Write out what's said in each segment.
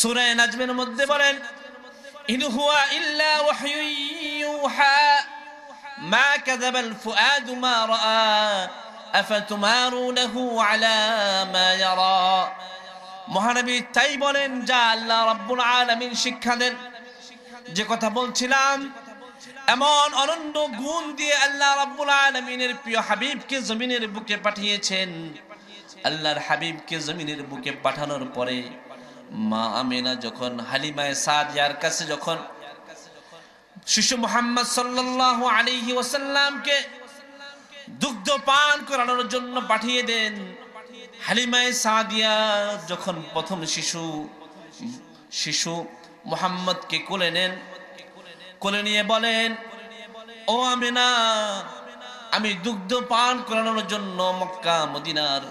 সুরায় নাজমের মধ্যে বলেন ইনহুয়া ইল্লা ওয়াহয়ুহা মা কাযাবাল ফুআদু মা রাআ আফাতুমারুনহু আলা মা ইয়ারা মহানবী তাই বলেন যা আল্লাহ রাব্বুল আলামিন শিক্ষা দেন যে কথা বলছিলাম এমন অনন্য গুণ দিয়ে আল্লাহ রাব্বুল আলামিনের প্রিয় হাবিবকে জমিনের বুকে পাঠিয়েছেন আল্লাহর হাবিবকে জমিনের বুকে পাঠানোর পরে মা আমিনা যখন হালিমায় সাদিয়ার কাছে যখন শিশু মোহাম্মদ সাল্লাহ আলিহি ওসাল্লামকে দুগ্ধ পান করানোর জন্য পাঠিয়ে দেন হালিমায় সাদিয়া যখন প্রথম শিশু শিশু মোহাম্মদকে কোলে নেন কোলে নিয়ে বলেন ও আমিনা আমি দুগ্ধ পান করানোর জন্য মক্কা মদিনার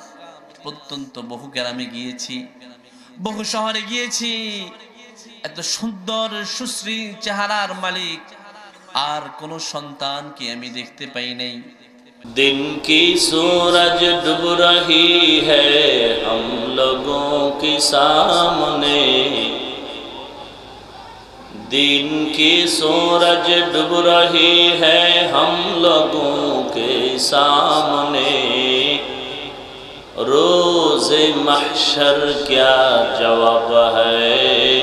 প্রত্যন্ত বহু গ্রামে গিয়েছি বহু শহরে গিয়েছি এত সুন্দর সুশ্রী চেহারার মালিক আর কোন সন্তান কি আমি দেখতে পাই নাই দিন কি সূরজ ডুব রহি হম কি সামনে দিন কি সূরজ ডুব রহি হম লোগো কে সামনে روز محشر کیا جواب ہے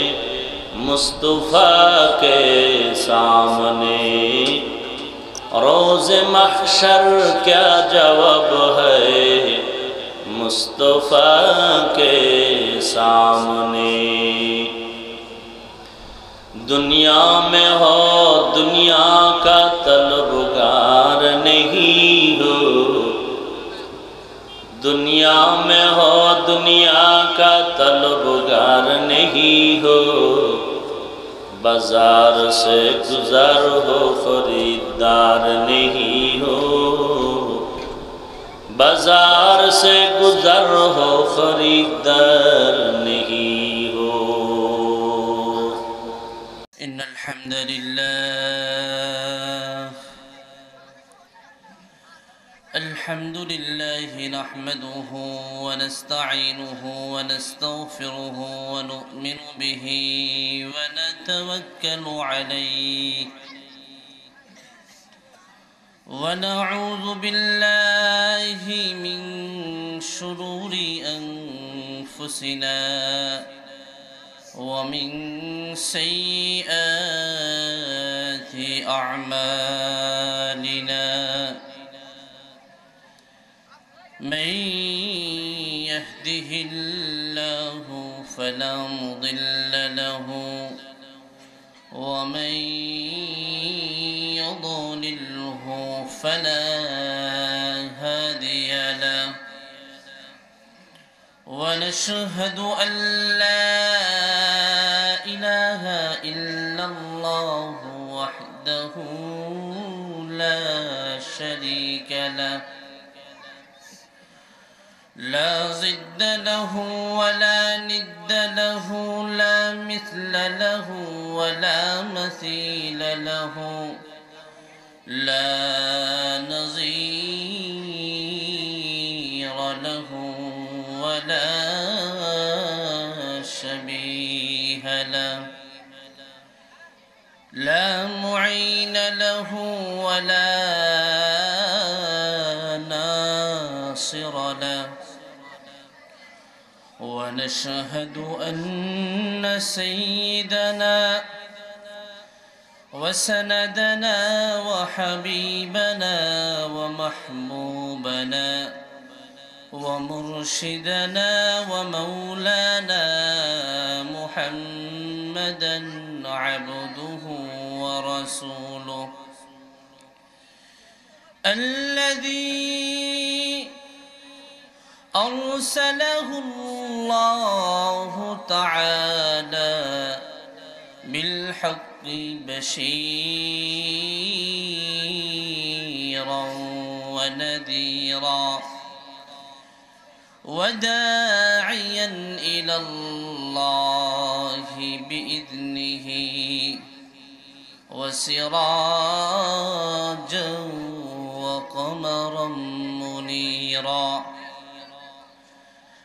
مصطفیٰ کے سامنے روز محشر کیا جواب ہے مصطفیٰ کے سامنے دنیا میں ہو دنیا کا طلبگار نہیں دنیا میں ہو دنیا کا طلبگار نہیں ہو بازار سے گزر ہو خریدار نہیں ہو بازار سے گزر ہو خریدار نہیں ہو ان للہ الحمد لله نحمده ونستعينه ونستغفره ونؤمن به ونتوكل عليه ونعوذ بالله من شرور أنفسنا ومن سيئات أعمالنا من يهده الله فلا مضل له ومن يضلله فلا هادي له ونشهد أن لا ضد له ولا ند له لا مثل له ولا مثيل له لا نظير له ولا شبيه له لا معين له ولا ونشهد أن سيدنا وسندنا وحبيبنا ومحبوبنا ومرشدنا ومولانا محمدا عبده ورسوله الذي أرسله الله تعالى بالحق بشيرا ونذيرا وداعيا إلى الله بإذنه وسراجا وقمرا منيرا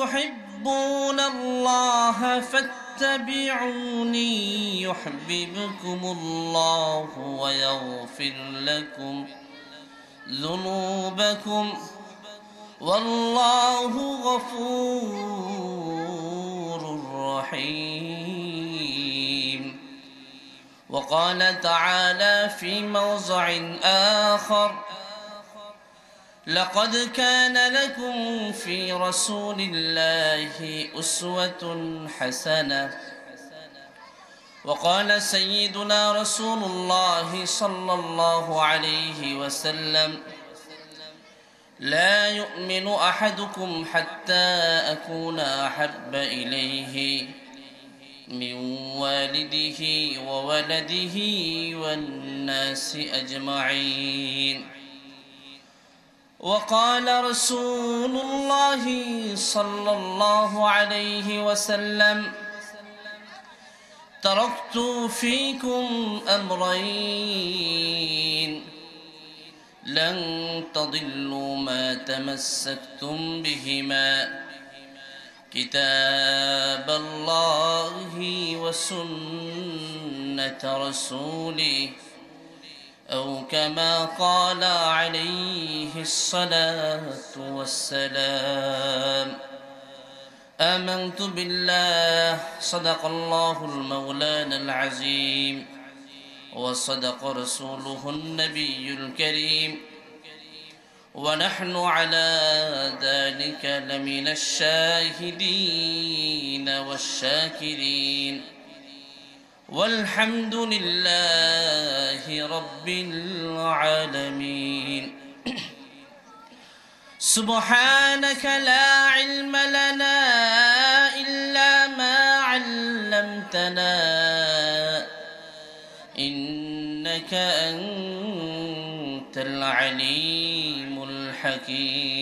تحبون الله فاتبعوني يحببكم الله ويغفر لكم ذنوبكم والله غفور رحيم وقال تعالى في موضع آخر لقد كان لكم في رسول الله أسوة حسنة وقال سيدنا رسول الله صلى الله عليه وسلم لا يؤمن أحدكم حتى أكون أحب إليه من والده وولده والناس أجمعين وقال رسول الله صلى الله عليه وسلم تركت فيكم أمرين لن تضلوا ما تمسكتم بهما كتاب الله وسنة رسوله أو كما قال عليه الصلاة والسلام آمنت بالله صدق الله المولان العظيم وصدق رسوله النبي الكريم ونحن على ذلك لمن الشاهدين والشاكرين والحمد لله رب العالمين سبحانك لا علم لنا إلا ما علمتنا إنك أنت العليم الحكيم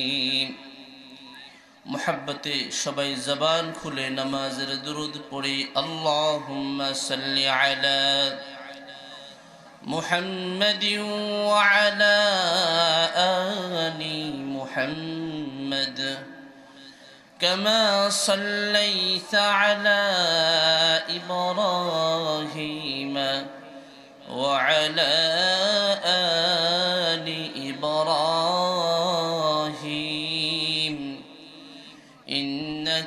মহাব্বতে সবাই زبان খুলে نماز درود পড়ে আল্লাহ সাল্লি আলা محمد وعلى آل محمد كما صليت على إبراهيم وعلى آل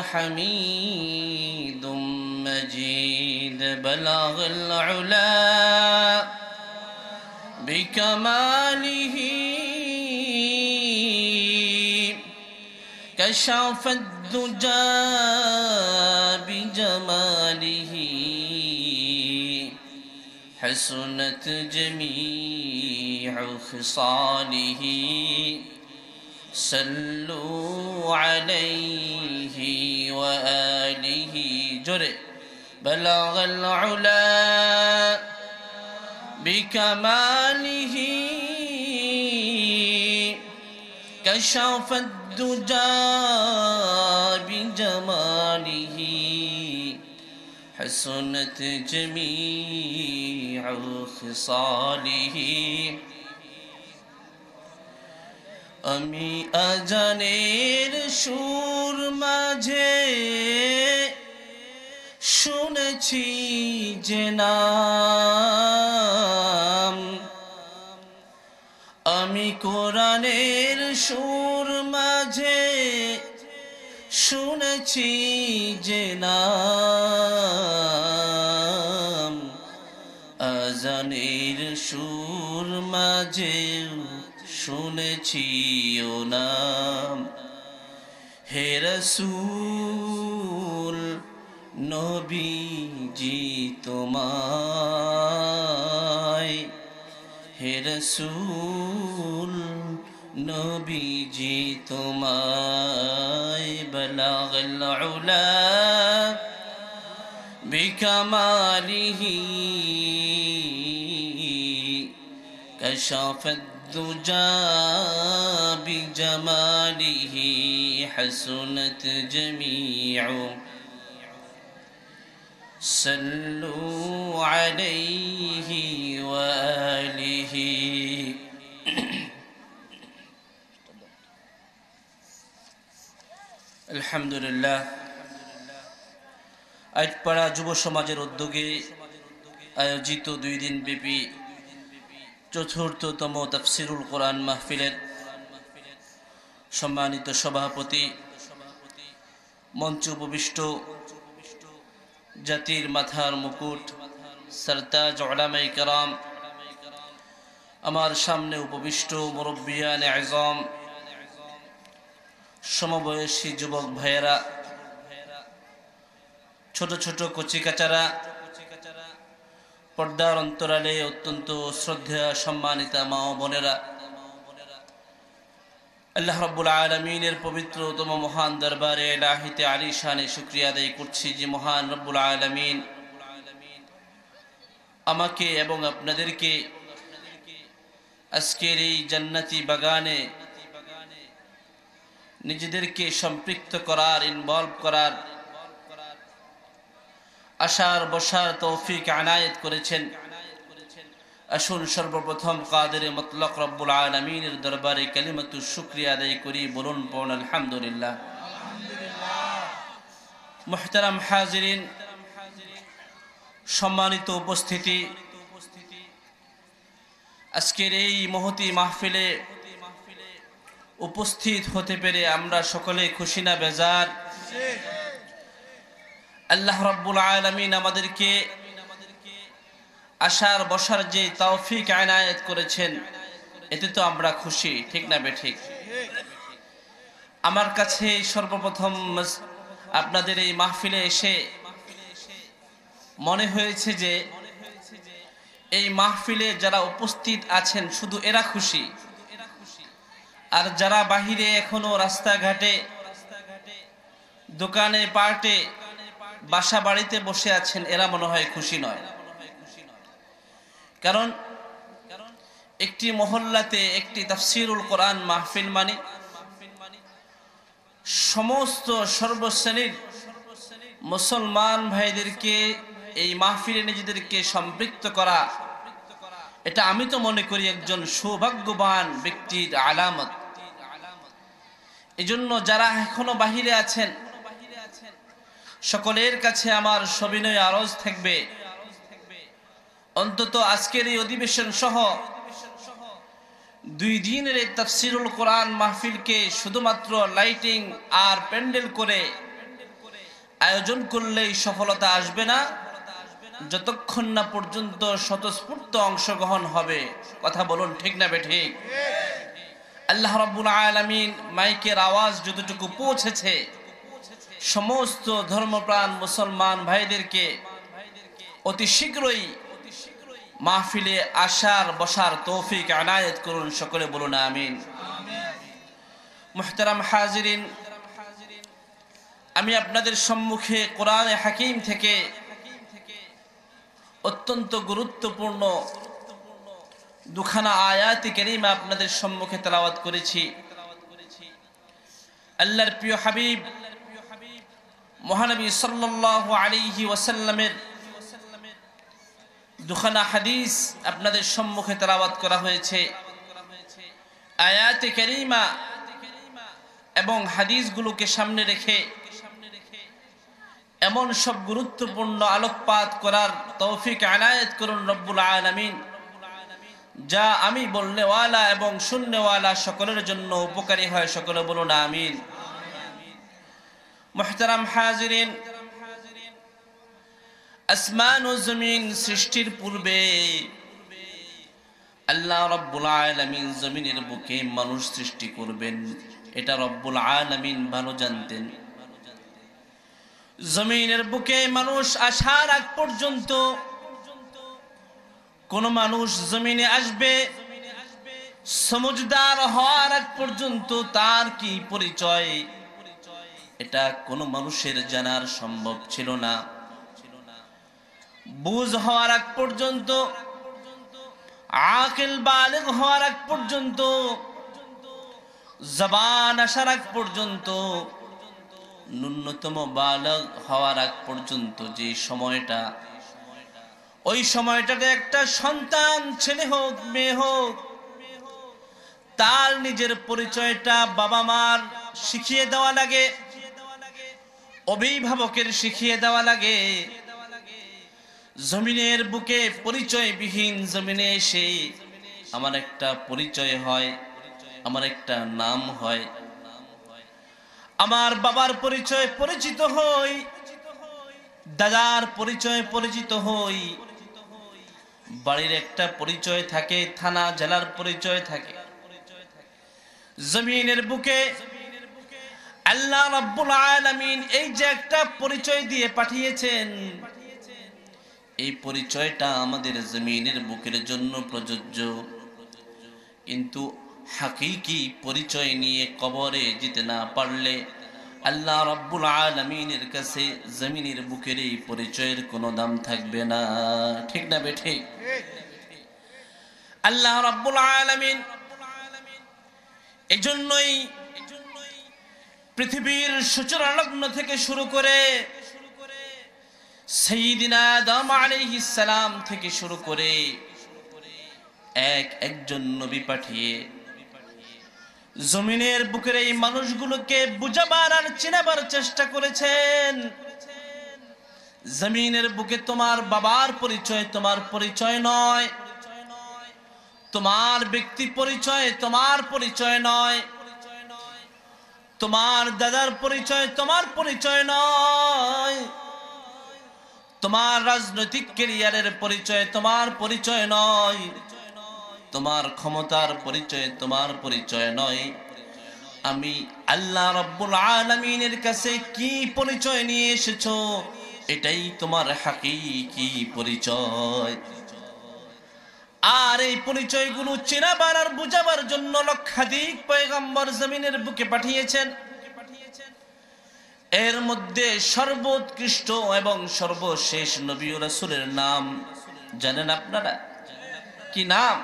حميد مجيد بلغ العلا بكماله كشف الدجى بجماله حسنت جميع خصاله صلوا عليه وآله جرئ بلغ العلا بكماله كشف الدجى بجماله حسنت جميع خصاله আমি আজানের সুর মাঝে শুনেছি যে আমি কোরআনের সুর মাঝে শুনেছি যে নাম আজানের সুর মাঝে শুনেছি ও নাম হে রসুল নবীজি তোমায় হে রসুল নবীজি তোমায় বলাগল বিকমারিহি بكماله الدجى بجماله حسنت جميع صلوا عليه وآله الحمد لله আজ পাড়া যুব সমাজের উদ্যোগে আয়োজিত দুই দিন ব্যাপী চতুর্থতম তফসিরুল কোরআন মাহফিলের সম্মানিত সভাপতি মঞ্চ উপবিষ্ট জাতির মাথার মুকুট সরতাজ ওলামাই কালাম আমার সামনে উপবিষ্ট মুরব্বিয়ান আজম সমবয়সী যুবক ভাইয়েরা ছোট ছোট কচিকাচারা পর্দার অন্তরালে অত্যন্ত শ্রদ্ধা সম্মানিতা মা বোনেরা আল্লাহ রব্বুল আলমিনের পবিত্রতম মহান দরবারে লাহিতে আলী শানে শুক্রিয়া আদায় করছি যে মহান রব্বুল আলমিন আমাকে এবং আপনাদেরকে আজকের এই জান্নাতি বাগানে নিজেদেরকে সম্পৃক্ত করার ইনভলভ করার আসার বসার তৌফিক আনায়েত করেছেন আসুন সর্বপ্রথম কাদের মতলক রব্বুল আলমিনের দরবারে কালিমাতু শুক্রিয়া আদায় করি বলুন পন আলহামদুলিল্লাহ মোহতারাম হাজরিন সম্মানিত উপস্থিতি আজকের এই মহতি মাহফিলে উপস্থিত হতে পেরে আমরা সকলে খুশি না বেজার আল্লাহ রাব্বুল আলমিন আমাদেরকে আসার বসার যে তৌফিক আয়নায়ত করেছেন এতে তো আমরা খুশি ঠিক না বেঠিক আমার কাছে সর্বপ্রথম আপনাদের এই মাহফিলে এসে মনে হয়েছে যে এই মাহফিলে যারা উপস্থিত আছেন শুধু এরা খুশি আর যারা বাহিরে এখনো রাস্তাঘাটে দোকানে পার্টে বাসা বাড়িতে বসে আছেন এরা মনে হয় খুশি নয় কারণ একটি মহল্লাতে একটি তাফসিরুল কোরআন মাহফিল মানে সমস্ত সর্বশ্রেণীর মুসলমান ভাইদেরকে এই মাহফিলে নিজেদেরকে সম্পৃক্ত করা এটা আমি তো মনে করি একজন সৌভাগ্যবান ব্যক্তির আলামত এজন্য যারা এখনো বাহিরে আছেন সকলের কাছে আমার সবিনয় আরজ থাকবে অন্তত আজকের এই অধিবেশন সহ দুই দিনের এই তফসিরুল কোরআন মাহফিলকে শুধুমাত্র লাইটিং আর প্যান্ডেল করে আয়োজন করলেই সফলতা আসবে না যতক্ষণ না পর্যন্ত স্বতঃস্ফূর্ত অংশগ্রহণ হবে কথা বলুন ঠিক না বেঠি আল্লাহ রব্বুল আলমিন মাইকের আওয়াজ যতটুকু পৌঁছেছে সমস্ত ধর্মপ্রাণ মুসলমান ভাইদেরকে অতি শীঘ্রই মাহফিলে আসার বসার তৌফিক আনায়ত করুন সকলে বলুন আমিন মোহতারাম হাজিরিন আমি আপনাদের সম্মুখে কোরআন হাকিম থেকে অত্যন্ত গুরুত্বপূর্ণ দুখানা আয়াতি কেরিমা আপনাদের সম্মুখে তেলাওয়াত করেছি আল্লাহর প্রিয় হাবিব মহানবী সাল্লাহ আলিহি ওয়াসাল্লামের দুখানা হাদিস আপনাদের সম্মুখে তারাবাদ করা হয়েছে আয়াতে করিমা এবং হাদিসগুলোকে সামনে রেখে এমন সব গুরুত্বপূর্ণ আলোকপাত করার তৌফিক আনায়ত করুন রব্বুল আলমিন যা আমি বললেওয়ালা এবং শূন্যওয়ালা সকলের জন্য উপকারী হয় সকলে বলুন আমিন মোহতারাম হাজরিন আসমান ও জমিন সৃষ্টির পূর্বে আল্লাহ রব্বুল আলমিন জমিনের বুকে মানুষ সৃষ্টি করবেন এটা রব্বুল আলমিন ভালো জানতেন জমিনের বুকে মানুষ আসার আগ পর্যন্ত কোন মানুষ জমিনে আসবে সমুজদার হওয়ার আগ পর্যন্ত তার কি পরিচয় এটা কোনো মানুষের জানার সম্ভব ছিল না বুঝ হওয়ার আগ পর্যন্ত আকেল বালেক হওয়ার আগ পর্যন্ত জবান আসার আগ পর্যন্ত ন্যূনতম বালক হওয়ার আগ পর্যন্ত যে সময়টা ওই সময়টাতে একটা সন্তান ছেলে হোক মেয়ে হোক তার নিজের পরিচয়টা বাবা মার শিখিয়ে দেওয়া লাগে অভিভাবকের শিখিয়ে দেওয়া লাগে জমিনের বুকে পরিচয় বিহীন জমিনে এসে আমার একটা পরিচয় হয় আমার একটা নাম হয় আমার বাবার পরিচয় পরিচিত হই দাদার পরিচয় পরিচিত হই বাড়ির একটা পরিচয় থাকে থানা জেলার পরিচয় থাকে জমিনের বুকে আল্লাহ রাব্বুল আলামিন এই যে একটা পরিচয় দিয়ে পাঠিয়েছেন এই পরিচয়টা আমাদের জমিনের বুকের জন্য প্রযোজ্য কিন্তু হাকিকি পরিচয় নিয়ে কবরে যেতে না পারলে আল্লাহ রাব্বুল আলমিনের কাছে জমিনের বুকের এই পরিচয়ের কোনো দাম থাকবে না ঠিক না বেঠে আল্লাহ রাব্বুল আলমিন এজন্যই পৃথিবীর সূচনা লগ্ন থেকে শুরু করে সালাম থেকে শুরু করে এক একজন নবী পাঠিয়ে জমিনের বুকের এই মানুষগুলোকে বুঝাবার আর চেনাবার চেষ্টা করেছেন জমিনের বুকে তোমার বাবার পরিচয় তোমার পরিচয় নয় তোমার ব্যক্তি পরিচয় তোমার পরিচয় নয় তোমার দাদার পরিচয় তোমার পরিচয় নয় তোমার রাজনৈতিক কেরিয়ারের পরিচয় তোমার পরিচয় নয় তোমার ক্ষমতার পরিচয় তোমার পরিচয় নয় আমি আল্লাহ রব্বুল আলমিনের কাছে কি পরিচয় নিয়ে এসেছ এটাই তোমার হাকি কি পরিচয় আর এই পরিচয়গুলো চেনাবার আর বুঝাবার জন্য লক্ষাধিক পয়গম্বর জমিনের বুকে পাঠিয়েছেন এর মধ্যে সর্বোৎকৃষ্ট এবং সর্বশেষ নবী রাসুলের নাম জানেন আপনারা কি নাম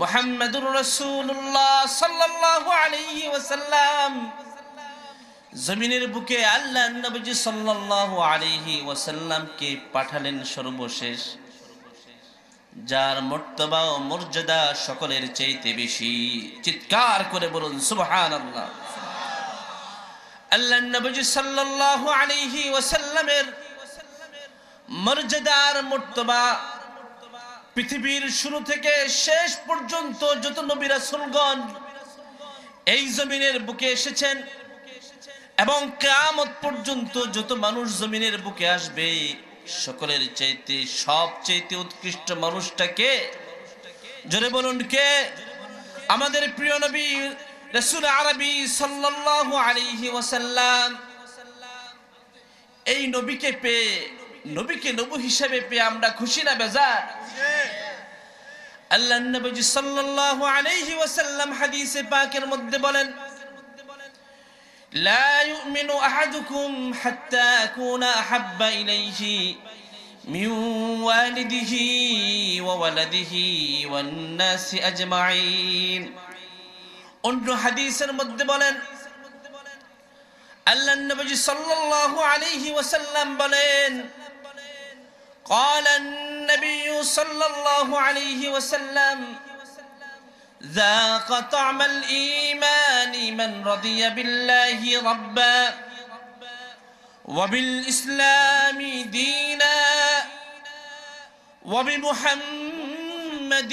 মোহাম্মদুর রসুল্লাহ সাল্লাল্লাহু আলাইহি ওয়াসাল্লাম জমিনের বুকে আল্লাহ নবীজি সাল্লাল্লাহু আলিহি ওয়াসাল্লামকে পাঠালেন সর্বশেষ যার মর্তবা ও মর্যাদা সকলের চাইতে বেশি চিৎকার করে বলুন সুবহান আল্লাহ আল্লাহ নবজি সাল্লাল্লাহু আলাইহি ওয়াসাল্লামের মর্যাদার মর্তবা পৃথিবীর শুরু থেকে শেষ পর্যন্ত যত নবী রাসূলগণ এই জমিনের বুকে এসেছেন এবং কিয়ামত পর্যন্ত যত মানুষ জমিনের বুকে আসবে সকলের চাইতে সব চাইতে উৎকৃষ্ট মানুষটাকে জোরে বলুন কে আমাদের প্রিয় নবী রসুল আরবি সাল্লাহ আলিহি ওসাল্লাম এই নবীকে পেয়ে নবীকে নবু হিসেবে পেয়ে আমরা খুশি না বেজার আল্লাহ নবী সাল্লাহ আলিহি ওয়াসাল্লাম হাদিসে পাকের মধ্যে বলেন لا يؤمن أحدكم حتى أكون أحب إليه من والده وولده والناس أجمعين أنه حديثا মধ্যে বলেন النبي صلى الله عليه وسلم بلين قال النبي صلى الله عليه وسلم ذاق طعم الإيمان الثاني من رضي بالله ربا وبالإسلام دينا وبمحمد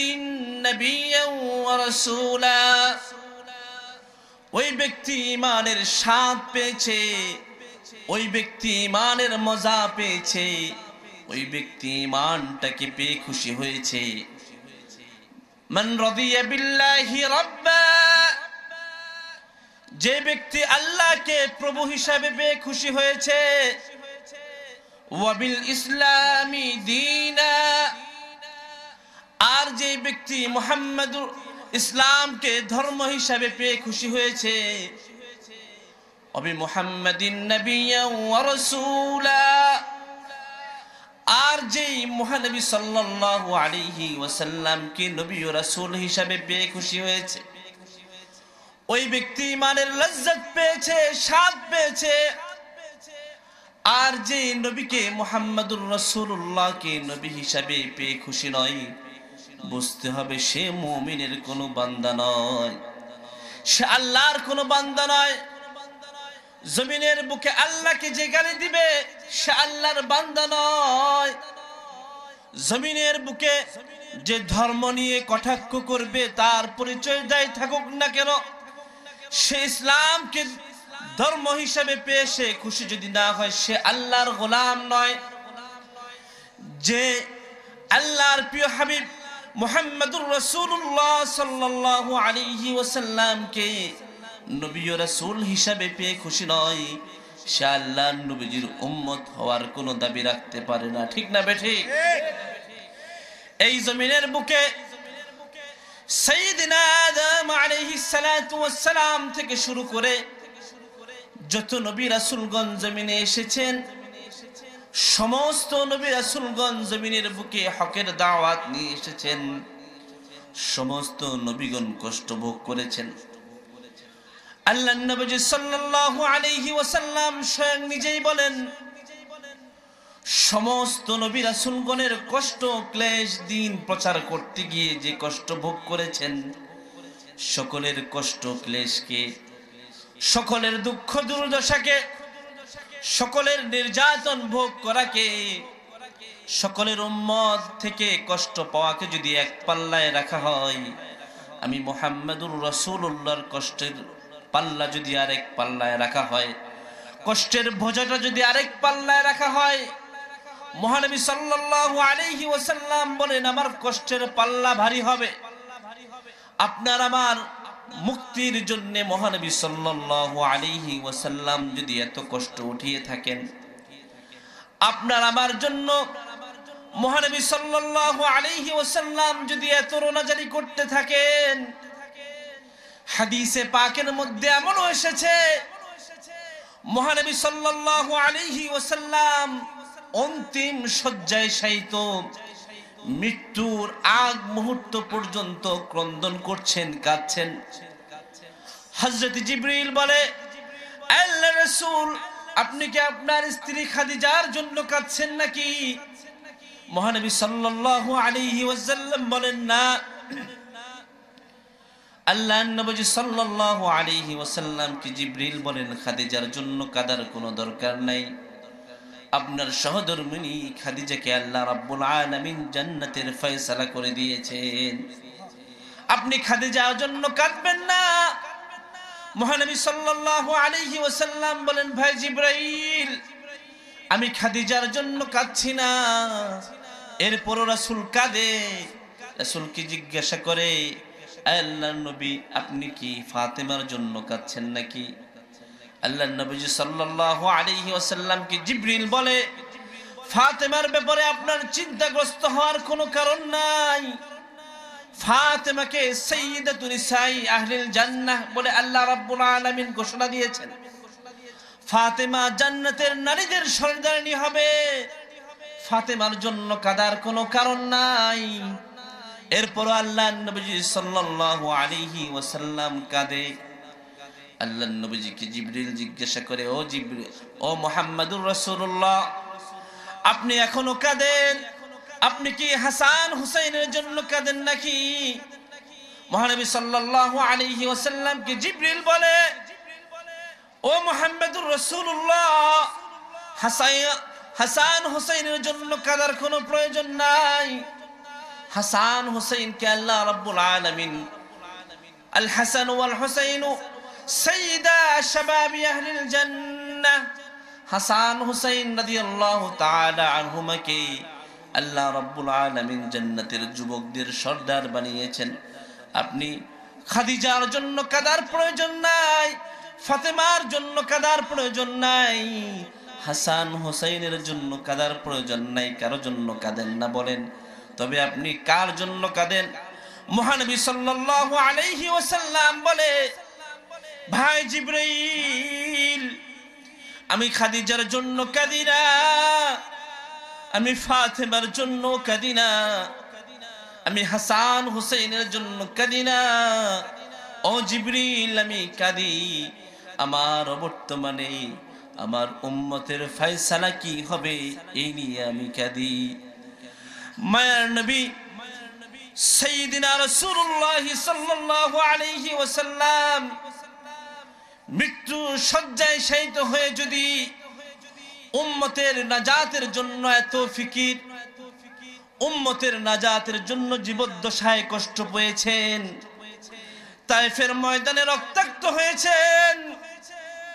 نبيا ورسولا ওই ব্যক্তি ইমানের স্বাদ পেয়েছে ওই ব্যক্তি ইমানের মজা পেয়েছে ওই ব্যক্তি ইমানটাকে পেয়ে খুশি হয়েছে من رضي بالله ربا যে ব্যক্তি আল্লাহকে প্রভু হিসাবে পেয়ে খুশি হয়েছে ওয়াবিল ইসলামী দিনা আর যে ব্যক্তি মোহাম্মদুর ইসলামকে ধর্ম হিসাবে পেয়ে খুশি হয়েছে অবি মোহাম্মদিন আর যেই মহানবী সাল্লাল্লাহু আলাইহি ওয়াসাল্লামকে নবী ও রাসূল হিসাবে পেয়ে খুশি হয়েছে ওই ব্যক্তি ইমানের লজ্জত পেয়েছে স্বাদ পেয়েছে আর যে নবীকে মোহাম্মদুর রসুল্লাহকে নবী হিসাবে পেয়ে খুশি নয় বুঝতে হবে সে মমিনের কোনো বান্দা নয় সে আল্লাহর কোনো বান্দা নয় জমিনের বুকে আল্লাহকে যে গালি দিবে সে আল্লাহর বান্দা নয় জমিনের বুকে যে ধর্ম নিয়ে কটাক্ষ করবে তার পরিচয় দেয় থাকুক না কেন সে ইসলামকে ধর্ম হিসাবে পেয়ে সে খুশি যদি না হয় সে আল্লাহর গোলাম নয় যে আল্লাহর প্রিয় হাবিব মোহাম্মদুর রসুল্লাহ সাল্লাহ আলী ওসাল্লামকে নবী রসুল হিসাবে পেয়ে খুশি নয় সে আল্লাহ নবীজির উম্মত হওয়ার কোনো দাবি রাখতে পারে না ঠিক না বেঠিক এই জমিনের বুকে আদম থেকে শুরু করে যত নবী রাসুলগঞ্জ জমিনে এসেছেন সমস্ত নবী রাসুলগঞ্জ জমিনের বুকে হকের দাওয়াত নিয়ে এসেছেন সমস্ত নবীগণ কষ্ট ভোগ করেছেন আল্লাহ নবী সাল্লাল্লাহু আলহি ওয়াসাল্লাম স্বয়ং নিজেই বলেন সমস্ত নবী রাসুলগণের কষ্ট ক্লেশ দিন প্রচার করতে গিয়ে যে কষ্ট ভোগ করেছেন সকলের কষ্ট ক্লেশকে সকলের দুঃখ দুর্দশাকে সকলের নির্যাতন ভোগ করাকে সকলের উম্মত থেকে কষ্ট পাওয়াকে যদি এক পাল্লায় রাখা হয় আমি মোহাম্মদুর রসুল্লাহর কষ্টের পাল্লা যদি আরেক পাল্লায় রাখা হয় কষ্টের ভোজাটা যদি আরেক পাল্লায় রাখা হয় মহানবী সাল্লাল্লাহু আলাইহি ওয়াসাল্লাম বলেন আমার কষ্টের পাল্লা ভারী হবে আপনার আমার মুক্তির জন্য মহানবী সাল্লাল্লাহু আলাইহি ওয়াসাল্লাম যদি এত কষ্ট উঠিয়ে থাকেন আপনার আমার জন্য মহানবী সাল্লাল্লাহু আলাইহি ওয়াসাল্লাম যদি এত রোনাজারি করতে থাকেন হাদিসে পাকের মধ্যে এমনও এসেছে মহানবী সাল্লাল্লাহু আলাইহি ওয়াসাল্লাম অন্তিম শয্যায় শায়িত মৃত্যুর আগ মুহূর্ত পর্যন্ত ক্রন্দন করছেন কাঁদছেন হজরত জিব্রিল বলে আল্লাহ রসুল আপনি কি আপনার স্ত্রী খাদিজার জন্য কাঁদছেন নাকি মহানবী সাল্লাল্লাহু আলাইহি ওয়াসাল্লাম বলেন না আল্লাহ নবজি সাল্লাল্লাহু ওয়াসাল্লাম কি জিব্রিল বলেন খাদিজার জন্য কাদার কোনো দরকার নাই আপনার সহধর্মিনী খাদিজাকে আল্লাহ রাব্বুল আলামিন জান্নাতের ফয়সালা করে দিয়েছেন আপনি খাদিজার জন্য কাঁদবেন না মহানবী সাল্লাল্লাহু আলাইহি ওয়াসাল্লাম বলেন ভাই জিবরাইল আমি খাদিজার জন্য কাঁদছি না এরপর রাসূল কাঁদে কি জিজ্ঞাসা করে আল্লাহর নবী আপনি কি ফাতেমার জন্য কাঁদছেন নাকি আল্লাহ নবীজি সাল্লাহ আলাইহি ওসাল্লামকে জিব্রিল বলে ফাতেমার ব্যাপারে আপনার চিন্তাগ্রস্ত হওয়ার কোনো কারণ নাই ফাতেমাকে সৈয়দাতুন ইসাই আহলিল জান্নাহ বলে আল্লাহ রাব্বুল আলামিন ঘোষণা দিয়েছেন ফাতেমা জান্নাতের নারীদের সর্দারিনী হবে ফাতেমার জন্য কাদার কোনো কারণ নাই এরপর আল্লাহ নবীজি সাল্লাল্লাহু আলাইহি ওয়াসাল্লাম কাদে আল্লাহ নবীজিকে জিবরিল জিজ্ঞাসা করে ও জিবরিল ও মোহাম্মদুর রসুল্লাহ আপনি এখনো কাঁদেন আপনি কি হাসান হুসাইনের জন্য কাঁদেন নাকি মহানবী সাল্লাল্লাহু আলাইহি ওয়াসাল্লামকে জিবরিল বলে ও মোহাম্মদুর রাসূলুল্লাহ হাসান হাসান হুসাইনের জন্য কাদার কোনো প্রয়োজন নাই হাসান কে আল্লাহ রাব্বুল আলামিন আল হাসান ওয়াল হুসাইন সাইদা শাবাবি আহলিল জান্নাহ হাসান হুসাইন রাদিয়াল্লাহু তাআলা আনহুমাকে আল্লাহ রাব্বুল আলামিন জান্নাতের যুবকদের সর্দার বানিয়েছেন আপনি খাদিজার জন্য কাদার প্রয়োজন নাই ফাতেমার জন্য কাদার প্রয়োজন নাই হাসান হোসাইনের জন্য কাদার প্রয়োজন নাই কারো জন্য কাঁদেন না বলেন তবে আপনি কার জন্য কাঁদেন মহানবী সাল্লাল্লাহু আলাইহি ওয়াসাল্লাম বলে ভাই জিব্রাইল আমি খাদিজার জন্য কাদিনা আমি ফাতেমার জন্য কাদিনা আমি হাসান হুসেনের জন্য কাদিনা ও জিব্রাইল আমি কাদি আমার বর্তমানে আমার উম্মতের ফয়সালা কি হবে এই নিয়ে আমি কাদি মায়ার নবী সাইদিনা রাসূলুল্লাহ সাল্লাল্লাহু আলাইহি ওয়াসাল্লাম মৃত্যু শয্যায় শায়িত হয়ে যদি উম্মতের নাজাতের জন্য এত ফিকির উম্মতের নাজাতের জন্য জীবদ্দশায় কষ্ট পেয়েছেন তাইফের ময়দানে রক্তাক্ত হয়েছেন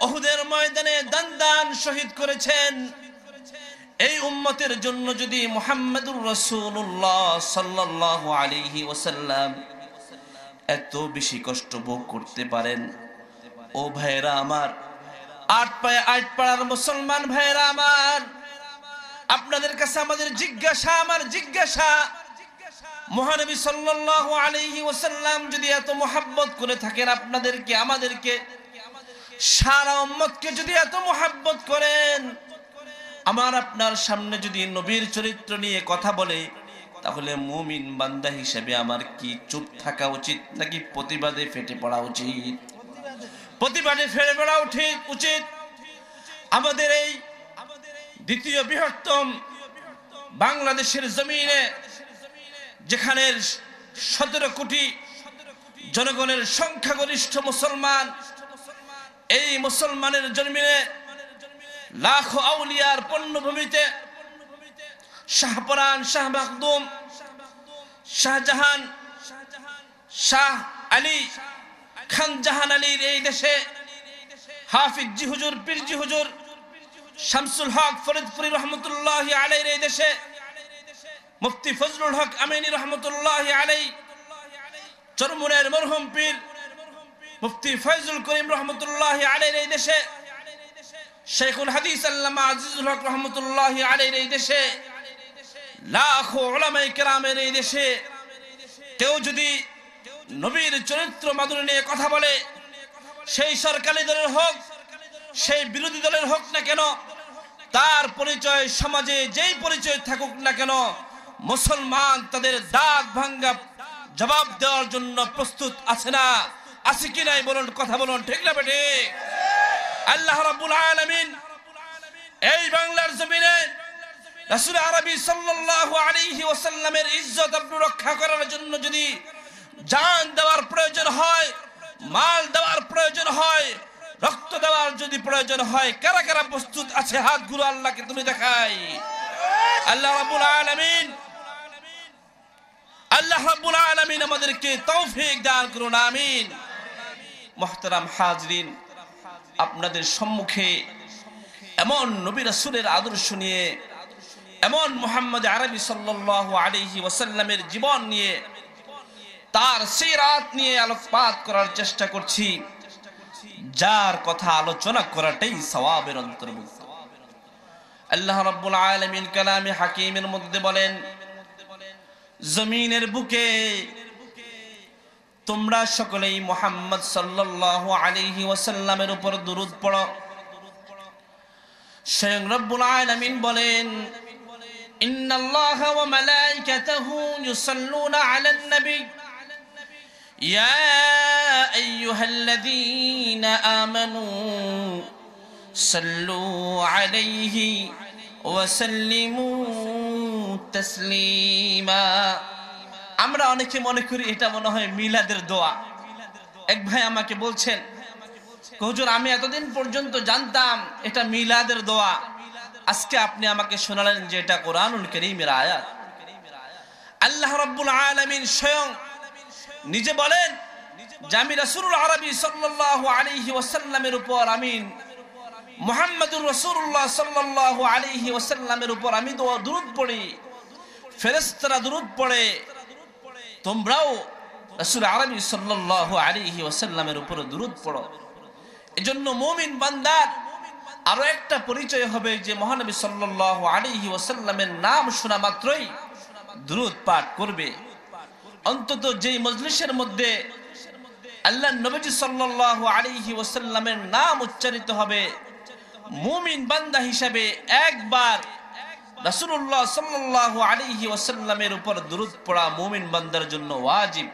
অহুদের ময়দানে দান দান শহীদ করেছেন এই উম্মতের জন্য যদি মোহাম্মদুর রসুল্লাহ সাল্লাহ আলিহি ওসাল্লাম এত বেশি কষ্ট ভোগ করতে পারেন ও ভাইরা আমার আট পায়ে আট পাড়ার মুসলমান ভাইরা আমার আপনাদের কাছে আমাদের জিজ্ঞাসা আমার জিজ্ঞাসা মহানবী সাল্লাল্লাহু আলাইহি ওয়াসাল্লাম যদি এত মোহাব্বত করে থাকেন আপনাদেরকে আমাদেরকে সারা উম্মতকে যদি এত মোহাব্বত করেন আমার আপনার সামনে যদি নবীর চরিত্র নিয়ে কথা বলে তাহলে মুমিন বান্দা হিসেবে আমার কি চুপ থাকা উচিত নাকি প্রতিবাদে ফেটে পড়া উচিত প্রতিবাদে ফেলে বেড়াও উঠিত উচিত আমাদের এই দ্বিতীয় বৃহত্তম বাংলাদেশের জমিনে যেখানের সতেরো কোটি জনগণের সংখ্যাগরিষ্ঠ মুসলমান এই মুসলমানের জন্মিনে লাখ আউলিয়ার পণ্যভূমিতে শাহপরান শাহ মাহদুম শাহজাহান শাহ আলী খান জাহান আলীর এই দেশে হাফিজ জি হুজুর পীরজি হুজুর শামসুল হক ফরিদপুরি রহমতুল্লাহ আলাইর এই দেশে মুফতি ফজলুল হক আমিনি রহমতুল্লাহ আলাই চরমুরের মরহম পীর মুফতি ফয়জুল করিম রহমতুল্লাহ আলাইর এই দেশে শেখুল হাদিস আল্লামা আজিজুল হক রহমতুল্লাহ আলাইর এই দেশে লাখো ওলামাই কেরামের এই দেশে কেউ যদি নবীর চরিত্র মাধুরী নিয়ে কথা বলে সেই সরকারি দলের হোক সেই বিরোধী দলের হোক না কেন তার পরিচয় সমাজে যেই পরিচয় থাকুক না কেন মুসলমান তাদের দাঁত ভাঙ্গা জবাব দেওয়ার জন্য প্রস্তুত আছে না আছে কি নাই বলুন কথা বলুন ঠিক না বেটে আল্লাহ রাব্বুল আলামিন এই বাংলার জমিনে রাসূল আরবী সাল্লাল্লাহু আলাইহি ওয়াসাল্লামের ইজ্জত আপনি রক্ষা করার জন্য যদি যান দেওয়ার প্রয়োজন হয় মাল দেওয়ার প্রয়োজন হয় রক্ত দেওয়ার যদি প্রয়োজন হয় কারা কারা প্রস্তুত আছে হাত গুরু আল্লাহকে তুমি দেখাই আল্লাহ রাবুল আলমিন আল্লাহ রাবুল আলমিন আমাদেরকে তৌফিক দান করুন আমিন মহতারাম হাজরিন আপনাদের সম্মুখে এমন নবী রাসুলের আদর্শ নিয়ে এমন মোহাম্মদ আরবি সাল্লাহ আলিহি ওয়াসাল্লামের জীবন নিয়ে তার সেই রাত নিয়ে আলোকপাত করার চেষ্টা করছি যার কথা আলোচনা করাটাই সওয়াবের অন্তর্ভুক্ত আল্লাহ রব্বুল আলমিন কালামে হাকিমের মধ্যে বলেন জমিনের বুকে তোমরা সকলেই মোহাম্মদ সাল্লাল্লাহু ওয়াসাল্লামের উপর দুরুদ পড়ো বলেন يا أيها الذين آمنوا صلوا عليه وسلموا تسليما আমরা অনেকে মনে করি এটা মনে হয় মিলাদের দোয়া এক ভাই আমাকে বলছেন হুজুর আমি এতদিন পর্যন্ত জানতাম এটা মিলাদের দোয়া আজকে আপনি আমাকে শোনালেন যে এটা কোরআন করিমের আয়াত আল্লাহ রব্বুল আলমিন স্বয়ং নিজে বলেন যে আমি রসুল আরবি সাল্লাহ আলিহি ওসাল্লামের উপর আমিন মোহাম্মদুর রসুল্লাহ সাল্লাহ আলিহি ওসাল্লামের উপর আমি তো দূরত পড়ি ফেরেস্তারা দূরত পড়ে তোমরাও রসুল আরবি সাল্লাহ আলিহি ওসাল্লামের উপর দূরত পড়ো এজন্য মমিন বান্দার আরো একটা পরিচয় হবে যে মহানবী সাল্লাহ আলিহি ওসাল্লামের নাম শোনা মাত্রই দ্রুত পাঠ করবে অন্তত যেই মজলিসের মধ্যে আল্লাহ নবীজি সাল্লাহ আলিহি ওসাল্লামের নাম উচ্চারিত হবে মুমিন বান্দা হিসাবে একবার রাসুল্লাহ সাল্লাহ আলিহি ওসাল্লামের উপর দূরত পড়া মুমিন বান্দার জন্য ওয়াজিব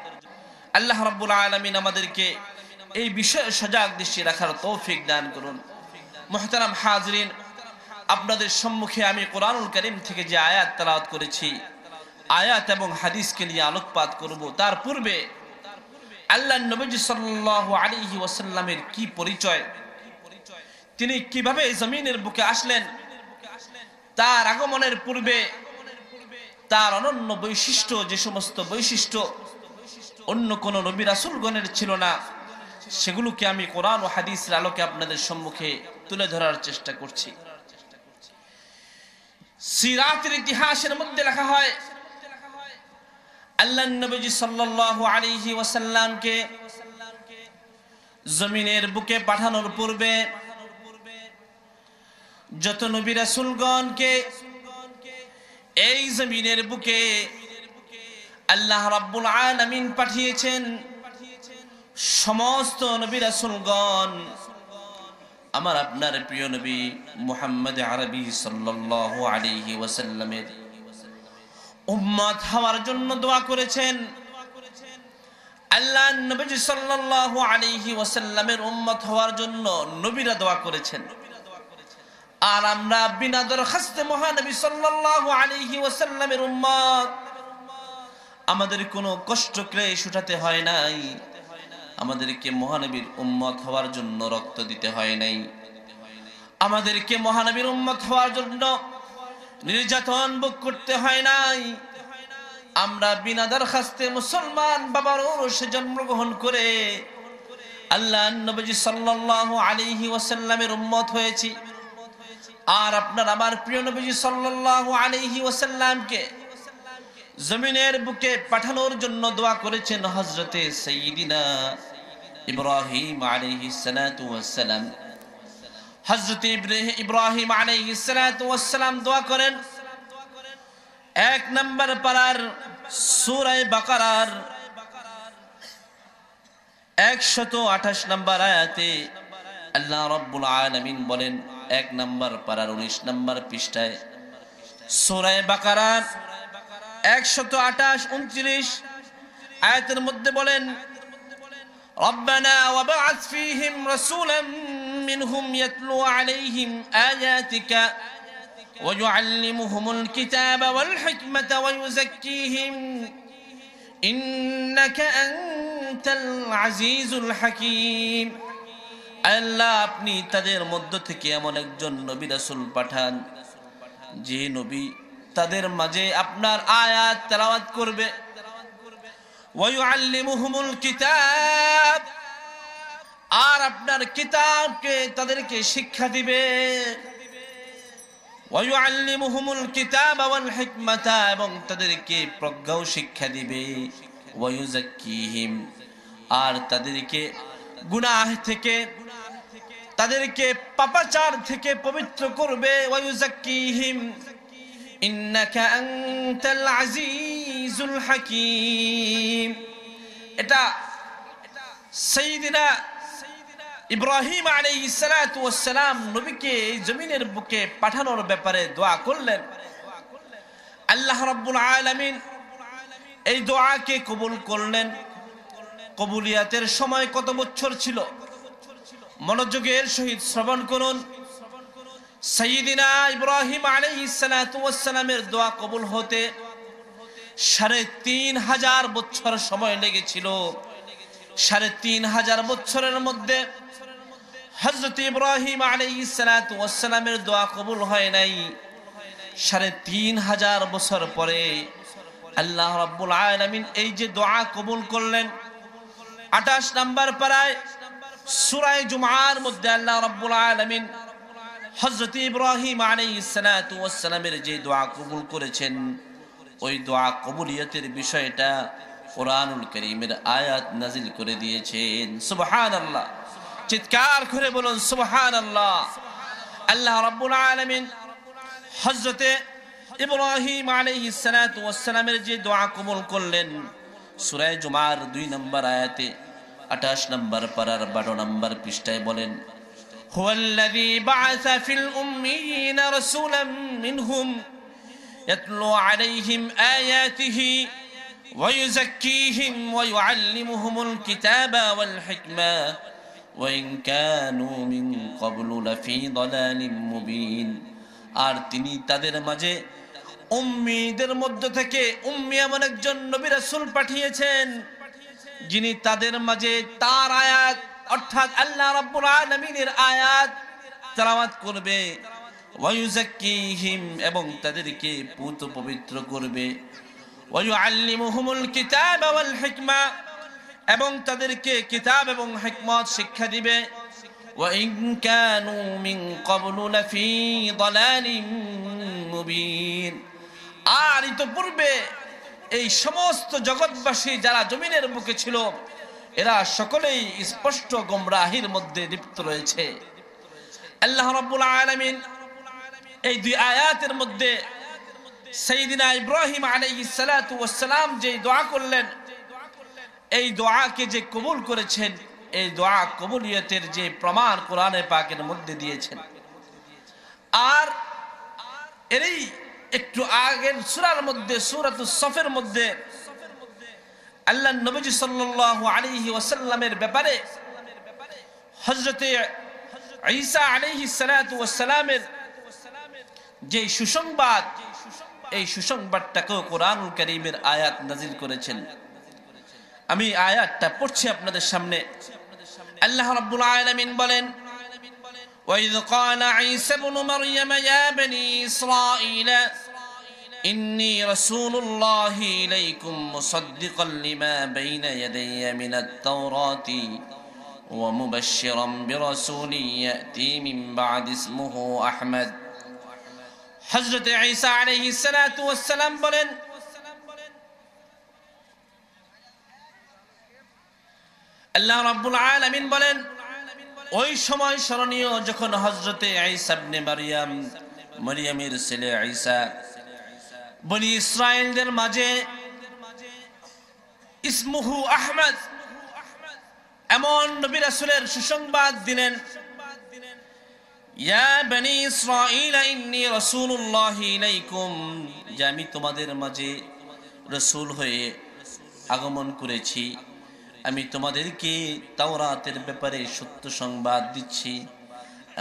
আল্লাহ রব্বুল আলমিন আমাদেরকে এই বিষয়ে সজাগ দৃষ্টি রাখার তৌফিক দান করুন মোহতারাম হাজরিন আপনাদের সম্মুখে আমি কোরআনুল করিম থেকে যে আয়াত তালাওয়াত করেছি আয়াত এবং হাদিসকে নিয়ে আলোকপাত করব তার পূর্বে আল্লাহ নবী সাল্লাহ আলী ওয়াসাল্লামের কি পরিচয় তিনি কিভাবে জমিনের বুকে আসলেন তার আগমনের পূর্বে তার অনন্য বৈশিষ্ট্য যে সমস্ত বৈশিষ্ট্য অন্য কোনো নবী আসুলগণের ছিল না সেগুলোকে আমি কোরআন ও হাদিসের আলোকে আপনাদের সম্মুখে তুলে ধরার চেষ্টা করছি সিরাতের ইতিহাসের মধ্যে লেখা হয় আল্লাহ নবীজি সাল্লাল্লাহু আলাইহি ওয়াসাল্লামকে জমিনের বুকে পাঠানোর পূর্বে যত নবী রাসূলগণকে এই জমিনের বুকে আল্লাহ রাব্বুল আলামিন পাঠিয়েছেন সমস্ত নবী রাসূলগণ আমার আপনার প্রিয় নবী মুহাম্মদ আরবি সাল্লাল্লাহু আলাইহি ওয়াসাল্লামের উম্মত হওয়ার জন্য দোয়া করেছেন আল্লাহ নবীজি সাল্লাল্লাহু আলাইহি ওয়াসাল্লামের উম্মত হওয়ার জন্য নবীরা দোয়া করেছেন আর আমরা বিনা দরখাস্তে মহানবী সাল্লাল্লাহু আলাইহি ওয়াসাল্লামের উম্মত আমাদের কোনো কষ্ট ক্লেশ উঠাতে হয় নাই আমাদেরকে মহানবীর উম্মত হওয়ার জন্য রক্ত দিতে হয় নাই আমাদেরকে মহানবীর উম্মত হওয়ার জন্য নির্যাতন ভোগ করতে হয় নাই আমরা বিনা দরখাস্তে মুসলমান বাবার সে জন্মগ্রহণ করে আল্লাহ নবজি সাল্লাহ আলিহি ওসাল্লামের উম্মত হয়েছি আর আপনার আমার প্রিয় নবজি সাল্লাহ আলিহি ওসাল্লামকে জমিনের বুকে পাঠানোর জন্য দোয়া করেছেন হজরতে সঈদিনা ইব্রাহিম আলিহি সালাম হজরত ইব্রাহিম আলাইসালাম দোয়া করেন এক নম্বর পাড়ার সুরাই বাকারার একশত আঠাশ নম্বর আয়াতে আল্লাহ রব্বুল আলমিন বলেন এক নম্বর পাড়ার উনিশ নম্বর পৃষ্ঠায় সুরাই বাকারার একশত আঠাশ উনত্রিশ আয়াতের মধ্যে বলেন ربنا وبعث فيهم رسولا منهم يتلو عليهم آياتك ويعلمهم الكتاب والحكمة ويزكيهم إنك أنت العزيز الحكيم আল্লাহ আপনি তাদের মধ্য থেকে এমন একজন নবী রাসুল পাঠান যে নবী তাদের মাঝে আপনার আয়াত তেলাওয়াত করবে ওয়ায়ুআল্লিমুহুমুল কিতাব আর আপনার কিতাবকে তাদেরকে শিক্ষা দিবে ওয়ায়ুআল্লিমুহুমুল কিতাব ওয়াল হিকমাতা এবং তাদেরকে প্রজ্ঞাও শিক্ষা দিবে ওয়ায়ুযাক্কিহিম আর তাদেরকে গুনাহ থেকে তাদেরকে পাপাচার থেকে পবিত্র করবে ওয়ায়ুযাক্কিহিম হাকিম এটা ইব্রাহিম নবীকে জমিনের বুকে পাঠানোর ব্যাপারে দোয়া করলেন আল্লাহ রব্বুল আলমিন এই দোয়াকে কবুল করলেন কবুলিয়াতের সময় কত বছর ছিল মনোযোগের সহিত শ্রবণ করুন সঈদিনা ইব্রাহিম আলাইসালামের দোয়া কবুল হতে সাড়ে তিন হাজার বছর সময় লেগেছিল সাড়ে তিন হাজার বছরের মধ্যে হজরত ইব্রাহিম আলাইসালামের দোয়া কবুল হয় নাই সাড়ে তিন হাজার বছর পরে আল্লাহ রব্বুল আলমিন এই যে দোয়া কবুল করলেন আঠাশ নাম্বার পাড়ায় সুরাই জুমার মধ্যে আল্লাহ রব্বুল আলমিন হজরত ইব্রাহিম আলী ইসালাতামের যে দোয়া কবুল করেছেন ওই দোয়া কবুলিয়তের বিষয়টা কোরআনুল করিমের আয়াত নাজিল করে দিয়েছেন সুবহান আল্লাহ চিৎকার করে বলুন সুবহান আল্লাহ আল্লাহ রব্বুল আলমিন হজরতে ইব্রাহিম আলাইহি সালাতামের যে দোয়া কবুল করলেন সুরায় জুমার দুই নম্বর আয়াতে আঠাশ নম্বর পাড়ার বারো নম্বর পৃষ্ঠায় বলেন هو الذي بعث في الأميين رسولا منهم يتلو عليهم آياته ويزكيهم ويعلمهم الكتاب والحكمة وإن كانوا من قبل لفي ضلال مبين আর তিনি তাদের মাঝে উম্মিদের মধ্য থেকে উম্মি এমন একজন নবী রাসূল পাঠিয়েছেন যিনি তাদের মাঝে তার আয়াত অর্থাৎ আল্লাহ রাব্বুল আলামিনের আয়াত তেলাওয়াত করবে ওয়ায়ুজাক্কিহিম এবং তাদেরকে পুত পবিত্র করবে ওয়ায়ুআল্লিমুহুমুল কিতাব ওয়াল হিকমা এবং তাদেরকে কিতাব এবং হিকমত শিক্ষা দিবে وإن কানু من قبل লাফি ضلال مبين আর ইতো পূর্বে এই সমস্ত জগৎবাসী যারা জমিনের বুকে ছিল এরা সকলেই স্পষ্ট গোমরাহির মধ্যে লিপ্ত রয়েছে আল্লাহ রাব্বুল আলামিন এই দুই আয়াতের মধ্যে সেইদিনা ইব্রাহিম সালাম যে দোয়া করলেন এই দোয়াকে যে কবুল করেছেন এই দোয়া কবুলিয়তের যে প্রমাণ কোরআনে পাকের মধ্যে দিয়েছেন আর এরই একটু আগের সুরার মধ্যে সুরাত সফের মধ্যে আল্লাহ নবীজি সাল্লাহ আলিহি ওসাল্লামের ব্যাপারে হজরতে ঈসা আলিহি সালাতামের যে সুসংবাদ এই সুসংবাদটাকেও কোরআন করিমের আয়াত নাজির করেছেন আমি আয়াতটা পড়ছি আপনাদের সামনে আল্লাহ রাব্বুল আলামিন বলেন وإذ قال عيسى ابن مريم يا بني إسرائيل إني رسول الله إليكم مصدقا لما بين يدي من التوراة ومبشرا برسول يأتي من بعد اسمه أحمد حضرت عيسى عليه الصلاة والسلام بلن الله رب العالمين بلن ওই সময় শরণীয় যখন ঈসা ইবনে মারইয়াম মারইয়ামের ছেলে ঈসা বনি ইসরায়েলদের মাঝে ইসমুহু আহমদ এমন নবী রাসুলের সুসংবাদ দিলেন যে আমি তোমাদের মাঝে রসুল হয়ে আগমন করেছি আমি তোমাদেরকে তাওরাতের ব্যাপারে সত্য সংবাদ দিচ্ছি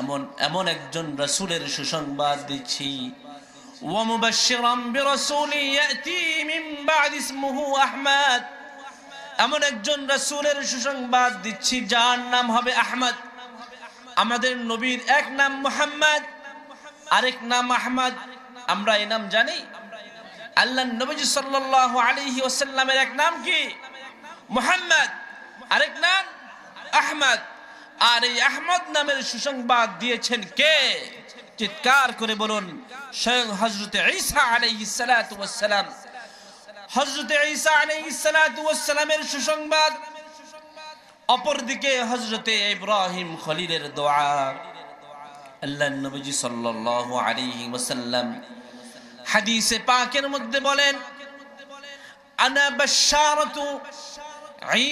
এমন এমন একজন রসুলের সুসংবাদ দিচ্ছি ومبشرا برسول يأتي من এমন একজন রসুলের সুসংবাদ দিচ্ছি যার নাম হবে আহমদ আমাদের নবীর এক নাম মুহাম্মদ আরেক নাম আহমদ আমরা এই নাম জানি আল্লাহ নবীজি সাল্লাল্লাহু আলাইহি ওয়াসাল্লামের এক নাম কি মুহাম্মদ আরেক নাম আহমদ আর এই আহমদ নামের সুসংবাদ দিয়েছেন কে চিৎকার করে বলুন স্বয়ং হজরতে ঈসা আলাইসালাম হজরতে ঈসা আলাইসালামের সুসংবাদ অপরদিকে হজরতে ইব্রাহিম খলিলের দোয়া আল্লাহ নবীজি সাল্লাল্লাহু হাদিসে পাকের মধ্যে বলেন আনা বাশশারাতু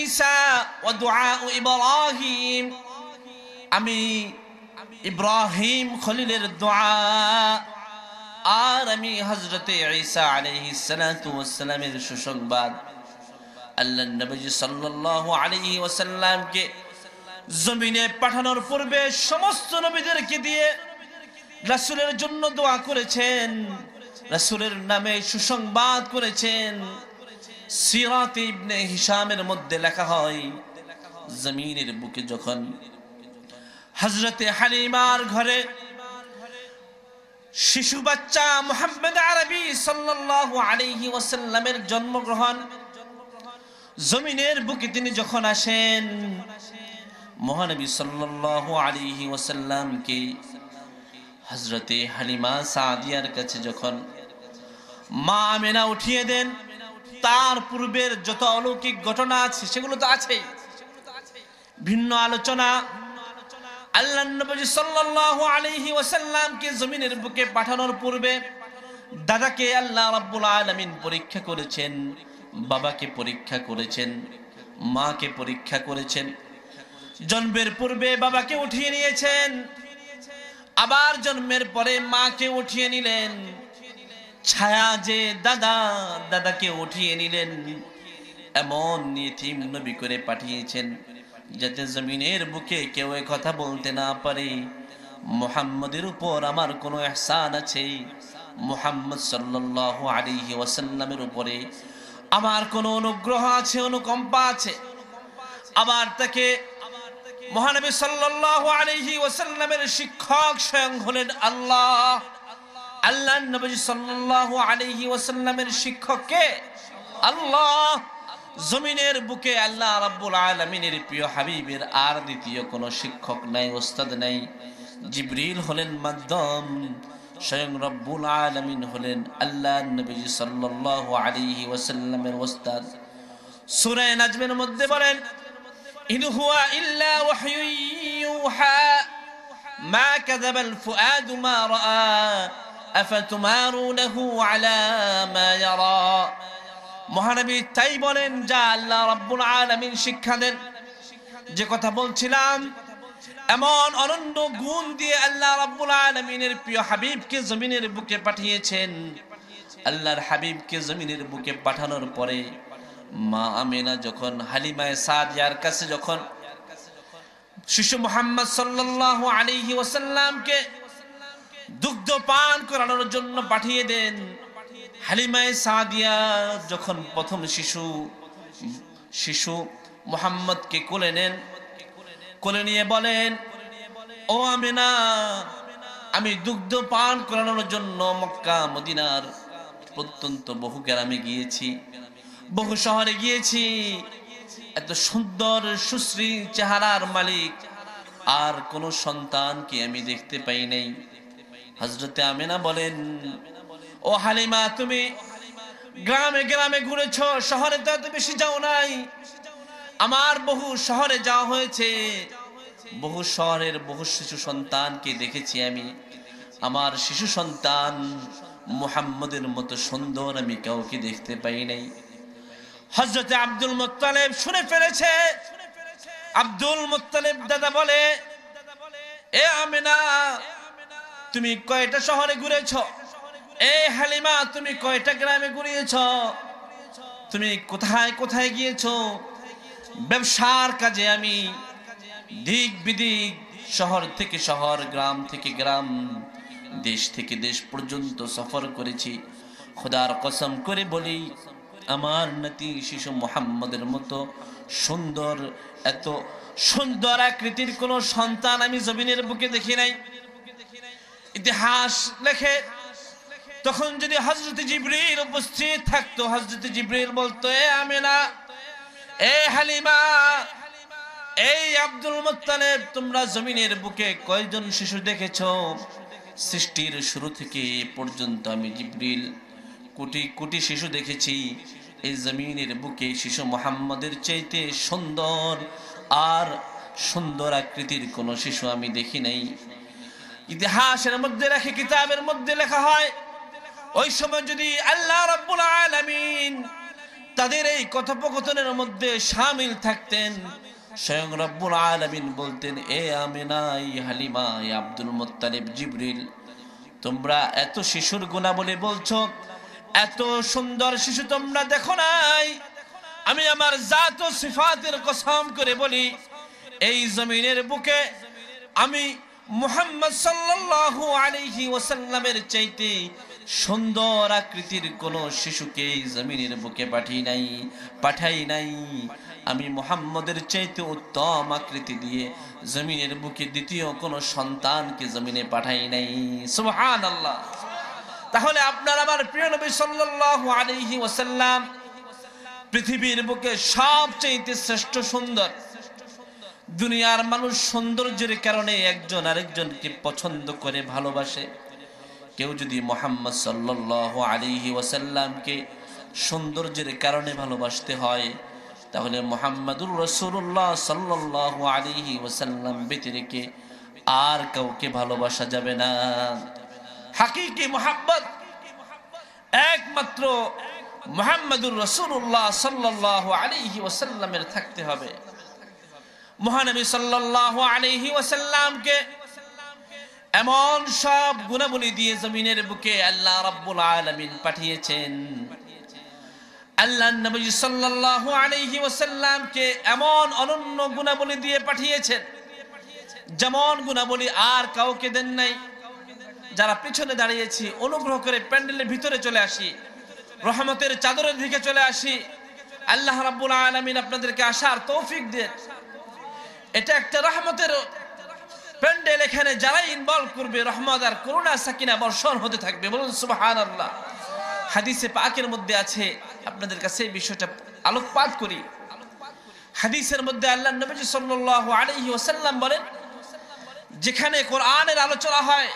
ঈসা ওয়া দুআ ইব্রাহিম আমি ইব্রাহিম খলিলের দোয়া আর আমি হজরতে ঈসা ওয়াস সালামের সুসংবাদ আল্লাহ নবী আলাইহি আলহি ওসাল্লামকে জমিনে পাঠানোর পূর্বে সমস্ত নবীদেরকে দিয়ে রাসূলের জন্য দোয়া করেছেন রাসূলের নামে সুসংবাদ করেছেন সিরাত ইবনে হিসামের মধ্যে লেখা হয় জমিনের বুকে যখন হজরতে হালিমার ঘরে শিশু বাচ্চা মোহাম্মদ আরবি সাল্লি ওসাল্লামের জন্মগ্রহণ জমিনের বুকে তিনি যখন আসেন মহানবী সাল্লাল্লাহু আলাইহি ওসাল্লামকে হজরতে হালিমা সাদিয়ার কাছে যখন মা মেনা উঠিয়ে দেন তার পূর্বের যত অলৌকিক ঘটনা আছে সেগুলো তো আছেই ভিন্ন আলোচনা আল্লাহ নবী সাল্লাল্লাহু আলহি ওসাল্লামকে জমিনের বুকে পাঠানোর পূর্বে দাদাকে আল্লাহ রাব্বুল আলমিন পরীক্ষা করেছেন বাবাকে পরীক্ষা করেছেন মাকে পরীক্ষা করেছেন জন্মের পূর্বে বাবাকে উঠিয়ে নিয়েছেন আবার জন্মের পরে মাকে উঠিয়ে নিলেন ছায়া যে দাদা দাদাকে উঠিয়ে নিলেন এমন থিম নবী করে পাঠিয়েছেন যাতে জমিনের বুকে কেউ এ কথা বলতে না পারে মোহাম্মদের উপর আমার কোনো এহসান আছে মুহাম্মদ সাল্লাহ আলিহি ওয়াসাল্লামের উপরে আমার কোনো অনুগ্রহ আছে অনুকম্পা আছে আমার তাকে মহানবী সাল্লাহ আলিহি ওয়াসাল্লামের শিক্ষক স্বয়ং হলেন আল্লাহ আল্লাহ নবী সাল্লাহ আলিহি ওয়াসাল্লামের শিক্ষককে আল্লাহ জমিনের বুকে আল্লাহ রাব্বুল আলমিনের প্রিয় হাবিবের আর দ্বিতীয় কোনো শিক্ষক নাই ওস্তাদ নাই জিবরিল হলেন মাধ্যম স্বয়ং রব্বুল আলমিন হলেন আল্লাহ নবীজি সাল্লাহ আলিহি ওসাল্লামের ওস্তাদ সুরায় নাজমের মধ্যে বলেন ইন হুয়া ইল্লা ওয়াহয়ুহা মা কাযাবাল ফুআদু মা রাআ আফাতুমারুনহু আলা মা ইয়ারা মহানবী তাই বলেন যা আল্লাহ রাব্বুল আলামিন শিক্ষা দেন যে কথা বলছিলাম এমন অনন্য গুণ দিয়ে আল্লাহ রাব্বুল আলামিনের প্রিয় হাবিবকে জমিনের বুকে পাঠিয়েছেন আল্লাহর হাবিবকে জমিনের বুকে পাঠানোর পরে মা আমিনা যখন হালিমায় সাদিয়ার কাছে যখন শিশু মোহাম্মদ সাল্লাল্লাহু আলাইহি ওয়াসাল্লামকে দুগ্ধ পান করানোর জন্য পাঠিয়ে দেন হালিমায় সাদিয়া যখন প্রথম শিশু শিশু মোহাম্মদকে কোলে নেন কোলে নিয়ে বলেন ও আমিনা আমি দুগ্ধ পান করানোর জন্য মক্কা মদিনার প্রত্যন্ত বহু গ্রামে গিয়েছি বহু শহরে গিয়েছি এত সুন্দর সুশ্রী চেহারার মালিক আর কোন সন্তানকে আমি দেখতে পাই নাই হজরতে আমেনা বলেন ও হালিমা তুমি গ্রামে গ্রামে ঘুরেছ শহরে তো এত বেশি যাও নাই আমার বহু শহরে যাওয়া হয়েছে বহু শহরের বহু শিশু সন্তানকে দেখেছি আমি আমার শিশু সন্তান মুহাম্মদের মতো সুন্দর আমি কাউকে দেখতে পাই নাই হজরতে আব্দুল মোত্তালেব শুনে ফেলেছে আব্দুল মোত্তালেব দাদা বলে এ আমিনা তুমি কয়টা শহরে ঘুরেছো এই হালিমা তুমি কয়টা গ্রামে ঘুরিয়েছ তুমি কোথায় কোথায় গিয়েছ ব্যবসার কাজে আমি দিক বিদিক শহর থেকে শহর গ্রাম থেকে গ্রাম দেশ থেকে দেশ পর্যন্ত সফর করেছি খোদার কসম করে বলি আমার নাতি শিশু মোহাম্মদের মতো সুন্দর এত সুন্দর আকৃতির কোনো সন্তান আমি জমিনের বুকে দেখি নাই ইতিহাস লেখে তখন যদি হজরত জিব্রিল উপস্থিত থাকতো হজরত জিব্রিল বলতো এ আমিনা এ হালিমা এই আব্দুল মোত্তালেব তোমরা জমিনের বুকে কয়জন শিশু দেখেছ সৃষ্টির শুরু থেকে পর্যন্ত আমি জিব্রিল কোটি কোটি শিশু দেখেছি এই জমিনের বুকে শিশু মোহাম্মদের চাইতে সুন্দর আর সুন্দর আকৃতির কোনো শিশু আমি দেখি নাই ইতিহাসের মধ্যে রাখি কিতাবের মধ্যে লেখা হয় ওই সময় যদি আল্লাহ রাব্বুল আলামিন তাদের এই কথোপকথনের মধ্যে সামিল থাকতেন স্বয়ং রব্বুল আলামিন বলতেন এ আমিনা ই হালিমা ই আব্দুল মুত্তালিব জিবরিল তোমরা এত শিশুর বলে বলছো এত সুন্দর শিশু তোমরা দেখো নাই আমি আমার জাত ও সিফাতের কসম করে বলি এই জমিনের বুকে আমি মুহাম্মদ সাল্লাল্লাহু আলাইহি ওয়াসাল্লামের চাইতে সুন্দর আকৃতির কোনো শিশুকে জমিনের বুকে পাঠিয়ে নাই পাঠাই নাই আমি মোহাম্মদের চাইতে উত্তম আকৃতি দিয়ে জমিনের বুকে দ্বিতীয় কোনো সন্তানকে জমিনে পাঠাই নাই সুহান আল্লাহ তাহলে আপনার আমার প্রিয় নবী সাল্লি ওসাল্লাম পৃথিবীর বুকে সবচেয়ে শ্রেষ্ঠ সুন্দর দুনিয়ার মানুষ সৌন্দর্যের কারণে একজন আরেকজনকে পছন্দ করে ভালোবাসে কেউ যদি মোহাম্মদ সাল্লাহ আলিহি ওয়াসাল্লামকে সৌন্দর্যের কারণে ভালোবাসতে হয় তাহলে মোহাম্মদুর রসুল্লাহ সাল্লাহ আলিহি ওয়াসাল্লাম ব্যতিরেকে আর কাউকে ভালোবাসা যাবে না হাকিকি মোহাম্মদ একমাত্র মোহাম্মদুর রসুল্লাহ সাল্লাহ আলিহি ওসাল্লামের থাকতে হবে মহানবী সাল্লাহ আলিহি ওয়াসাল্লামকে এমন সব গুণাবলী দিয়ে জমিনের বুকে আল্লাহ রাব্বুল আলামিন পাঠিয়েছেন আল্লাহ নবী সাল্লাল্লাহু আলাইহি ওয়াসাল্লামকে এমন অনন্য গুণাবলী দিয়ে পাঠিয়েছেন যেমন গুণাবলী আর কাউকে দেন নাই যারা পিছনে দাঁড়িয়েছি অনুগ্রহ করে প্যান্ডেলের ভিতরে চলে আসি রহমতের চাদরের দিকে চলে আসি আল্লাহ রাব্বুল আলামিন আপনাদেরকে আসার তৌফিক দেন এটা একটা রহমতের প্যান্ডেল এখানে যারাই ইনভলভ করবে রহমত আর করুণা সাকিনা বর্ষণ হতে থাকবে বলুন সুবাহান আল্লাহ হাদিসে পাকের মধ্যে আছে আপনাদের কাছে বিষয়টা আলোকপাত করি হাদিসের মধ্যে আল্লাহ নবী সাল আলহি ওসাল্লাম বলেন যেখানে কোরআনের আলোচনা হয়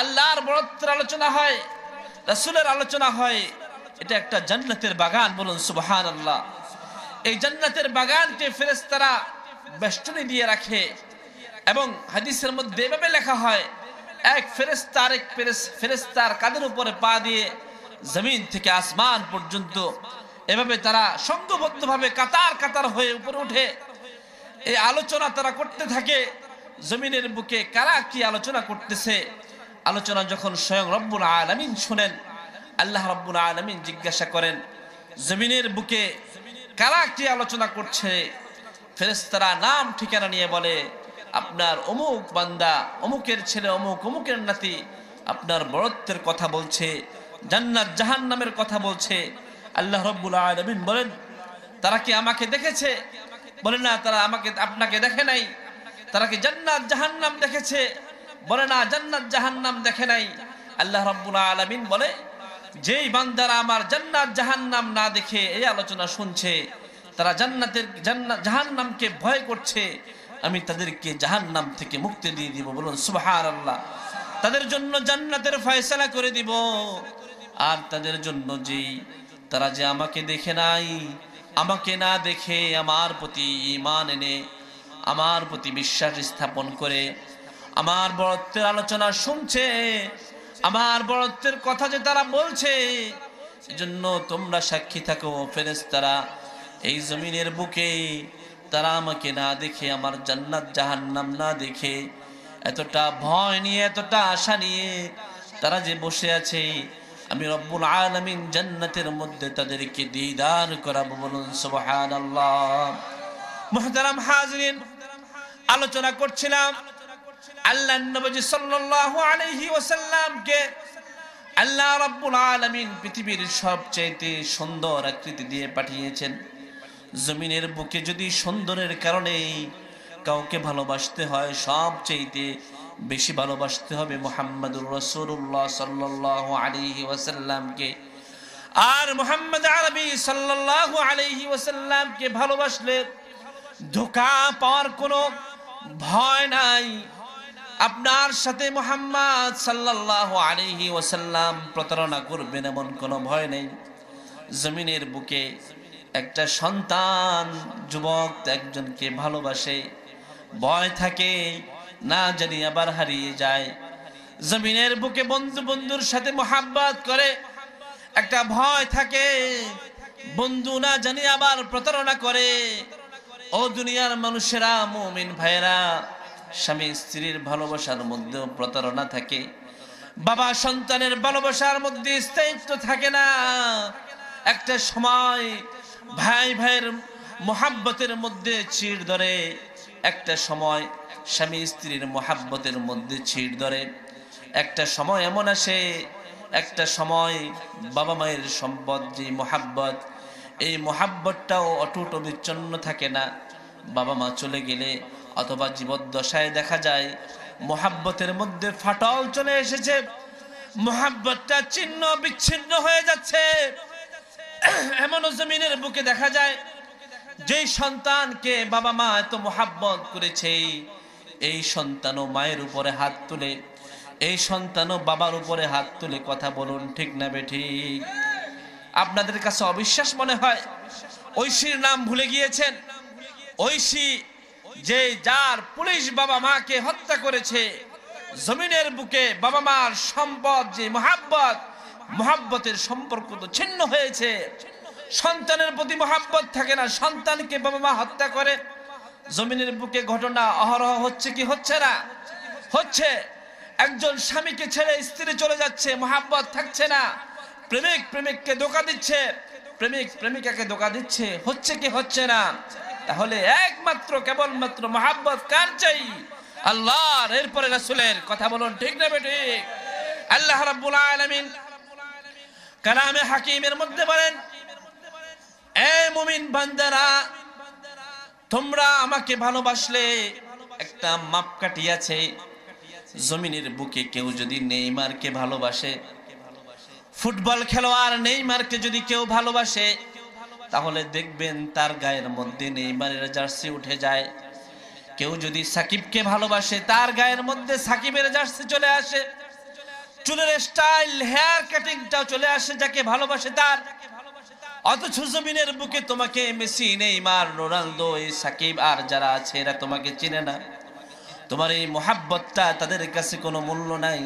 আল্লাহর বরত্বের আলোচনা হয় রসুলের আলোচনা হয় এটা একটা জান্নাতের বাগান বলুন সুবাহান আল্লাহ এই জান্নাতের বাগানকে ফেরেস্তারা বেষ্টনী দিয়ে রাখে এবং হাদিসের মধ্যে এভাবে লেখা হয় এক ফেরেস্তার এক ফেরেস্তার কাদের উপরে পা দিয়ে জমিন থেকে আসমান পর্যন্ত এভাবে তারা সংঘবদ্ধভাবে কাতার কাতার হয়ে উপরে উঠে এই আলোচনা তারা করতে থাকে জমিনের বুকে কারা কি আলোচনা করতেছে আলোচনা যখন স্বয়ং রব্বুল আলমিন শোনেন আল্লাহ রব্বুল আলমিন জিজ্ঞাসা করেন জমিনের বুকে কারা কি আলোচনা করছে ফেরেস্তারা নাম ঠিকানা নিয়ে বলে আপনার অমুক বান্দা অমুকের ছেলে অমুক অমুকের নাতি আপনার বরত্বের কথা বলছে জান্নাত জাহান নামের কথা বলছে আল্লাহ রব্বুল আলমিন বলেন তারা কি আমাকে দেখেছে বলে না তারা আমাকে আপনাকে দেখে নাই তারা কি জান্নাত জাহান নাম দেখেছে বলে না জান্নাত জাহান নাম দেখে নাই আল্লাহ রব্বুল আলমিন বলে যেই বান্দারা আমার জান্নাত জাহান নাম না দেখে এই আলোচনা শুনছে তারা জান্নাতের জান্নাত জাহান নামকে ভয় করছে আমি তাদেরকে জাহান নাম থেকে মুক্তি দিয়ে দিব বলুন সুবাহার আল্লাহ তাদের জন্য জান্নাতের ফয়সলা করে দিব আর তাদের জন্য যেই তারা যে আমাকে দেখে নাই আমাকে না দেখে আমার প্রতি ইমান এনে আমার প্রতি বিশ্বাস স্থাপন করে আমার বরত্বের আলোচনা শুনছে আমার বরত্বের কথা যে তারা বলছে এজন্য তোমরা সাক্ষী থাকো ফেরেস তারা এই জমিনের বুকে তারা আমাকে না দেখে আমার জান্নাত জাহান্নাম না দেখে এতটা ভয় নিয়ে এতটা আশা নিয়ে তারা যে বসে আছে আমি রব্বুল আলমিন জান্নাতের মধ্যে তাদেরকে দিদার করাবো বলুন সুবাহান আল্লাহ মোহতারাম হাজরিন আলোচনা করছিলাম আল্লাহ নবজি সাল্লাল্লাহু আলাইহি ওয়াসাল্লামকে আল্লাহ রাব্বুল আলামিন পৃথিবীর সবচেয়ে সুন্দর আকৃতি দিয়ে পাঠিয়েছেন জমিনের বুকে যদি সুন্দরের কারণে কাউকে ভালোবাসতে হয় চাইতে বেশি ভালোবাসতে হবে মোহাম্মদুর রসুল্লাহ সাল্লাহ আলিহি ওয়াসাল্লামকে আর মোহাম্মদ আলবি সাল্লাহ আলিহি ওয়াসাল্লামকে ভালোবাসলে ধোকা পাওয়ার কোনো ভয় নাই আপনার সাথে মোহাম্মদ সাল্লাহ আলিহি ওয়াসাল্লাম প্রতারণা করবেন এমন কোনো ভয় নেই জমিনের বুকে একটা সন্তান যুবক একজনকে ভালোবাসে ভয় থাকে না জানি আবার হারিয়ে যায় জমিনের বুকে বন্ধু বন্ধুর সাথে মোহাব্বাত করে একটা ভয় থাকে বন্ধু না জানি আবার প্রতারণা করে ও দুনিয়ার মানুষেরা মমিন ভাইয়েরা স্বামী স্ত্রীর ভালোবাসার মধ্যেও প্রতারণা থাকে বাবা সন্তানের ভালোবাসার মধ্যে স্থায়িত্ব থাকে না একটা সময় ভাই ভাইয়ের মোহাব্বতের মধ্যে চিড় ধরে একটা সময় স্বামী স্ত্রীর মোহাব্বতের মধ্যে ছিড় ধরে একটা সময় এমন আসে একটা সময় বাবা মায়ের সম্পদ যে মোহাব্বত এই মোহাব্বতটাও অটুট বিচ্ছন্ন থাকে না বাবা মা চলে গেলে অথবা জীবদ্দশায় দেখা যায় মোহাব্বতের মধ্যে ফাটল চলে এসেছে মোহাব্বতটা ছিন্ন বিচ্ছিন্ন হয়ে যাচ্ছে এমন জমিনের বুকে দেখা যায় যেই সন্তানকে বাবা মা এত মোহাব্বত করেছে এই সন্তানও মায়ের উপরে হাত তুলে এই সন্তানও বাবার উপরে হাত তুলে কথা বলুন ঠিক না বেঠিক আপনাদের কাছে অবিশ্বাস মনে হয় ঐশীর নাম ভুলে গিয়েছেন ঐশী যে যার পুলিশ বাবা মাকে হত্যা করেছে জমিনের বুকে বাবা মার সম্পদ যে মোহাব্বত মহাব্বতের সম্পর্ক তো ছিন্ন হয়েছে সন্তানের প্রতি মহাব্বত থাকে না সন্তানকে বাবা মা হত্যা করে জমিনের বুকে ঘটনা অহরহ হচ্ছে কি হচ্ছে না হচ্ছে একজন স্বামীকে ছেড়ে স্ত্রী চলে যাচ্ছে মহাব্বত থাকছে না প্রেমিক প্রেমিককে দোকা দিচ্ছে প্রেমিক প্রেমিকাকে দোকা দিচ্ছে হচ্ছে কি হচ্ছে না তাহলে একমাত্র কেবলমাত্র মহাব্বত কার চাই আল্লাহর এরপরে রাসুলের কথা বলুন ঠিক না বেঠিক আল্লাহ রাব্বুল আলামিন কালামে হাকিমের মধ্যে বলেন মুমিন বান্দারা তোমরা আমাকে ভালোবাসলে একটা মাপকাঠি আছে জমিনের বুকে কেউ যদি নেইমারকে ভালোবাসে ফুটবল খেলোয়াড় নেইমারকে যদি কেউ ভালোবাসে তাহলে দেখবেন তার গায়ের মধ্যে নেইমারের জার্সি উঠে যায় কেউ যদি সাকিবকে ভালোবাসে তার গায়ের মধ্যে সাকিবের জার্সি চলে আসে চুলের স্টাইল হেয়ার কাটিংটা চলে আসে যাকে ভালোবাসে তার অথচ জমিনের বুকে তোমাকে মেসি নেইমার রোনালদো এই সাকিব আর যারা আছে এরা তোমাকে চিনে না তোমার এই মোহাব্বতটা তাদের কাছে কোনো মূল্য নাই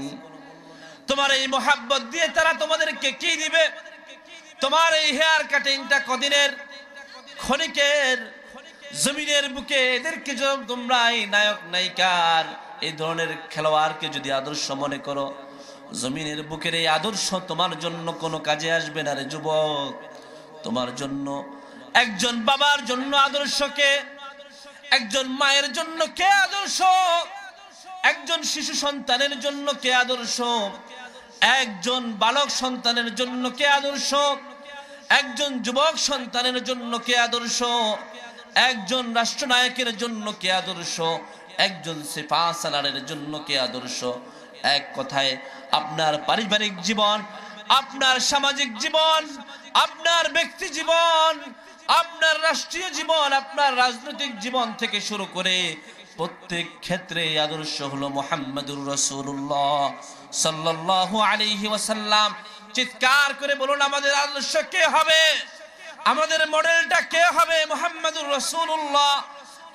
তোমার এই মোহাব্বত দিয়ে তারা তোমাদেরকে কি দিবে তোমার এই হেয়ার কাটিংটা কদিনের ক্ষণিকের জমিনের বুকে এদেরকে তোমরা এই নায়ক নায়িকার এই ধরনের খেলোয়াড়কে যদি আদর্শ মনে করো জমিনের বুকের এই আদর্শ তোমার জন্য কোনো কাজে আসবে না রে যুবক তোমার জন্য একজন বাবার জন্য আদর্শকে একজন মায়ের জন্য কে আদর্শ একজন শিশু সন্তানের জন্য কে আদর্শ একজন বালক সন্তানের জন্য কে আদর্শ একজন যুবক সন্তানের জন্য কে আদর্শ একজন রাষ্ট্রনায়কের জন্য কে আদর্শ একজন সিফা সালারের জন্য কে আদর্শ এক কথায় আপনার পারিবারিক জীবন আপনার সামাজিক জীবন আপনার ব্যক্তি জীবন আপনার রাষ্ট্রীয় জীবন আপনার রাজনৈতিক জীবন থেকে শুরু করে প্রত্যেক ক্ষেত্রে আদর্শ হলো মোহাম্মদুর রসুল্লাহ সাল্লাহ আলিহি ওয়াসাল্লাম চিৎকার করে বলুন আমাদের আদর্শ কে হবে আমাদের মডেলটা কে হবে মোহাম্মদুর রসুল্লাহ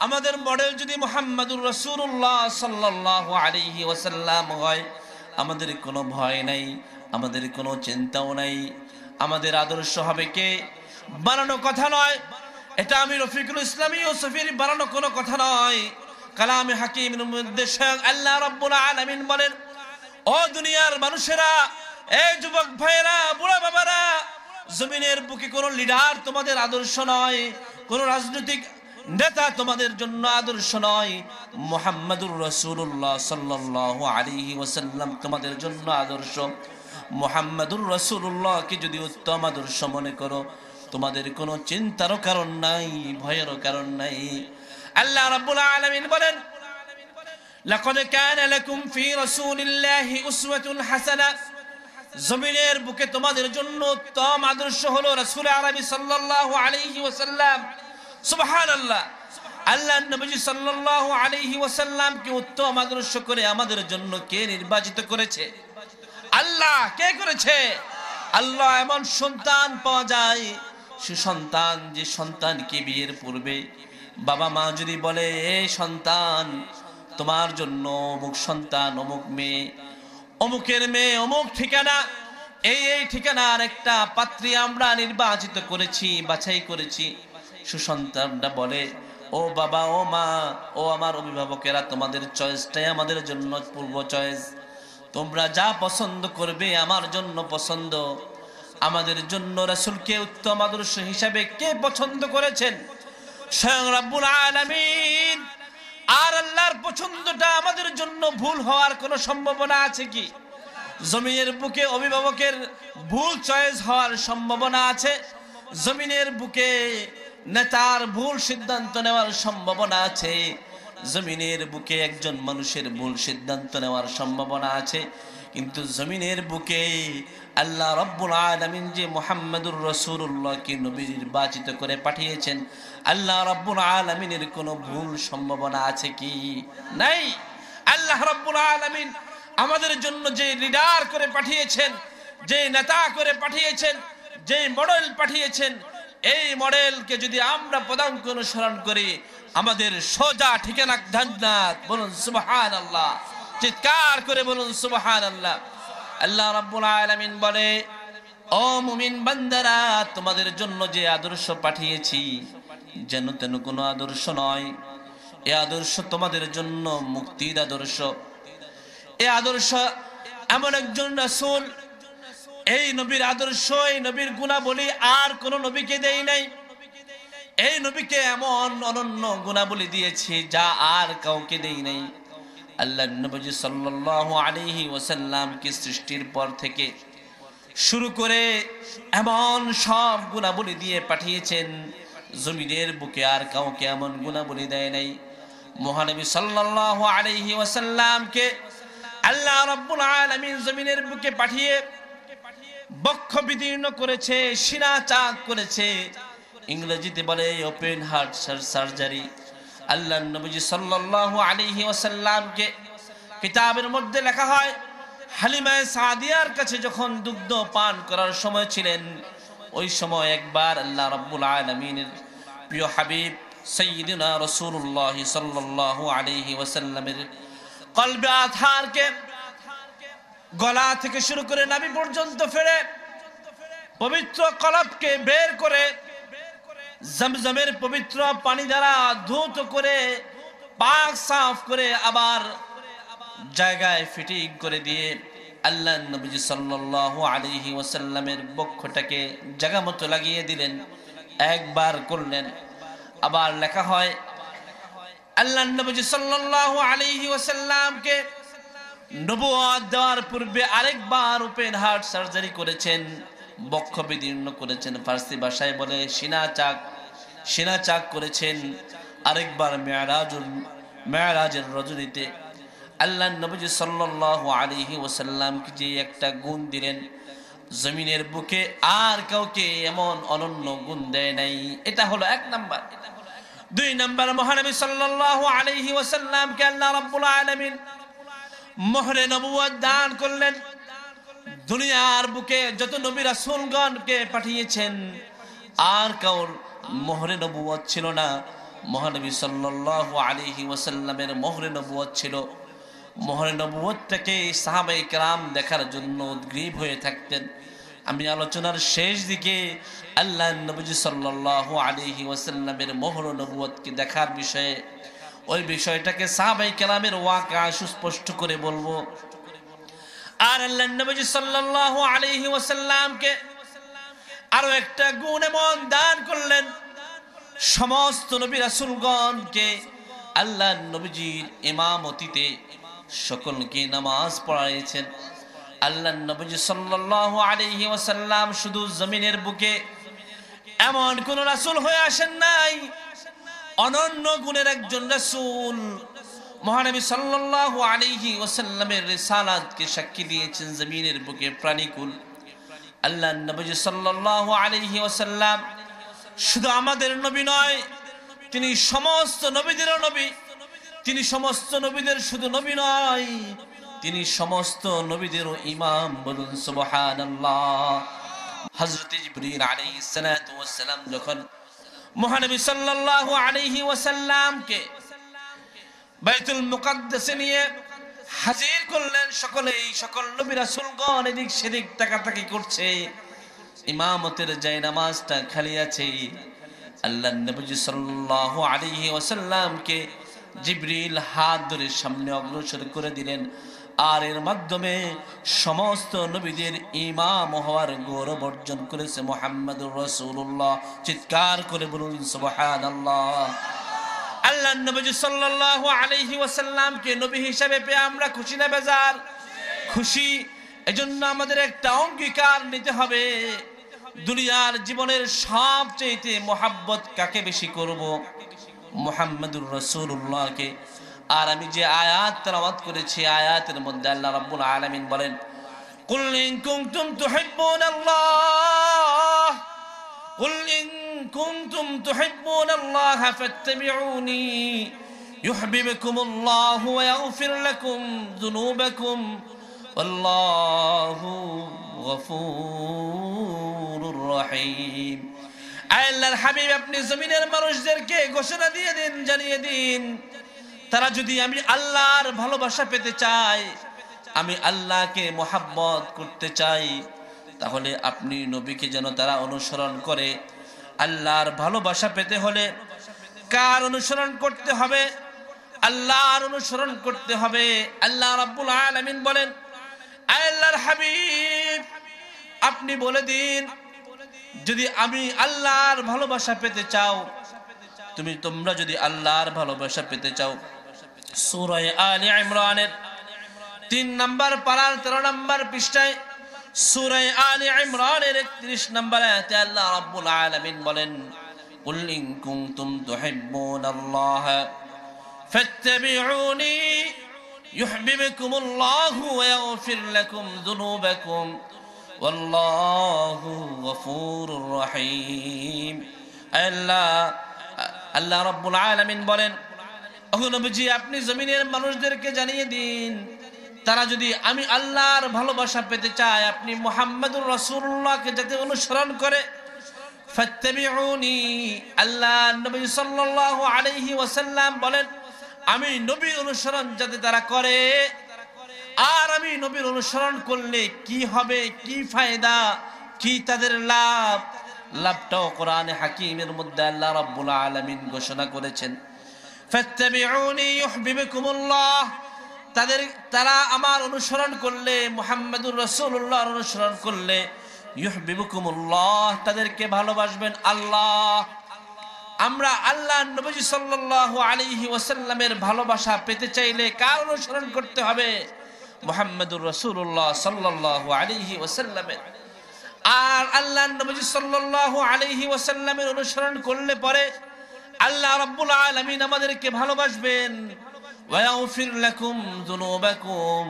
আমাদের মডেল যদি মোহাম্মদুর রসুল্লাহ সাল্লাহ আলিহি ওয়াসাল্লাম হয় আমাদের কোনো ভয় নাই আমাদের কোনো চিন্তাও নাই আমাদের আদর্শ হবে কে বানানো কথা নয় এটা আমি রফিকুল ইসলামী ও সফির বানানো কোনো কথা নয় কালামে হাকিম আল্লাহ রব্বুল আলমিন বলেন ও দুনিয়ার মানুষেরা এই যুবক ভাইয়েরা বুড়া বাবারা জমিনের বুকে কোনো লিডার তোমাদের আদর্শ নয় কোনো রাজনৈতিক নেতা তোমাদের জন্য আদর্শ নয় মোহাম্মদুর রসুল্লাহ সাল্লাহ আলিহি ওসাল্লাম তোমাদের জন্য আদর্শ মোহাম্মদুর রসুল্লাহকে যদি উত্তম আদর্শ মনে করো তোমাদের কোনো চিন্তারও কারণ নাই ভয়েরও কারণ নাই আল্লাহ রাব্বুল আলামিন বলেন লাকাদ কানা লাকুম ফি রাসূলিল্লাহি উসওয়াতুন হাসানা জমিনের বুকে তোমাদের জন্য উত্তম আদর্শ হলো রাসূল আরবী সাল্লাল্লাহু আলাইহি ওয়াসাল্লাম সুবাহান আল্লাহ আল্লাহ নবীজি সাল্লাহ আলহি ওসাল্লামকে উত্তম আদর্শ করে আমাদের জন্য কে নির্বাচিত করেছে আল্লাহ কে করেছে আল্লাহ এমন সন্তান পাওয়া যায় সে সন্তান যে সন্তানকে বিয়ের পূর্বে বাবা মা যদি বলে এ সন্তান তোমার জন্য অমুক সন্তান অমুক মেয়ে অমুকের মেয়ে অমুক ঠিকানা এই এই ঠিকানার একটা পাত্রী আমরা নির্বাচিত করেছি বাছাই করেছি সুসন্তানটা বলে ও বাবা ও মা ও আমার অভিভাবকেরা তোমাদের চয়েসটাই আমাদের জন্য পূর্ব চয়েস তোমরা যা পছন্দ করবে আমার জন্য পছন্দ আমাদের জন্য রাসুলকে উত্তম আদর্শ হিসাবে কে পছন্দ করেছেন স্বয়ং রাব্বুল আলামিন আর আল্লাহর পছন্দটা আমাদের জন্য ভুল হওয়ার কোনো সম্ভাবনা আছে কি জমিনের বুকে অভিভাবকের ভুল চয়েস হওয়ার সম্ভাবনা আছে জমিনের বুকে নেতার ভুল সিদ্ধান্ত নেওয়ার সম্ভাবনা আছে জমিনের বুকে একজন মানুষের ভুল সিদ্ধান্ত নেওয়ার সম্ভাবনা আছে কিন্তু জমিনের বুকে আল্লাহ রব্বুল আলমিন যে মোহাম্মদুর রসুল্লাহকে নবী নির্বাচিত করে পাঠিয়েছেন আল্লাহ রব্বুল আলমিনের কোনো ভুল সম্ভাবনা আছে কি নাই আল্লাহ রব্বুল আলমিন আমাদের জন্য যে লিডার করে পাঠিয়েছেন যে নেতা করে পাঠিয়েছেন যে মডেল পাঠিয়েছেন এই মডেলকে যদি আমরা পদাঙ্ক অনুসরণ করি আমাদের সোজা ঠিকানা ধান্নাত বলুন সুবাহান আল্লাহ চিৎকার করে বলুন সুবাহান আল্লাহ আল্লাহ রাব্বুল আলামিন বলে ও মুমিন বান্দারা তোমাদের জন্য যে আদর্শ পাঠিয়েছি যেন তেন কোনো আদর্শ নয় এ আদর্শ তোমাদের জন্য মুক্তির আদর্শ এ আদর্শ এমন একজন রাসূল এই নবীর আদর্শ এই নবীর গুণাবলী আর কোন নবীকে দেই নাই এই নবীকে এমন অনন্য গুণাবলী দিয়েছি যা আর কাউকে দেই নাই আল্লাহ নবজি সাল্লাহ আলিহি ওসাল্লামকে সৃষ্টির পর থেকে শুরু করে এমন সব গুণাবলী দিয়ে পাঠিয়েছেন জমিনের বুকে আর কাউকে এমন গুণাবলী দেয় নাই মহানবী সাল্লাহ আলিহি ওসাল্লামকে আল্লাহ রব্বুল আলমিন জমিনের বুকে পাঠিয়ে বক্ষ বিদীর্ণ করেছে সিনা চাক করেছে ইংরেজিতে বলে ওপেন হার্ট সার্জারি আল্লাহ নবীজি সাল্লাল্লাহু আলাইহি ওয়াসাল্লামকে কিতাবের মধ্যে লেখা হয় হালিমায় সাদিয়ার কাছে যখন দুগ্ধ পান করার সময় ছিলেন ওই সময় একবার আল্লাহ রাব্বুল আলামিনের প্রিয় হাবিব সৈয়দিনা রসুল্লাহ সাল্লাল্লাহু আলাইহি ওয়াসাল্লামের কলবে আথারকে গলা থেকে শুরু করে নাবি পর্যন্ত ফেরে পবিত্র কলাপকে বের করে জমজমের পবিত্র পানি দ্বারা ধৌত করে পাক সাফ করে আবার জায়গায় ফিটিং করে দিয়ে আল্লাহ নবীজি সাল্লাল্লাহু আলাইহি ওয়াসাল্লামের বক্ষটাকে জায়গা মতো লাগিয়ে দিলেন একবার করলেন আবার লেখা হয় আল্লাহ নবীজি সাল্লাল্লাহু আলাইহি ওয়াসাল্লামকে নবুয়াদ দেওয়ার পূর্বে আরেকবার ওপেন হার্ট সার্জারি করেছেন বক্ষ বিদীর্ণ করেছেন ফার্সি ভাষায় বলে সিনা চাক সিনা চাক করেছেন আরেকবার মেয়ারাজুল মেয়ারাজের রজনীতে আল্লাহ নবীজি সাল্লাহ আলিহি ওসাল্লামকে যে একটা গুণ দিলেন জমিনের বুকে আর কাউকে এমন অনন্য গুণ দেয় নাই এটা হলো এক নাম্বার দুই নম্বর মহানবী সাল্লাহ আলিহি ওসাল্লামকে আল্লাহ রব্বুল আলমিন মোহরে নবুয়াদ দান করলেন দুনিয়ার বুকে যত নবী রাসূলগণকে পাঠিয়েছেন আর কাউর মোহরে নবুয়াদ ছিল না মহানবী সাল্লাল্লাহু আলাইহি ওয়াসাল্লামের মোহরে নবুয়াদ ছিল মোহরে নবুয়াদটাকে সাহাবাই কালাম দেখার জন্য উদ্গ্রীব হয়ে থাকতেন আমি আলোচনার শেষ দিকে আল্লাহ নবীজি সাল্লাল্লাহু আলাইহি ওয়াসাল্লামের মোহর নবুয়াদকে দেখার বিষয়ে ওই বিষয়টাকে সাহাবাই কেলামের ওয়াকা সুস্পষ্ট করে বলবো আর আল্লাহ নবীজি সাল্লাল্লাহু আলাইহি ওয়াসাল্লামকে আরো একটা গুণ এমন দান করলেন সমস্ত নবী রাসূলগণকে আল্লাহ নবীজির ইমামতিতে সকলকে নামাজ পড়াইছেন আল্লাহ নবীজি সাল্লাল্লাহু আলাইহি ওয়াসাল্লাম শুধু জমিনের বুকে এমন কোন রাসূল হয়ে আসেন নাই অনন্য গুণের একজন রসুল মহানবী সাল্লাহ আলিহি ওসাল্লামের রেসালাতকে সাক্ষী দিয়েছেন জমিনের বুকে প্রাণীকুল আল্লাহ নবী সাল্লাহ আলিহি ওসাল্লাম শুধু আমাদের নবী নয় তিনি সমস্ত নবীদেরও নবী তিনি সমস্ত নবীদের শুধু নবী নয় তিনি সমস্ত নবীদেরও ইমাম বলুন সুবহান আল্লাহ হজরত ইব্রাহিম আলাইহিস সালাম যখন মহানবী সাল্লাল্লাহু আলাইহি ওয়াসাল্লামকে বাইতুল মুকাদ্দাসে নিয়ে হাজির করলেন সকলেই সকল নবী রাসূলগণ এদিক সেদিক তাকাতাকি করছে ইমামতের যে নামাজটা খালি আছে আল্লাহ নবী সাল্লাল্লাহু আলাইহি ওয়াসাল্লামকে জিবরিল হাত ধরে সামনে অগ্রসর করে দিলেন আর এর মাধ্যমে সমস্ত নবীদের ইমাম হওয়ার গৌরব অর্জন করেছে মোহাম্মদুর রসুল্লাহ চিৎকার করে বলুন সুবাহান আল্লাহ আল্লাহ নবীজি সাল্লাহ আলহি ওসাল্লামকে নবী হিসাবে পেয়ে আমরা খুশি না বেজার খুশি এজন্য আমাদের একটা অঙ্গীকার নিতে হবে দুনিয়ার জীবনের সবচেয়ে মহাব্বত কাকে বেশি করব মোহাম্মদুর রসুল্লাহকে আর আমি যে আয়াত তেলাওয়াত করেছি আয়াতের মধ্যে আল্লাহ রাব্বুল আলামিন বলেন قل إن كنتم تحبون الله قل إن كنتم تحبون الله فاتبعوني يحببكم الله ويغفر لكم ذنوبكم والله غفور رحيم আল্লাহর হাবিব আপনি জমিনের মানুষদেরকে ঘোষণা দিয়ে দিন জানিয়ে দিন তারা যদি আমি আল্লাহর ভালোবাসা পেতে চাই আমি আল্লাহকে মোহাব্বত করতে চাই তাহলে আপনি নবীকে যেন তারা অনুসরণ করে আল্লাহর ভালোবাসা পেতে হলে কার অনুসরণ করতে হবে আল্লাহর অনুসরণ করতে হবে আল্লাহ রাব্বুল আলামিন বলেন আল্লাহর হাবিব আপনি বলে দিন যদি আমি আল্লাহর ভালোবাসা পেতে চাও তুমি তোমরা যদি আল্লাহর ভালোবাসা পেতে চাও সুরায় আলী ইমরানের তিন নম্বর পাড়ার তেরো নম্বর পৃষ্ঠায় সুরায় আলী ইমরানের একত্রিশ নম্বর আয়াতে আল্লাহ রাব্বুল আলামিন বলেন قل إن كنتم تحبون الله فاتبعوني يحببكم الله ويغفر لكم ذنوبكم والله غفور رحيم আল্লাহ আল্লাহ রাব্বুল আলামিন বলেন অহনবীজি আপনি জমিনের মানুষদেরকে জানিয়ে দিন তারা যদি আমি আল্লাহর ভালোবাসা পেতে চায় আপনি মোহাম্মদুর রসুল্লাহকে যাতে অনুসরণ করে আল্লাহ নবী সাল্লাহ ওয়াসাল্লাম বলেন আমি নবী অনুসরণ যাতে তারা করে আর আমি নবীর অনুসরণ করলে কি হবে কি ফায়দা কি তাদের লাভ লাভটাও কোরআনে হাকিমের মধ্যে আল্লাহ রাব্বুল আলামিন ঘোষণা করেছেন তাদের তারা আমার অনুসরণ করলে মোহাম্মদুর রসুল্লাহ অনুসরণ করলে ইহবিবুকুমুল্লাহ তাদেরকে ভালোবাসবেন আল্লাহ আমরা আল্লাহ নবী সাল্লাহ ওসাল্লামের ভালোবাসা পেতে চাইলে কার অনুসরণ করতে হবে মোহাম্মদুর রসুল্লাহ সাল্লাহ আলিহি ওসাল্লামের আর আল্লাহ নবী সাল্লাহ আলিহি ওসাল্লামের অনুসরণ করলে পরে আল্লাহ রাব্বুল আলামিন আমাদেরকে ভালোবাসবেন ওয়াগফির লাকুম যুনুবাকুম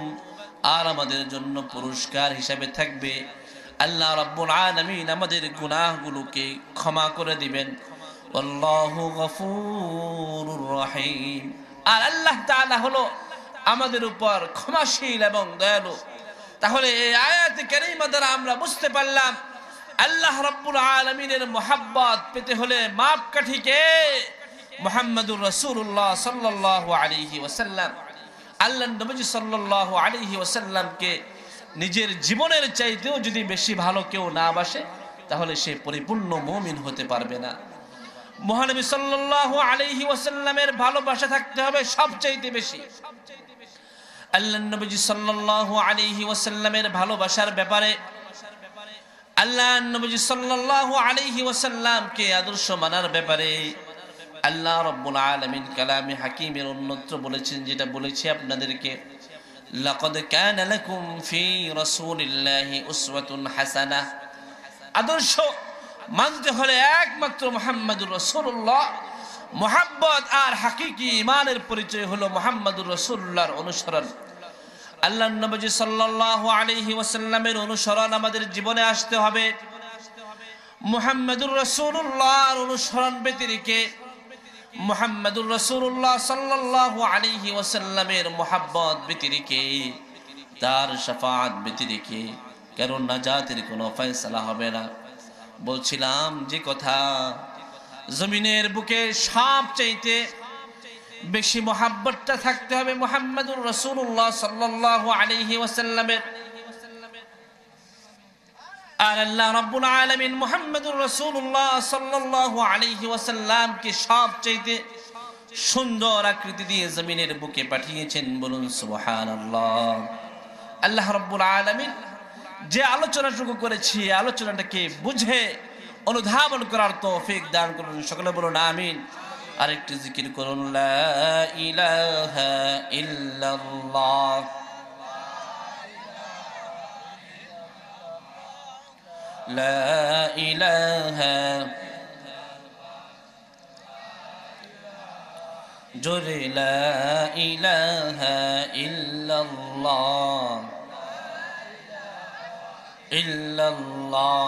আর আমাদের জন্য পুরস্কার হিসাবে থাকবে আল্লাহ রাব্বুল আলামিন আমাদের গুনাহগুলোকে ক্ষমা করে দিবেন আল্লাহু গফুরুর রহিম আর আল্লাহ তাআলা হলো আমাদের উপর ক্ষমাশীল এবং দয়ালু তাহলে এই আয়াত কারীমা দ্বারা আমরা বুঝতে পারলাম আল্লাহ রব্বুল আলমিনের মোহাব্বত পেতে হলে মাপকাঠিকে মোহাম্মদুর রসুল্লাহ সাল্লাহ আলিহি ওসাল্লাম আল্লাহ নবজি সাল্লাহ আলিহি ওসাল্লামকে নিজের জীবনের চাইতেও যদি বেশি ভালো কেউ না বাসে তাহলে সে পরিপূর্ণ মমিন হতে পারবে না মহানবী সাল্লাহ আলিহি ওসাল্লামের ভালোবাসা থাকতে হবে সবচাইতে বেশি আল্লাহ নবজি সাল্লাহ আলিহি ওসাল্লামের ভালোবাসার ব্যাপারে আল্লাহ নবীজি সাল্লাহ আলহি ওয়াসাল্লামকে আদর্শ মানার ব্যাপারে আল্লাহ রব্বুল আলমিন কালামে হাকিমের অন্যত্র বলেছেন যেটা বলেছি আপনাদেরকে لقد كان لكم في رسول الله أسوة حسنة আদর্শ মানতে হলে একমাত্র মোহাম্মদুর রসুল্লাহ মোহাম্মদ আর হাকিকি ইমানের পরিচয় হলো মোহাম্মদুর রসুল্লাহর অনুসরণ আল্লাহ নবজি সাল্লাহ আলহি ওসাল্লামের অনুসরণ আমাদের জীবনে আসতে হবে মুহাম্মদুর রসুল্লাহর অনুসরণ ব্যতিরিকে মোহাম্মদুর রসুল্লাহ সাল্লাহ আলহি ওসাল্লামের মোহাম্মদ ব্যতিরিকে তার সাফাত ব্যতিরিকে কেন না জাতির কোনো ফেসলা হবে না বলছিলাম যে কথা জমিনের বুকে সব চাইতে বেশি মোহাব্বতটা থাকতে হবে মোহাম্মদুর রসুল্লাহ সাল্লাহ আলহি ওসাল্লামের আর আল্লাহ রব্বুল আলমিন মোহাম্মদুর রসুল্লাহ সাল্লাহ আলহি সুন্দর আকৃতি দিয়ে জমিনের বুকে পাঠিয়েছেন বলুন সুহান আল্লাহ রব্বুল আলমিন যে আলোচনাটুকু করেছি আলোচনাটাকে বুঝে অনুধাবন করার ফেক দান করুন সকলে বলুন আমিন আরেকটি জিকির করুন লা ইলাহা ইল্লাল্লাহ لا إله جر لا إله إلا الله إلا الله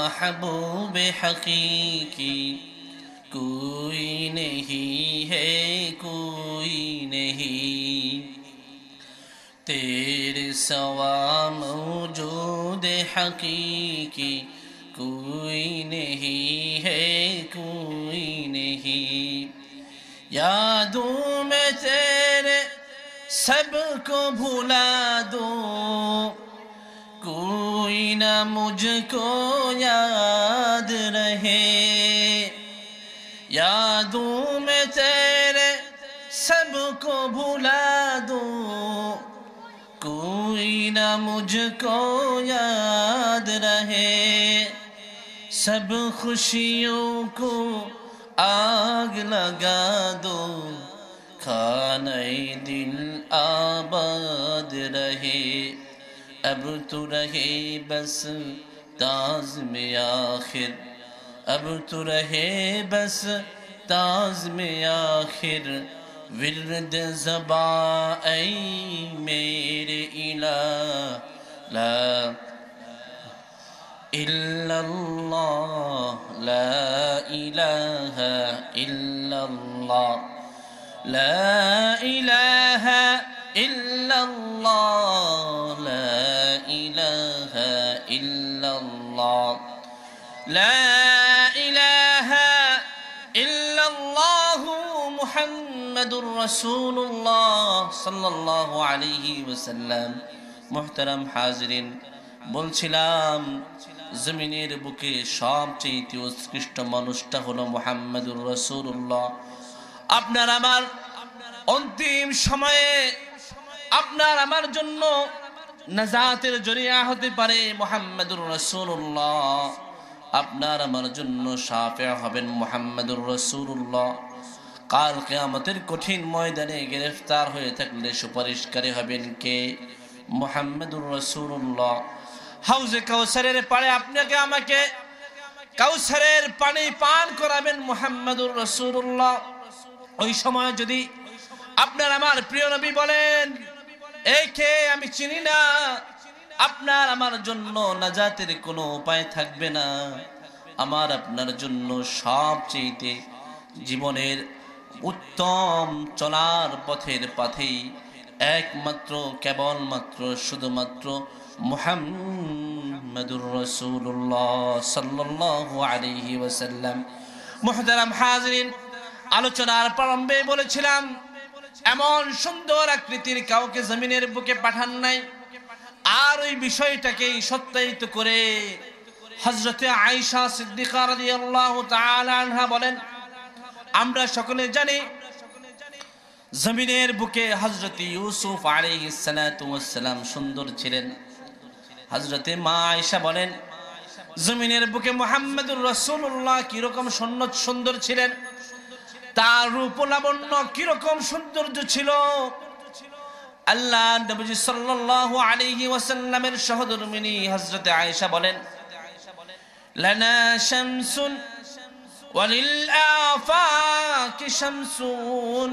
محبوب حقیقی کوئی نہیں ہے کوئی نہیں تیرے سوا موجود حقیقی کوئی نہیں ہے کوئی نہیں یادوں میں تیرے سب کو بھلا دوں کوئی نہ مجھ کو یاد رہے یادوں میں تیرے سب کو بلا دوں کوئی نہ مجھ کو یاد رہے سب خوشیوں کو آگ لگا دو کھانے نئی دن آباد رہے اب تو رہے بس تاز میں آخر اب تو رہے بس تاز میں آخر ورد زبا اے میرے الہ لا إلا الله لا إله إلا الله لا إله إلا الله لا إلا الله لا إله إلا الله محمد رسول الله صلى الله عليه وسلم محترم حاضرين বলছিলাম জমিনের বুকে সবচেয়ে উৎকৃষ্ট মানুষটা হলো মোহাম্মদুর রসুল্লাহ আপনার আমার অন্তিম সময়ে আপনার আমার জন্য নাজাতের জরিয়া হতে পারে মোহাম্মদুর রসুল্লাহ আপনার আমার জন্য সাফে হবেন মোহাম্মদুর রসুল্লাহ কাল আমাদের কঠিন ময়দানে গ্রেফতার হয়ে থাকলে সুপারিশকারী হবেন কে মোহাম্মদুর রসুল্লাহ হাউজে কাউসারের পাড়ে আপনাকে আমাকে কাউসারের পানি পান করাবেন মোহাম্মদুর রসুল্লাহ ওই সময় যদি আপনার আমার প্রিয় নবী বলেন একে আমি চিনি না আপনার আমার জন্য নাজাতের কোনো উপায় থাকবে না আমার আপনার জন্য সবচেয়েতে জীবনের উত্তম চলার পথের পাথেই একমাত্র কেবলমাত্র শুধুমাত্র মোহাম্মদুর রসুল্লাহ সাল্লাহ আলহি ওয়াসাল্লাম মোহতারাম হাজরিন আলোচনার প্রারম্ভে বলেছিলাম এমন সুন্দর আকৃতির কাউকে জমিনের বুকে পাঠান নাই আর ওই বিষয়টাকে সত্যায়িত করে হজরতে আইসা সিদ্দিকার বলেন আমরা সকলে জানি জমিনের বুকে হজরত ইউসুফ আলিহালাম সুন্দর ছিলেন হজরতে মা আয়সা বলেন জমিনের বুকে মোহাম্মদুর রসুল্লাহ কিরকম সন্ন্যত সুন্দর ছিলেন তার রূপ লাবণ্য কিরকম সৌন্দর্য ছিল আল্লাহ নবীজি সাল্লাল্লাহু আলাইহি ওয়াসাল্লামের সহধর্মিনী হযরতে আয়েশা বলেন লানা শামসুন ওয়ালিল আফাকি শামসুন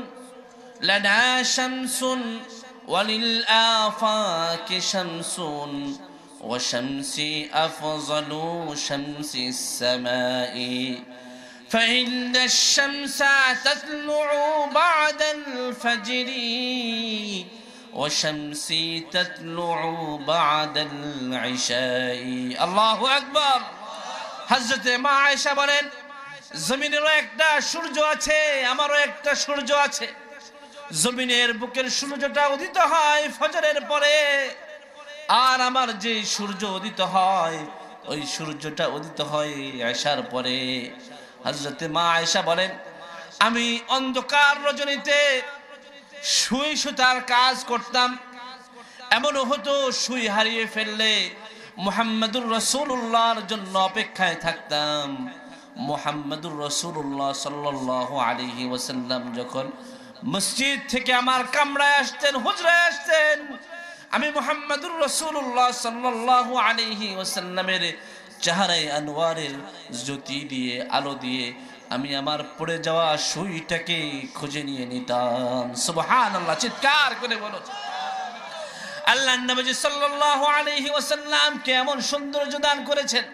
লানা শামসুন ওয়ালিল আফাকি শামসুন وشمسي أفضل شمس السماء فإن الشمس تطلع بعد الفجر وشمسي تطلع بعد العشاء الله أكبر حضرت ما عائشة বলেন জমিনেরও একটা সূর্য আছে আমারও একটা সূর্য আছে জমিনের বুকের সূর্যটা উদিত হয় ফজরের পরে আর আমার যে সূর্য উদিত হয় ওই সূর্যটা উদিত হয় আসার পরে হাজরতে মা আয়সা বলেন আমি অন্ধকার রজনীতে শুই সুতার কাজ করতাম এমন হতো শুই হারিয়ে ফেললে মোহাম্মদুর রসুল্লাহর জন্য অপেক্ষায় থাকতাম মোহাম্মদুর রসুল্লাহ সাল্লাহ আলিহি ওসাল্লাম যখন মসজিদ থেকে আমার কামরায় আসতেন হুজরায় আসতেন আমি মোহাম্মদুর রসুল্লাহ সাল্লাহ আলিহি ওসাল্লামের চাহারাই আনোয়ারের জ্যোতি দিয়ে আলো দিয়ে আমি আমার পড়ে যাওয়া সুইটাকে খুঁজে নিয়ে নিতাম সুবহান আল্লাহ চিৎকার করে বলো আল্লাহ নবজি সাল্লাল্লাহু আলাইহি ওয়াসাল্লাম কেমন সুন্দর দান করেছেন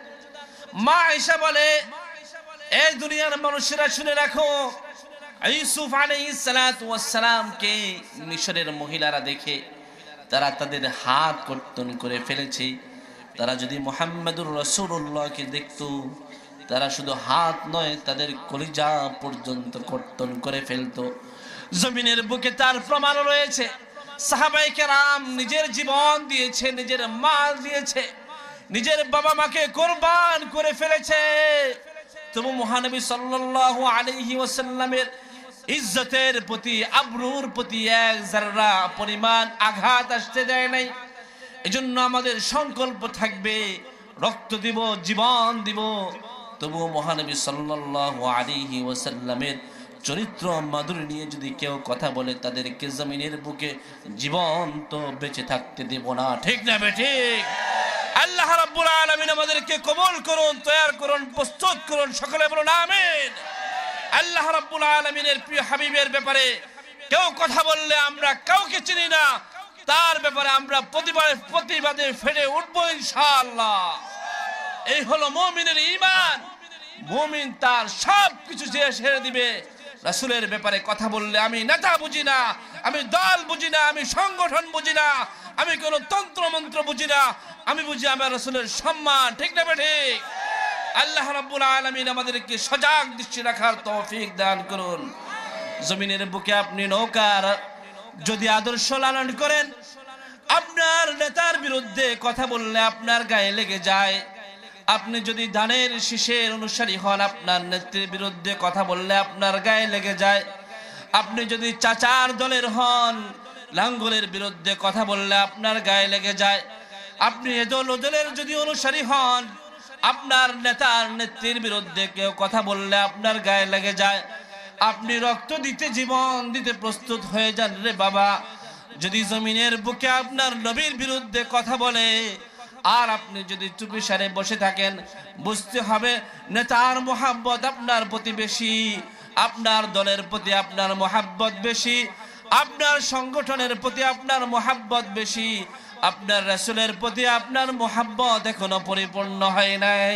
মা আয়েশা বলে এই দুনিয়ার মানুষেরা শুনে রাখো ইউসুফ আলাইহিস সালাতু কে মিশরের মহিলারা দেখে তারা তাদের হাত কর্তন করে ফেলেছে তারা যদি মোহাম্মদুর রসুল্লাহকে দেখত তারা শুধু হাত নয় তাদের কলিজা পর্যন্ত কর্তন করে ফেলত জমিনের বুকে তার প্রমাণ রয়েছে সাহাবাইকে রাম নিজের জীবন দিয়েছে নিজের মাল দিয়েছে নিজের বাবা মাকে কোরবান করে ফেলেছে তবু মহানবী সাল্লাহ আলহি ওসাল্লামের ইজ্জতের প্রতি আবরুর প্রতি এক যারা পরিমাণ আঘাত আসতে দেয় নাই এজন্য আমাদের সংকল্প থাকবে রক্ত দিব জীবন দিব তবুও মহানবী সাল্লাহ আলিহি ওয়াসাল্লামের চরিত্র মাধুরী নিয়ে যদি কেউ কথা বলে তাদেরকে জমিনের বুকে জীবন্ত বেঁচে থাকতে দেব না ঠিক না ঠিক আল্লাহ রাব্বুল আলামিন আমাদেরকে কবুল করুন তৈয়ার করুন প্রস্তুত করুন সকলে বলুন আমিন আল্লাহ রাব্বুল আলামিনের প্রিয় হাবিবের ব্যাপারে কেউ কথা বললে আমরা কাউকে চিনি না তার ব্যাপারে আমরা প্রতিবারের প্রতিবাদে ফেটে উঠবো ইনশাল্লাহ এই হলো মমিনের ইমান মমিন তার সব কিছু যে সেরে দিবে রাসুলের ব্যাপারে কথা বললে আমি নেতা বুঝি না আমি দল বুঝি না আমি সংগঠন বুঝি না আমি কোনো মন্ত্র বুঝি না আমি বুঝি আমার রসুলের সম্মান ঠিক না ঠিক আল্লাহ রাব্বুল আলমিন আমাদেরকে সজাগ দৃষ্টি রাখার তৌফিক দান করুন জমিনের বুকে আপনি নৌকার যদি আদর্শ লালন করেন আপনার নেতার বিরুদ্ধে কথা বললে আপনার গায়ে লেগে যায় আপনি যদি ধানের শীষের অনুসারী হন আপনার নেত্রীর বিরুদ্ধে কথা বললে আপনার গায়ে লেগে যায় আপনি যদি চাচার দলের হন লাঙ্গলের বিরুদ্ধে কথা বললে আপনার গায়ে লেগে যায় আপনি এদল ওদলের যদি অনুসারী হন আপনার নেতার নেত্রীর বিরুদ্ধে কেউ কথা বললে আপনার গায়ে লেগে যায় আপনি রক্ত দিতে জীবন দিতে প্রস্তুত হয়ে যান রে বাবা যদি জমিনের বুকে আপনার নবীর বিরুদ্ধে কথা বলে আর আপনি যদি চুপি সারে বসে থাকেন বুঝতে হবে নেতার মোহাব্বত আপনার প্রতি বেশি আপনার দলের প্রতি আপনার মোহাব্বত বেশি আপনার সংগঠনের প্রতি আপনার মোহাব্বত বেশি আপনার রাসুলের প্রতি আপনার মোহাব্বত এখনো পরিপূর্ণ হয় নাই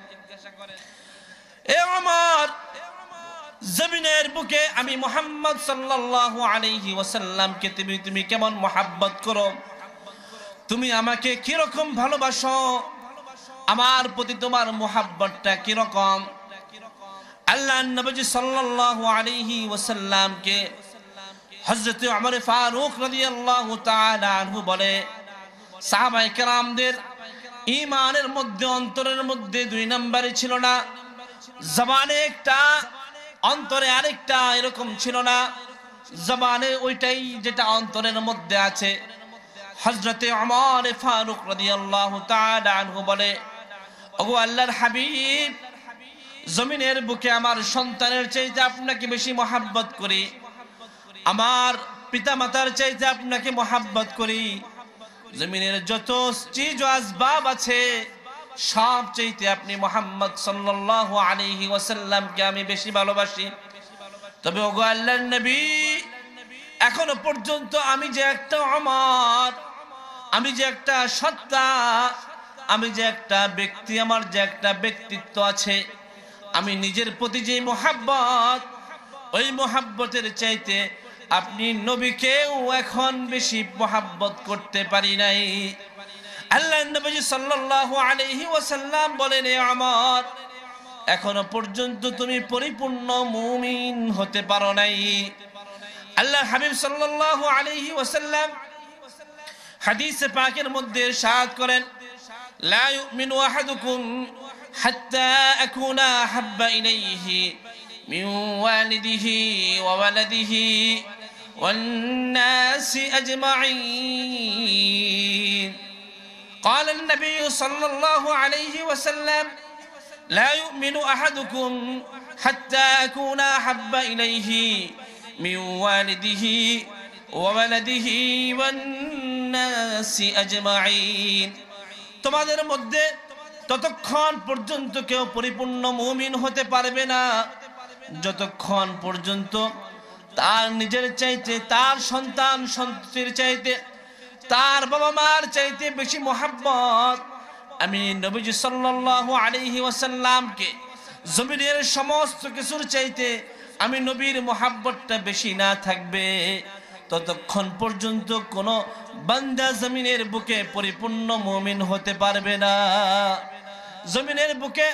এ আমার জমিনের বুকে আমি মোহাম্মদ তুমি তুমি কেমন মোহাব্বত করো তুমি আমাকে আমার প্রতি তোমার আল্লাহ নবজি ফারুক নদী আল্লাহ বলে সাহাবাই কেরামদের ইমানের মধ্যে অন্তরের মধ্যে দুই নম্বরে ছিল না জবানে একটা অন্তরে আরেকটা এরকম ছিল না জবানে ওইটাই যেটা অন্তরের মধ্যে আছে হজরতে অমর ফারুক রদি আল্লাহ বলে ও আল্লাহর হাবিব জমিনের বুকে আমার সন্তানের চাইতে আপনাকে বেশি মহাব্বত করি আমার পিতা মাতার চাইতে আপনাকে মহাব্বত করি জমিনের যত চিজ আসবাব আছে সব চাইতে আপনি মোহাম্মদ সাল্লাহ আলিহি ওয়াসাল্লামকে আমি বেশি ভালোবাসি তবে ওগো আল্লাহ নবী এখনো পর্যন্ত আমি যে একটা আমার আমি যে একটা সত্তা আমি যে একটা ব্যক্তি আমার যে একটা ব্যক্তিত্ব আছে আমি নিজের প্রতি যে মোহাব্বত ওই মোহাব্বতের চাইতে আপনি নবীকেও এখন বেশি মোহাব্বত করতে পারি নাই আল্লাহ নবী সাল্লাল্লাহু আলাইহি ওয়াসাল্লাম বলেন এ আমার এখনো পর্যন্ত তুমি পরিপূর্ণ মুমিন হতে পারো নাই আল্লাহ হাবিব সাল্লাল্লাহু আলাইহি ওয়াসাল্লাম হাদিসে পাকের মধ্যে সাদ করেন লা ইউমিনু আহাদুকুম হাত্তা আকুনা হাব্বা ইলাইহি মিন ওয়ালিদিহি ওয়া ওয়ালাদিহি ওয়ান নাসি আজমাইন قال النبي صلى الله عليه وسلم لا يؤمن أحدكم حتى أكون أحب إليه من والده وولده والناس أجمعين তোমাদের মধ্যে ততক্ষণ পর্যন্ত কেউ পরিপূর্ণ মুমিন হতে পারবে না যতক্ষণ পর্যন্ত তার নিজের চাইতে তার সন্তান সন্ততির চাইতে তার বাবা মার চাইতে বেশি মোহাম্মত আমি নবীজি সাল্লাল্লাহু আলিহি ওয়াসাল্লামকে জমিনের সমস্ত কিছুর চাইতে আমি নবীর মোহাব্বতটা বেশি না থাকবে ততক্ষণ পর্যন্ত কোন বান্দা জমিনের বুকে পরিপূর্ণ মমিন হতে পারবে না জমিনের বুকে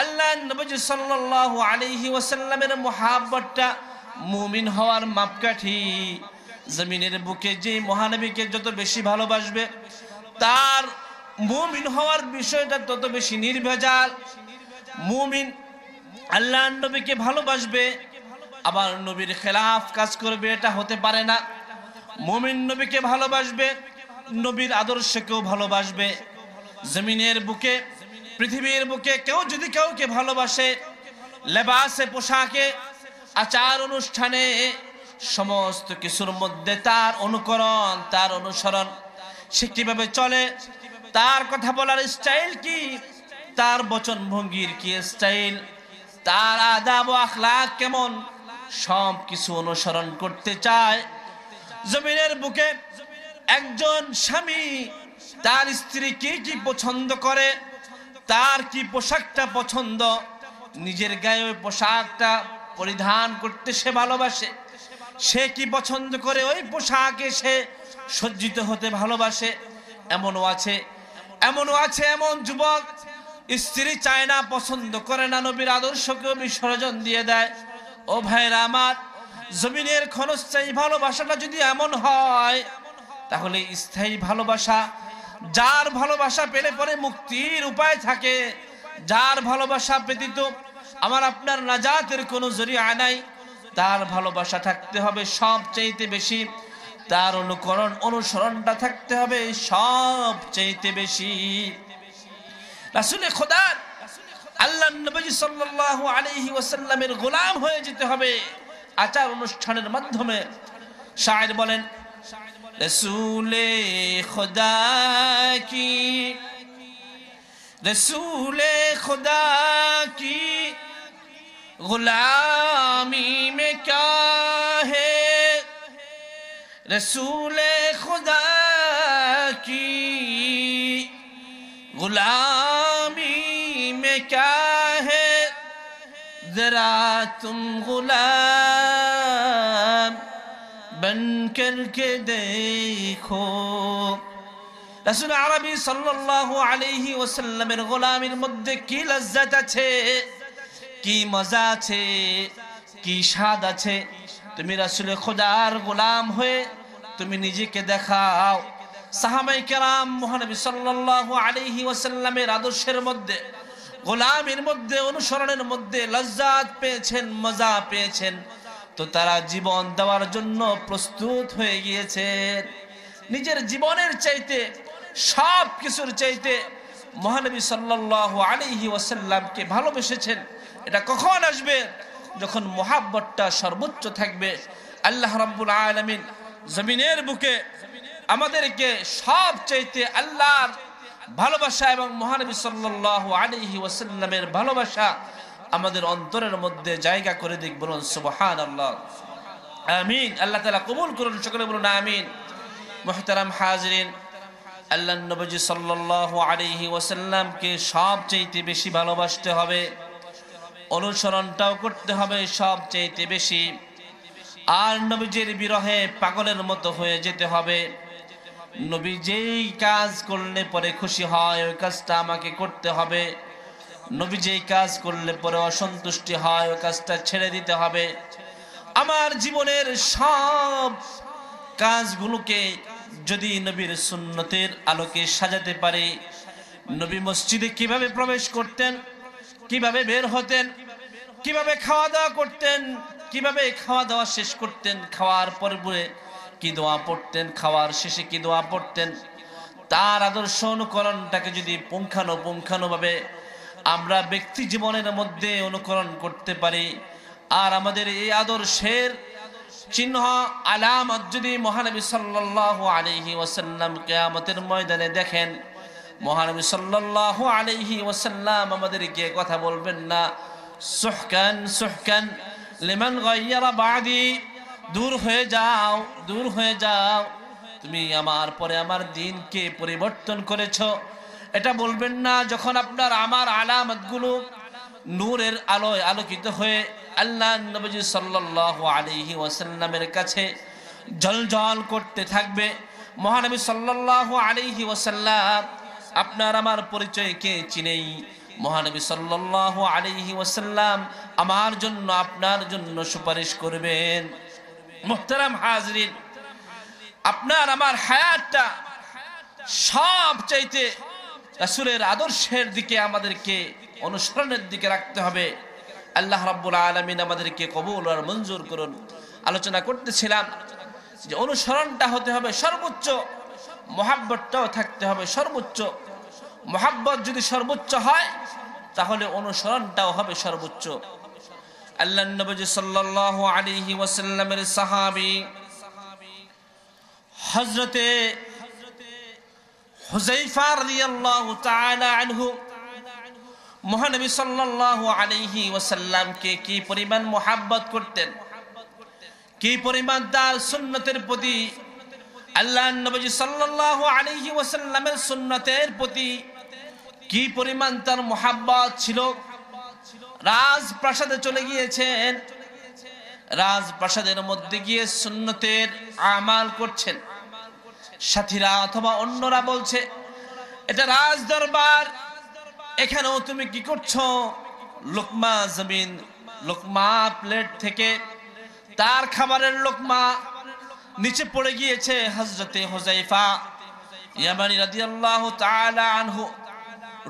আল্লাহ নবজি সাল্লাল্লাহু আলিহি ওয়াসাল্লামের মোহাব্বতটা মমিন হওয়ার মাপকাঠি জমিনের বুকে যে মহানবীকে যত বেশি ভালোবাসবে তার মুমিন হওয়ার বিষয়টা তত বেশি নির্ভেজাল মুমিন আল্লাহ নবীকে ভালোবাসবে আবার নবীর খেলাফ কাজ করবে এটা হতে পারে না মুমিন নবীকে ভালোবাসবে নবীর আদর্শকেও ভালোবাসবে জমিনের বুকে পৃথিবীর বুকে কেউ যদি কাউকে ভালোবাসে লেবাসে পোশাকে আচার অনুষ্ঠানে সমস্ত কিছুর মধ্যে তার অনুকরণ তার অনুসরণ সে কিভাবে চলে তার কথা বলার স্টাইল কি তার বচন ভঙ্গির কি স্টাইল তার আদাব আখলাক কেমন সব কিছু অনুসরণ করতে চায় জমিনের বুকে একজন স্বামী তার স্ত্রী কি কি পছন্দ করে তার কি পোশাকটা পছন্দ নিজের গায়ে পোশাকটা পরিধান করতে সে ভালোবাসে সে কি পছন্দ করে ওই পোশাকে সে সজ্জিত হতে ভালোবাসে এমনও আছে এমনও আছে এমন যুবক স্ত্রী চায় না পছন্দ করে না নবীর আদর্শকে বিসর্জন দিয়ে দেয় ও ভাইরা আমার জমিনের চাই ভালোবাসাটা যদি এমন হয় তাহলে স্থায়ী ভালোবাসা যার ভালোবাসা পেলে পরে মুক্তির উপায় থাকে যার ভালোবাসা ব্যতীত আমার আপনার নাজাতের কোনো জরিয়া নাই তার ভালোবাসা থাকতে হবে সবচেয়েতে বেশি তার অনুকরণ অনুসরণটা থাকতে হবে সবচেয়েতে বেশি রাসুলে খোদা আল্লাহ নবী সাল্লাল্লাহু আলাইহি ওয়াসাল্লামের গোলাম হয়ে যেতে হবে আচার অনুষ্ঠানের মাধ্যমে শায়ের বলেন রসুলে খোদা কি রসুলে খোদা কি غلامی میں کیا ہے رسول خدا کی غلامی میں کیا ہے ذرا تم غلام بن کر کے دیکھو رسول عربی صلی اللہ علیہ وسلم غلام مد کی لذت اچھے কি মজা আছে কি স্বাদ আছে তুমি রাসুলের খোদার গোলাম হয়ে তুমি নিজেকে দেখাও সাহাবাই কেরাম মহানবী সাল আলহি ওয়াসাল্লামের আদর্শের মধ্যে গোলামের মধ্যে অনুসরণের মধ্যে লজ্জাত পেয়েছেন মজা পেয়েছেন তো তারা জীবন দেওয়ার জন্য প্রস্তুত হয়ে গিয়েছেন নিজের জীবনের চাইতে সব কিছুর চাইতে মহানবী সাল্লাহ আলিহি ওয়াসাল্লামকে ভালোবেসেছেন এটা কখন আসবে যখন মোহাব্বতটা সর্বোচ্চ থাকবে আল্লাহ রাব্বুল আলামিন জমিনের বুকে আমাদেরকে সব চাইতে আল্লাহর ভালোবাসা এবং মহানবী সাল্লাল্লাহু আলাইহি ওয়াসাল্লামের ভালোবাসা আমাদের অন্তরের মধ্যে জায়গা করে দিক বলুন সুবহান আল্লাহ আমিন আল্লাহ তাআলা কবুল করুন সকলে বলুন আমিন মোহতারাম হাজরিন আল্লাহ নবজি সাল্লাল্লাহু আলাইহি ওয়াসাল্লামকে চাইতে বেশি ভালোবাসতে হবে অনুসরণটাও করতে হবে চাইতে বেশি আর নবীজির বিরহে পাগলের মতো হয়ে যেতে হবে নবী যেই কাজ করলে পরে খুশি হয় ওই কাজটা আমাকে করতে হবে নবী যেই কাজ করলে পরে অসন্তুষ্টি হয় ওই কাজটা ছেড়ে দিতে হবে আমার জীবনের সব কাজগুলোকে যদি নবীর সুন্নতের আলোকে সাজাতে পারি নবী মসজিদে কিভাবে প্রবেশ করতেন কিভাবে বের হতেন কিভাবে খাওয়া দাওয়া করতেন কিভাবে খাওয়া দাওয়া শেষ করতেন খাওয়ার পরে কি দোয়া পড়তেন খাওয়ার শেষে কি দোয়া পড়তেন তার আদর্শ অনুকরণটাকে যদি পুঙ্খানুপুঙ্খানুভাবে আমরা ব্যক্তি জীবনের মধ্যে অনুকরণ করতে পারি আর আমাদের এই আদর্শের চিহ্ন আলামত যদি মহানবী সাল্লাহ আলিহি ওসাল্লাম কেয়ামতের ময়দানে দেখেন মহানবী সাল্লাহ আলিহি ওসাল্লাম আমাদেরকে কথা বলবেন না সুহকান সুহকান লেমান গাইয়ারা বাদি দূর হয়ে যাও দূর হয়ে যাও তুমি আমার পরে আমার দিনকে পরিবর্তন করেছ এটা বলবেন না যখন আপনার আমার আলামতগুলো নূরের আলোয় আলোকিত হয়ে আল্লাহ নবজি সাল্লাহ আলিহি ওয়াসাল্লামের কাছে জলজল করতে থাকবে মহানবী সাল্লাহ আলিহি ওয়াসাল্লাম আপনার আমার পরিচয়কে চিনেই মহানবী সাল্লাহ আলিহি ওয়াসাল্লাম আমার জন্য আপনার জন্য সুপারিশ করবেন মোহতারাম হাজরিন আপনার আমার হায়াতটা সব চাইতে রাসুলের আদর্শের দিকে আমাদেরকে অনুসরণের দিকে রাখতে হবে আল্লাহ রাব্বুল আলমিন আমাদেরকে কবুল আর মঞ্জুর করুন আলোচনা করতেছিলাম যে অনুসরণটা হতে হবে সর্বোচ্চ মহাব্বতটাও থাকতে হবে সর্বোচ্চ মোহাব্বত যদি সর্বোচ্চ হয় তাহলে অনুসরণটাও হবে সর্বোচ্চ আল্লাহ নবী সাল্লাহ আলিহি ওয়াসাল্লামের সাহাবি হজরতে হুজাইফার রিয়াল্লাহ আনহু মহানবী সাল্লাহ আলিহি ওয়াসাল্লামকে কি পরিমাণ মোহাব্বত করতেন কি পরিমাণ তার সুন্নতের প্রতি আল্লাহ নবী সাল্লাহ ওয়াসাল্লামের সুন্নতের প্রতি কি পরিমাণ তার মোহাব্বত ছিল রাজপ্রাসাদে চলে গিয়েছেন রাজপ্রাসাদের মধ্যে গিয়ে সুন্নতের আমাল করছেন সাথীরা অথবা অন্যরা বলছে এটা রাজ দরবার এখানেও তুমি কি করছো লোকমা জমিন লোকমা প্লেট থেকে তার খাবারের লোকমা নিচে পড়ে গিয়েছে হজরতে হোজাইফা ইয়ামানি রাদিয়াল্লাহু তাআলা আনহু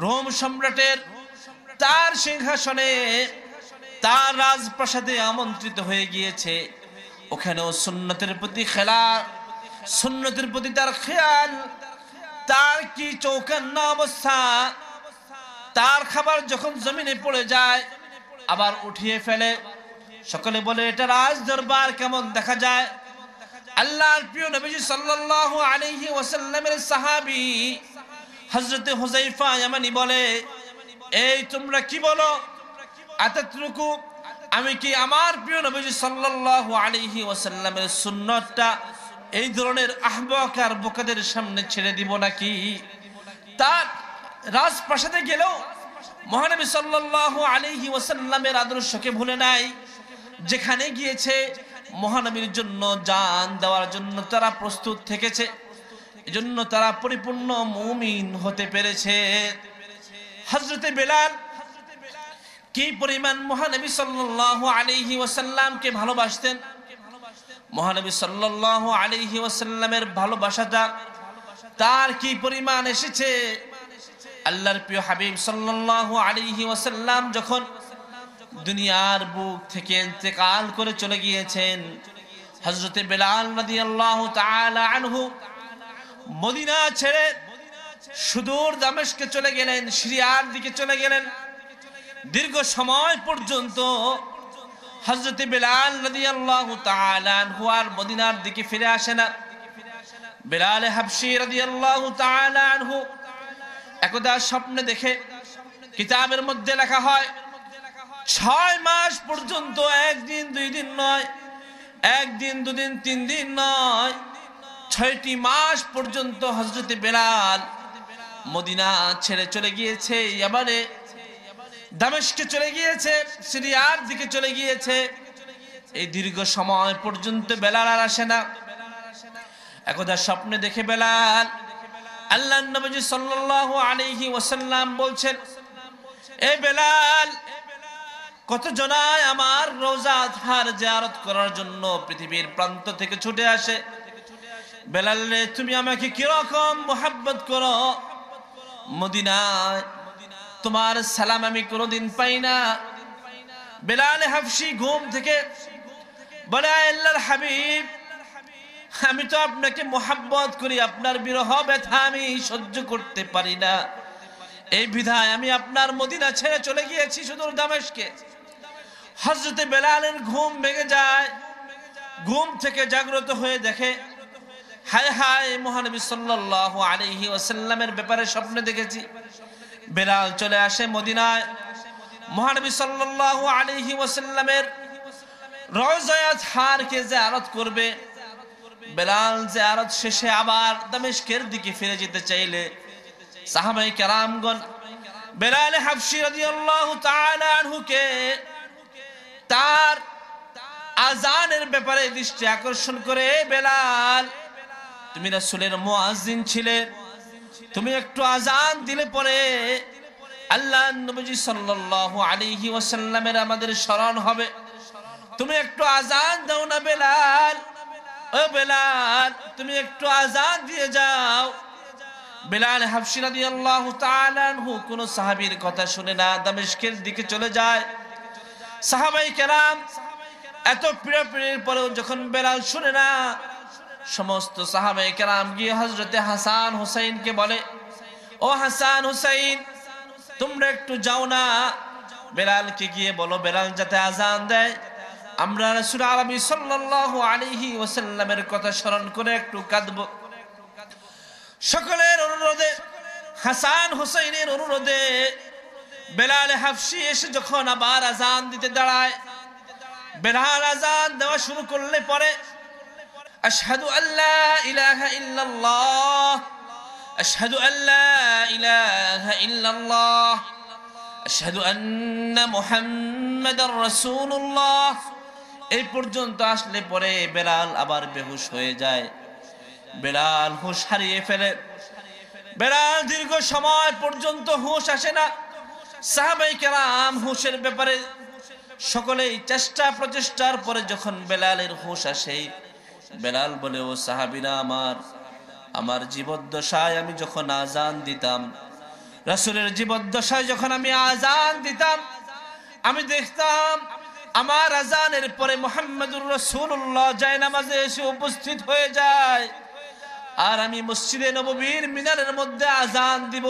রোম সম্রাটের তার সিংহাসনে তার রাজপ্রাসাদে আমন্ত্রিত হয়ে গিয়েছে ওখানেও সুন্নতের প্রতি খেলা সুন্নতের প্রতি তার খেয়াল তার কি চৌকান্না অবস্থা তার খাবার যখন জমিনে পড়ে যায় আবার উঠিয়ে ফেলে সকলে বলে এটা রাজ দরবার কেমন দেখা যায় আল্লাহর প্রিয় নবীজি সাল্লাল্লাহু আলাইহি ওসাল্লামের সাহাবি হজরত হুজাইফা ইয়ামানি বলে এই তোমরা কি বলো আতাতরুকু আমি কি আমার প্রিয় নবী সাল্লাল্লাহু আলাইহি ওয়াসাল্লামের সুন্নাতটা এই ধরনের আহবক আর বোকাদের সামনে ছেড়ে দিব নাকি তার রাজপ্রাসাদে গেলেও মহানবী সাল্লাল্লাহু আলাইহি ওয়াসাল্লামের আদর্শকে ভুলে নাই যেখানে গিয়েছে মহানবীর জন্য যান দেওয়ার জন্য তারা প্রস্তুত থেকেছে জন্য তারা পরিপূর্ণ মুমিন হতে পেরেছে হজরতে বেলাল কি পরিমাণ মহানবী সাল্লাল্লাহু আলাইহি ওসাল্লামকে ভালোবাসতেন মহানবী সাল্লাল্লাহু আলাইহি ওয়াসাল্লামের ভালোবাসাটা তার কি পরিমাণ এসেছে আল্লাহর প্রিয় হাবিব সাল্লাল্লাহু আলিহি ওয়াসাল্লাম যখন দুনিয়ার বুক থেকে ইন্তেকাল করে চলে গিয়েছেন হজরতে বেলাল আল্লাহ তাআলা আনহু মদিনা ছেড়ে সুদূর দামেশকে চলে গেলেন সিরিয়ার দিকে চলে গেলেন দীর্ঘ সময় পর্যন্ত হজরত বেলাল নদী আল্লাহ আর মদিনার দিকে ফিরে আসে না বেলালে হাবসি রদি আল্লাহ আনহু একদা স্বপ্নে দেখে কিতাবের মধ্যে লেখা হয় ছয় মাস পর্যন্ত একদিন দুই দিন নয় একদিন দুদিন তিন দিন নয় ছয়টি মাস পর্যন্ত হজরতে বেলাল মদিনা ছেড়ে চলে গিয়েছে এবারে দামেশকে চলে গিয়েছে সিরিয়ার দিকে চলে গিয়েছে এই দীর্ঘ সময় পর্যন্ত বেলাল আর আসে না একদা স্বপ্নে দেখে বেলাল আল্লাহ নবজি সাল্লাহ আলহি ওসাল্লাম বলছেন এ বেলাল কত জনায় আমার রোজা আধার জারত করার জন্য পৃথিবীর প্রান্ত থেকে ছুটে আসে বেলাল তুমি আমাকে কিরকম মোহাব্বত করো মদিনা তোমার সালাম আমি কোনদিন পাই না বেলাল হাফসি ঘুম থেকে বলে আল্লাহর হাবিব আমি তো আপনাকে মোহাব্বত করি আপনার বিরহ ব্যথা আমি সহ্য করতে পারি না এই বিধায় আমি আপনার মদিনা ছেড়ে চলে গিয়েছি সুদূর দামেশকে হজরতে বেলালের ঘুম ভেঙে যায় ঘুম থেকে জাগ্রত হয়ে দেখে হায় হায় মহানবী সাল্লাহ আলহি ওসাল্লামের ব্যাপারে স্বপ্নে দেখেছি বেলাল চলে আসে মদিনায় মহানবী সাল্লাহ আলহি ওসাল্লামের রজয়াজ হারকে যে আরত করবে বেলাল যে আরত শেষে আবার দামেশকের দিকে ফিরে যেতে চাইলে সাহাবাই কারামগণ বেলাল হাফসি রাদিয়াল্লাহু তাআলা আনহুকে তার আজানের ব্যাপারে দৃষ্টি আকর্ষণ করে বেলাল তুমি রাসুলের মোয়াজিন ছিলে তুমি একটু আজান দিলে পরে আল্লাহ নবীজি সাল্লাল্লাহু আলাইহি ওয়াসাল্লামের আমাদের স্মরণ হবে তুমি একটু আজান দাও না বেলাল ও বেলাল তুমি একটু আজান দিয়ে যাও বেলাল হাফসি রাদিয়াল্লাহু তাআলা আনহু কোন সাহাবীর কথা শুনে না দামেস্কের দিকে চলে যায় সাহাবাই কেরাম এত পীড়াপীড়ির পরেও যখন বেলাল শুনে না সমস্ত সাহাবে কেরাম গিয়ে হজরতে হাসান হুসাইনকে বলে ও হাসান হুসাইন তোমরা একটু যাও না বেলালকে গিয়ে বলো বেলাল যাতে আজান দেয় আমরা রসুল আলমী সাল্লাহ আলিহি ওসাল্লামের কথা স্মরণ করে একটু কাঁদব সকলের অনুরোধে হাসান হুসাইনের অনুরোধে বেলাল হাফসি এসে যখন আবার আজান দিতে দাঁড়ায় বেলাল আজান দেওয়া শুরু করলে পরে أشهد أن لا إله إلا الله أشهد أن لا إله إلا الله أشهد أن محمد رسول الله এই পর্যন্ত আসলে পরে বেলাল আবার বেহুশ হয়ে যায় বেলাল হুঁশ হারিয়ে ফেলে বেলাল দীর্ঘ সময় পর্যন্ত হুঁশ আসে না সাহাবাই কেরাম হুঁশের ব্যাপারে সকলেই চেষ্টা প্রচেষ্টার পরে যখন বেলালের হুঁশ আসে বেলাল বলে ও সাহাবিরা আমার আমার জীবদ্দশায় আমি যখন আজান দিতাম রাসুলের জীবদ্দশায় যখন আমি আজান দিতাম আমি দেখতাম আমার আজানের পরে মোহাম্মদুর রসুল্লাহ যায় নামাজে এসে উপস্থিত হয়ে যায় আর আমি মসজিদে নববীর মিনারের মধ্যে আজান দিব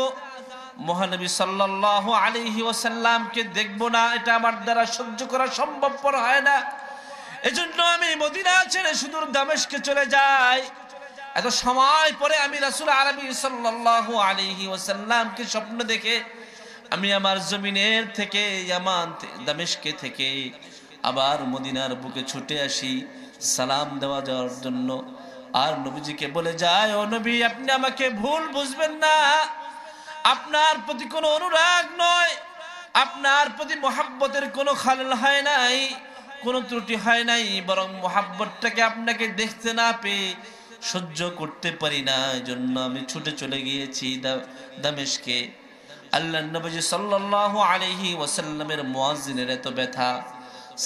মহানবী সাল্লাহ আলিহি ওসাল্লামকে দেখবো না এটা আমার দ্বারা সহ্য করা সম্ভবপর হয় না এজন্য আমি মদিনা ছেড়ে সুদূর দামেশকে চলে যাই এত সময় পরে আমি রাসুল আরবি সাল্লাহ আলিহি ওসাল্লামকে স্বপ্ন দেখে আমি আমার জমিনের থেকে ইয়ামান দামেশকে থেকে আবার মদিনার বুকে ছুটে আসি সালাম দেওয়া যাওয়ার জন্য আর নবীজিকে বলে যায় ও নবী আপনি আমাকে ভুল বুঝবেন না আপনার প্রতি কোনো অনুরাগ নয় আপনার প্রতি মহাব্বতের কোনো খালেল হয় নাই কোনো ত্রুটি হয় নাই বরং মোহাব্বতটাকে আপনাকে দেখতে না পেয়ে সহ্য করতে পারি না জন্য আমি ছুটে চলে গিয়েছি দামেশকে আল্লাহ নবজি সাল্লাহ আলহি ওয়াসাল্লামের মোয়াজিনের এত ব্যথা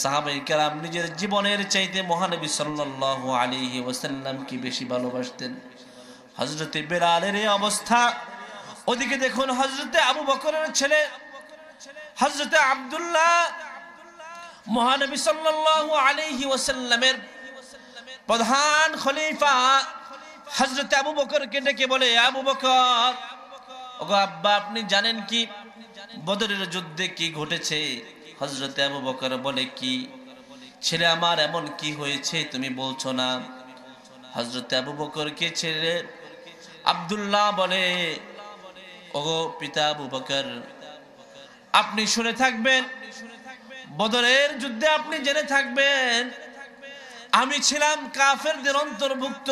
সাহাবাই কালাম নিজের জীবনের চাইতে মহানবী সাল্লাহ আলিহি ওসাল্লামকে বেশি ভালোবাসতেন হজরতে বেড়ালের এই অবস্থা ওদিকে দেখুন হজরতে আবু বকরের ছেলে হজরতে আবদুল্লাহ মহানবী সাল্লাল্লাহু আলাইহি ওয়াসাল্লামের প্রধান খলিফা হযরত আবু বকরকে ডেকে বলে আবু বকর ওগো আব্বা আপনি জানেন কি বদরের যুদ্ধে কি ঘটেছে হযরত আবু বকর বলে কি ছেলে আমার এমন কি হয়েছে তুমি বলছো না হযরত আবু বকরকে ছেড়ে আব্দুল্লাহ বলে ওগো পিতা আবু বকর আপনি শুনে থাকবেন বদরের যুদ্ধে আপনি জেনে থাকবেন আমি ছিলাম কাফেরদের অন্তর্ভুক্ত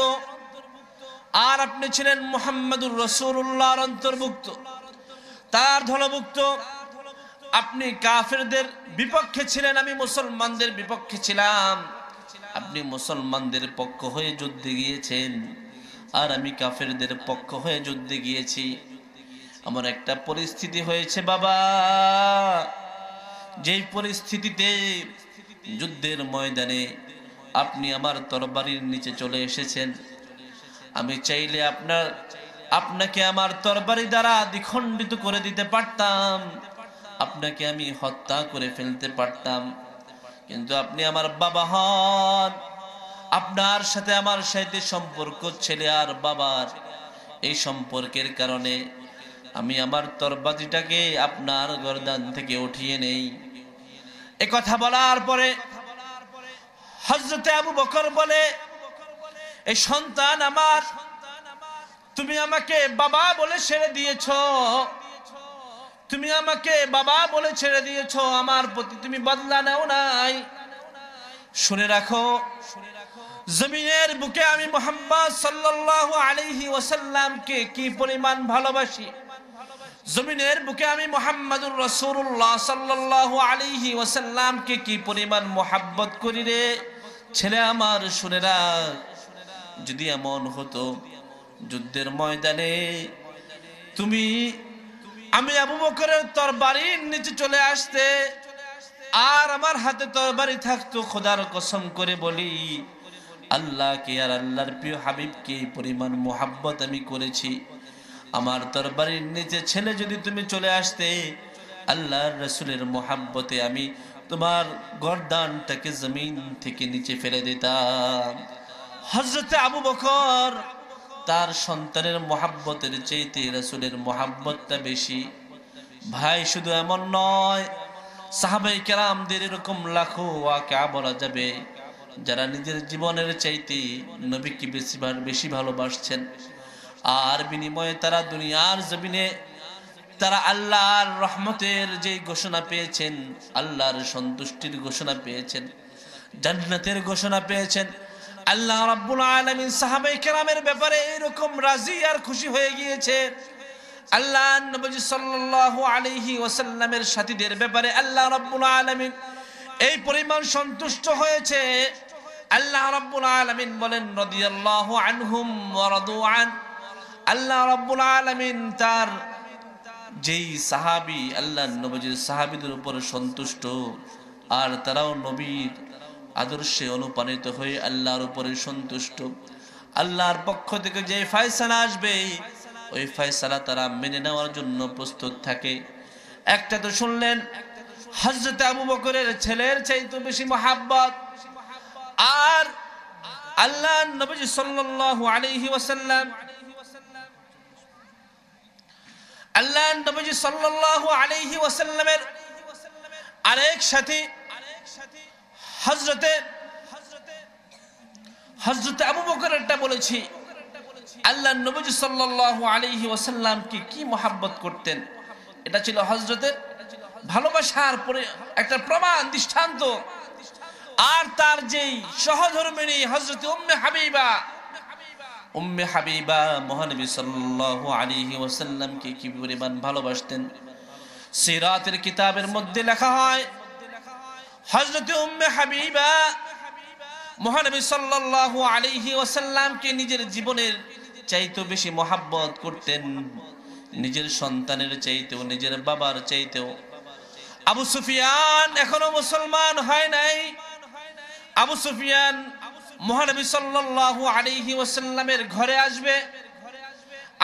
আর আপনি ছিলেন মোহাম্মদুর রসুল্লাহর অন্তর্ভুক্ত তার ধলভুক্ত আপনি কাফেরদের বিপক্ষে ছিলেন আমি মুসলমানদের বিপক্ষে ছিলাম আপনি মুসলমানদের পক্ষ হয়ে যুদ্ধে গিয়েছেন আর আমি কাফেরদের পক্ষ হয়ে যুদ্ধে গিয়েছি আমার একটা পরিস্থিতি হয়েছে বাবা যেই পরিস্থিতিতে যুদ্ধের ময়দানে আপনি আমার তরবারির নিচে চলে এসেছেন আমি চাইলে আপনার আপনাকে আমার তরবারি দ্বারা দ্বিখণ্ডিত করে দিতে পারতাম আপনাকে আমি হত্যা করে ফেলতে পারতাম কিন্তু আপনি আমার বাবা হন আপনার সাথে আমার সাথে সম্পর্ক ছেলে আর বাবার এই সম্পর্কের কারণে আমি আমার তরবাজিটাকে আপনার গরদান থেকে উঠিয়ে নেই এ কথা বলার পরে হজরতে আবু বকর বলে এই সন্তান আমার তুমি আমাকে বাবা বলে ছেড়ে দিয়েছ তুমি আমাকে বাবা বলে ছেড়ে দিয়েছ আমার প্রতি তুমি বদলা নাও নাই শুনে রাখো জমিনের বুকে আমি মোহাম্মদ সাল্লাহ আলিহি ওসাল্লামকে কি পরিমাণ ভালোবাসি জমিনের বুকে আমি মোহাম্মদুর রসুল্লাহ সাল্লাহ আলিহি ওসাল্লামকে কি পরিমাণ মোহাব্বত করি রে ছেলে আমার শুনেরা যদি এমন হতো যুদ্ধের ময়দানে তুমি আমি আবু বকরের তোর বাড়ির নিচে চলে আসতে আর আমার হাতে তোর বাড়ি থাকতো খোদার কসম করে বলি আল্লাহকে আর আল্লাহর প্রিয় হাবিবকে পরিমাণ মোহাব্বত আমি করেছি আমার তোর বাড়ির নিচে ছেলে যদি তুমি চলে আসতে আল্লাহর রসুলের মোহাব্বতে আমি তোমার গরদানটাকে জমিন থেকে নিচে ফেলে দিতাম হজরতে আবু বকর তার সন্তানের মোহাব্বতের চাইতে রসুলের মোহাব্বতটা বেশি ভাই শুধু এমন নয় সাহাবাই কেরামদের এরকম লাখো ওয়াকা বলা যাবে যারা নিজের জীবনের চাইতে নবীকে বেশি বেশি ভালোবাসছেন আর বিনিময়ে তারা দুনিয়ার জমিনে তারা আল্লাহর রহমতের যে ঘোষণা পেয়েছেন আল্লাহর সন্তুষ্টির ঘোষণা পেয়েছেন জান্নাতের ঘোষণা পেয়েছেন আল্লাহ রাব্বুল আলামিন সাহাবায়ে কেরামের ব্যাপারে এরকম রাজি আর খুশি হয়ে গিয়েছে আল্লাহ নবজি সাল্লাল্লাহু আলাইহি ওয়াসাল্লামের সাথীদের ব্যাপারে আল্লাহ রাব্বুল আলামিন এই পরিমাণ সন্তুষ্ট হয়েছে আল্লাহ রাব্বুল আলামিন বলেন রাদিয়াল্লাহু আনহুম ওয়া রাদু আনহু আল্লাহ রব্বুল আলমিন তার যেই সাহাবি আল্লাহ নবীজির সাহাবিদের উপরে সন্তুষ্ট আর তারাও নবীর আদর্শে অনুপ্রাণিত হয়ে আল্লাহর উপরে সন্তুষ্ট আল্লাহর পক্ষ থেকে যে ফায়সালা আসবে ওই ফায়সালা তারা মেনে নেওয়ার জন্য প্রস্তুত থাকে একটা তো শুনলেন হজরত আবু বকরের ছেলের চাইতে বেশি মোহাব্বত আর আল্লাহ নবী সাল্লাল্লাহু আলাইহি ওয়াসাল্লাম আল্লাহ নবীজি সাল্লাল্লাহু আলাইহি ওয়াসাল্লামের আরেক সাথী হযরতে হযরতে আবু বকরেরটা বলেছি আল্লাহ নবীজি সাল্লাল্লাহু আলাইহি ওয়াসাল্লামকে কি মহাব্বত করতেন এটা ছিল হযরতের ভালোবাসার পরে একটা প্রমাণ দৃষ্টান্ত আর তার যেই সহধর্মিণী হযরতে উম্মে হাবিবা উম্মে হাবিবা মহানবী সাল্লাহ আলিহি ওয়াসাল্লামকে কি পরিমাণ ভালোবাসতেন সিরাতের কিতাবের মধ্যে লেখা হয় হজরত উম্মে হাবিবা মহানবী সাল্লাল্লাহু আলিহি ওয়াসাল্লামকে নিজের জীবনের চাইতেও বেশি মোহাব্বত করতেন নিজের সন্তানের চাইতেও নিজের বাবার চাইতেও আবু সুফিয়ান এখনো মুসলমান হয় নাই আবু সুফিয়ান মহানবী সাল্লাহ আলিহি ওসাল্লামের ঘরে আসবে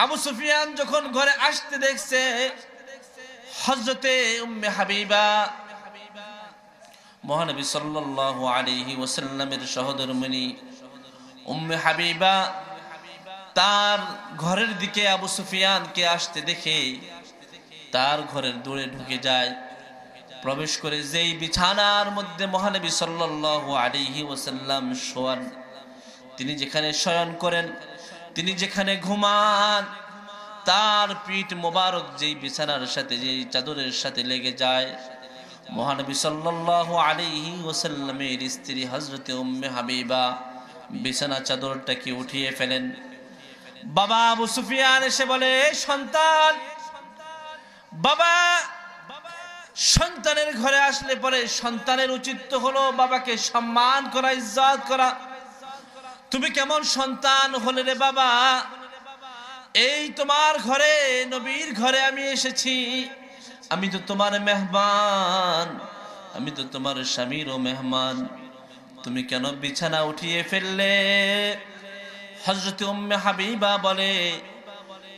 আবু সুফিয়ান যখন ঘরে আসতে দেখছে হজরতে উম্মে হাবিবা মহানবী সাল্লাহ আলিহি ওসাল্লামের সহধর্মিনী উম্মে হাবিবা তার ঘরের দিকে আবু সুফিয়ানকে আসতে দেখে তার ঘরের দূরে ঢুকে যায় প্রবেশ করে যেই বিছানার মধ্যে মহানবী সাল্লাহ আলিহি ওসাল্লাম শোয়ান তিনি যেখানে শয়ন করেন তিনি যেখানে ঘুমান তার পিঠ মোবারক যেই বিছানার সাথে যেই চাদরের সাথে লেগে যায় মহানবী সাল্লাহ আলিহি ওসাল্লামের স্ত্রী হজরতে উম্মে হাবিবা বিছানা চাদরটাকে উঠিয়ে ফেলেন বাবা আবু সুফিয়ান এসে বলে সন্তান বাবা সন্তানের ঘরে আসলে পরে সন্তানের উচিত হলো বাবাকে সম্মান করা ইজ্জত করা তুমি কেমন সন্তান হলে রে বাবা এই তোমার ঘরে নবীর ঘরে আমি এসেছি আমি তো তোমার মেহমান আমি তো তোমার স্বামীর ও মেহমান তুমি কেন বিছানা উঠিয়ে ফেললে হজরত উম্মে হাবিবা বলে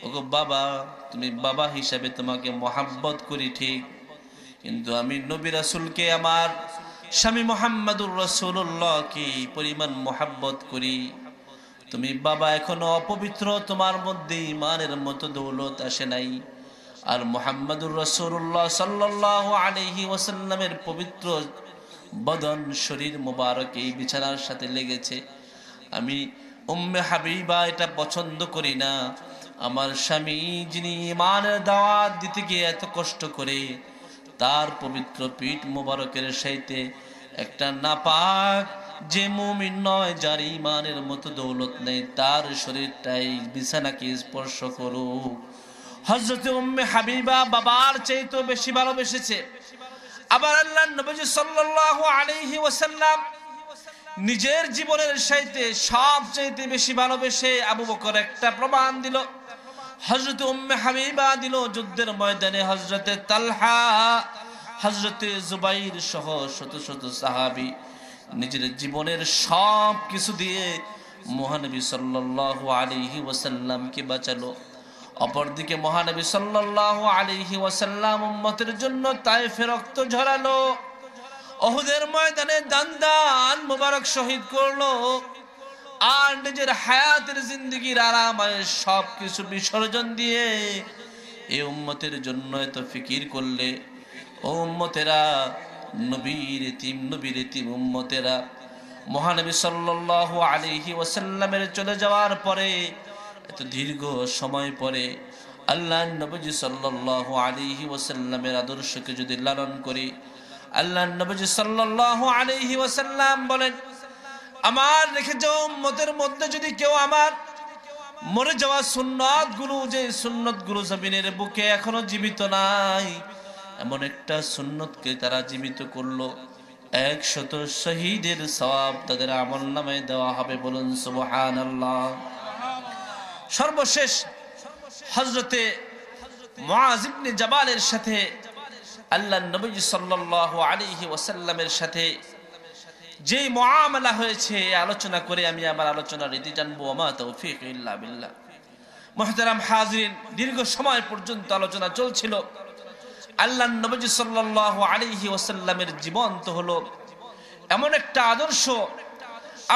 ওগো বাবা তুমি বাবা হিসাবে তোমাকে মহাব্বত করি ঠিক কিন্তু আমি নবী রাসুলকে আমার স্বামী মোহাম্মদুর রসুল্লাহ কি পরিমাণ মোহাব্বত করি তুমি বাবা এখনো অপবিত্র তোমার মধ্যে ইমানের মতো দৌলত আসে নাই আর মোহাম্মদুর রসুল্লাহ সাল্লাহ আলহি ওসাল্লামের পবিত্র বদন শরীর মোবারক এই বিছানার সাথে লেগেছে আমি উম্মে হাবিবা এটা পছন্দ করি না আমার স্বামী যিনি ইমানের দাওয়াত দিতে গিয়ে এত কষ্ট করে তার পবিত্র পীঠ মোবারকের সাইতে একটা নাপাক যে মুমিন নয় যার ইমানের মতো দৌলত নেই তার শরীরটাই বিছানাকে স্পর্শ করুক হজরত উম্মে হাবিবা বাবার চাইতেও বেশি ভালোবেসেছে আবার আল্লাহ নবীজি সাল্লাল্লাহু আলাইহি ওয়াসাল্লাম নিজের জীবনের সাইতে সব চাইতে বেশি ভালোবেসে আবু বকর একটা প্রমাণ দিল হজরত উম্মে হাবিবা দিল যুদ্ধের ময়দানে হজরতে তালহা হজরতে জুবাইর সহ শত শত সাহাবি নিজের জীবনের সব কিছু দিয়ে মহানবী সাল্লাহ আলিহি ওয়াসাল্লামকে বাঁচালো অপরদিকে মহানবী সাল্লাহ আলিহি ওয়াসাল্লাম উম্মতের জন্য তাইফে রক্ত ঝরালো অহুদের ময়দানে দান দান মুবারক শহীদ করলো আর নিজের হায়াতের জিন্দগির আরামায় সব কিছু বিসর্জন দিয়ে এ উম্মতের জন্য এত ফিকির করলে ও উম্মতেরা নবীর তিম নবীর তিম উম্মতেরা মহানবী সাল্লাহ আলিহি ওয়াসাল্লামের চলে যাওয়ার পরে এত দীর্ঘ সময় পরে আল্লাহ নবজি সাল্লাহ আলিহি ওয়াসাল্লামের আদর্শকে যদি লালন করি আল্লাহ নবজি সাল্লাহ আলিহি ওয়াসাল্লাম বলেন আমার রেখে যাওয়া মতের মধ্যে যদি কেউ আমার মরে যাওয়া সুন্নত গুলো যে সুন্নত গুলো জমিনের বুকে এখনো জীবিত নাই এমন একটা সুন্নতকে তারা জীবিত করলো একশত শহীদের সবাব তাদের আমল নামে দেওয়া হবে বলুন সুবহান আল্লাহ সর্বশেষ হজরতে মহাজিবনে জাবালের সাথে আল্লাহ নবী সাল্লাহ আলিহি ওসাল্লামের সাথে যে মহামেলা হয়েছে আলোচনা করে আমি আমার আলোচনা রীতি জানবো আমা তৌফিক ইল্লা বিল্লাহ হাজরিন দীর্ঘ সময় পর্যন্ত আলোচনা চলছিল আল্লাহ নবজি সাল্লাহ আলিহি ওসাল্লামের জীবন তো হলো এমন একটা আদর্শ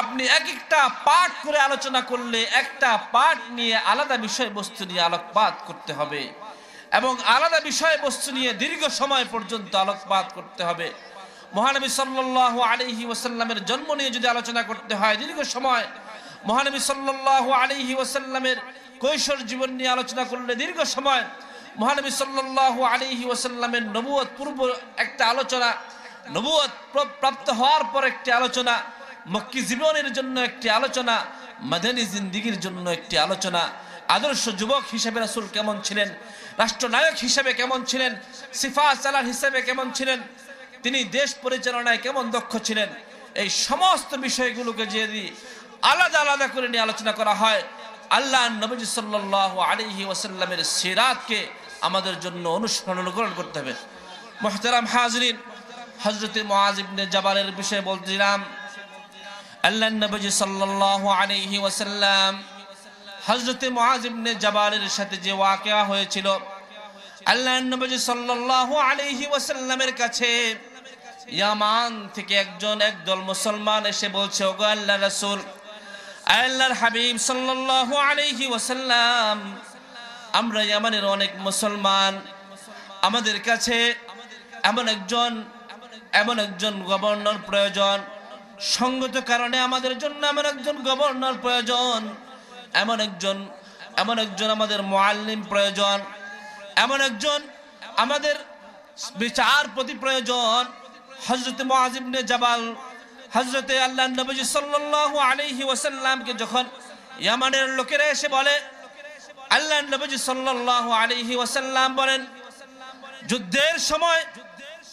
আপনি এক একটা পাঠ করে আলোচনা করলে একটা পাঠ নিয়ে আলাদা বিষয়বস্তু নিয়ে আলোকপাত করতে হবে এবং আলাদা বিষয়বস্তু নিয়ে দীর্ঘ সময় পর্যন্ত আলোকপাত করতে হবে মহানবী সাল্লাহ আলহি ওসাল্লামের জন্ম নিয়ে যদি আলোচনা করতে হয় দীর্ঘ সময় মহানবী সাল্লাহ আলহি ওসাল্লামের কৈশোর জীবন নিয়ে আলোচনা করলে দীর্ঘ সময় মহানবী সাল্লাহ আলহি ওসাল্লামের নবুয়ত পূর্ব একটা আলোচনা নবুয়ত প্রাপ্ত হওয়ার পর একটি আলোচনা মক্কি জীবনের জন্য একটি আলোচনা মাদানী জিন্দিগির জন্য একটি আলোচনা আদর্শ যুবক হিসেবে রাসুল কেমন ছিলেন রাষ্ট্রনায়ক হিসেবে কেমন ছিলেন সিফা চালার হিসেবে কেমন ছিলেন তিনি দেশ পরিচালনায় কেমন দক্ষ ছিলেন এই সমস্ত বিষয়গুলোকে যদি আলাদা আলাদা করে নিয়ে আলোচনা করা হয় আল্লাহ নবীজ সাল্লাহ আলিহি ওয়াসাল্লামের সিরাতকে আমাদের জন্য অনুসরণ অনুকরণ করতে হবে মোহতারাম হাজরিন হজরতে মহাজিবনে জাবারের বিষয়ে বলছিলাম আল্লাহ নবীজ সাল্লাহ আলিহি ওয়াসাল্লাম হজরতে মহাজিবনে জাবারের সাথে যে ওয়াকেয়া হয়েছিল আল্লাহ নবীজ সাল্লাহ আলিহি ওয়াসাল্লামের কাছে ইয়ামান থেকে একজন একদল মুসলমান এসে বলছে ওগো আল্লাহ রাসুল আল্লাহর হাবিব সাল্লাল্লাহু আলাইহি ওয়াসাল্লাম আমরা ইয়ামানের অনেক মুসলমান আমাদের কাছে এমন একজন এমন একজন গভর্নর প্রয়োজন সঙ্গত কারণে আমাদের জন্য এমন একজন গভর্নর প্রয়োজন এমন একজন এমন একজন আমাদের মোয়াল্লিম প্রয়োজন এমন একজন আমাদের বিচারপতি প্রয়োজন হজরত মহাজিবনে জাবাল হজরতে আল্লাহ নবী সাল্লাহ আলহি ওসাল্লামকে যখন ইয়ামানের লোকেরা এসে বলে আল্লাহ নবী সাল্লাহ আলহি ওসাল্লাম বলেন যুদ্ধের সময়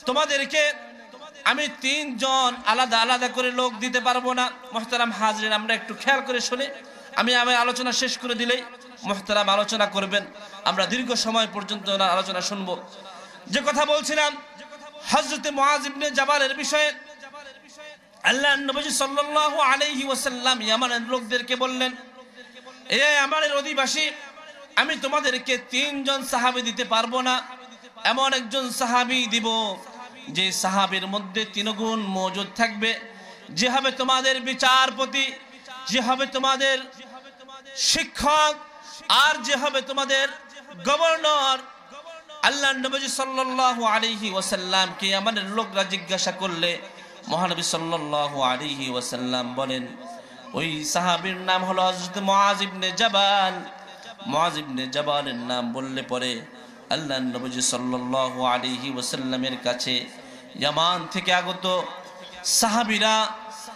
তোমাদেরকে আমি তিনজন আলাদা আলাদা করে লোক দিতে পারবো না মোহতারাম হাজরেন আমরা একটু খেয়াল করে শুনি আমি আমি আলোচনা শেষ করে দিলেই মোহতারাম আলোচনা করবেন আমরা দীর্ঘ সময় পর্যন্ত আলোচনা শুনবো যে কথা বলছিলাম হজরতে মহাজিবনে জাবালের বিষয়ে আল্লাহ নবী সাল্লাহ আলাইহি ওয়াসাল্লাম ইয়ামানের লোকদেরকে বললেন এ আমাদের অধিবাসী আমি তোমাদেরকে তিনজন সাহাবি দিতে পারবো না এমন একজন সাহাবি দিব যে সাহাবির মধ্যে তিনগুণ মজুদ থাকবে যেভাবে তোমাদের বিচারপতি যেভাবে তোমাদের শিক্ষক আর যেভাবে তোমাদের গভর্নর আল্লাহ নবী সাল্লাহ আলিহি ওয়াসাল্লামকে আমাদের লোকরা জিজ্ঞাসা করলে মহানবী সাল্লাহ আলিহি ওয়াসাল্লাম বলেন ওই সাহাবির নাম হলো হজরত মহাজিবনে জাবাল মহাজিবনে জবানের নাম বললে পরে আল্লাহ নবজি সাল্লাহ আলিহি ওসাল্লামের কাছে ইয়ামান থেকে আগত সাহাবিরা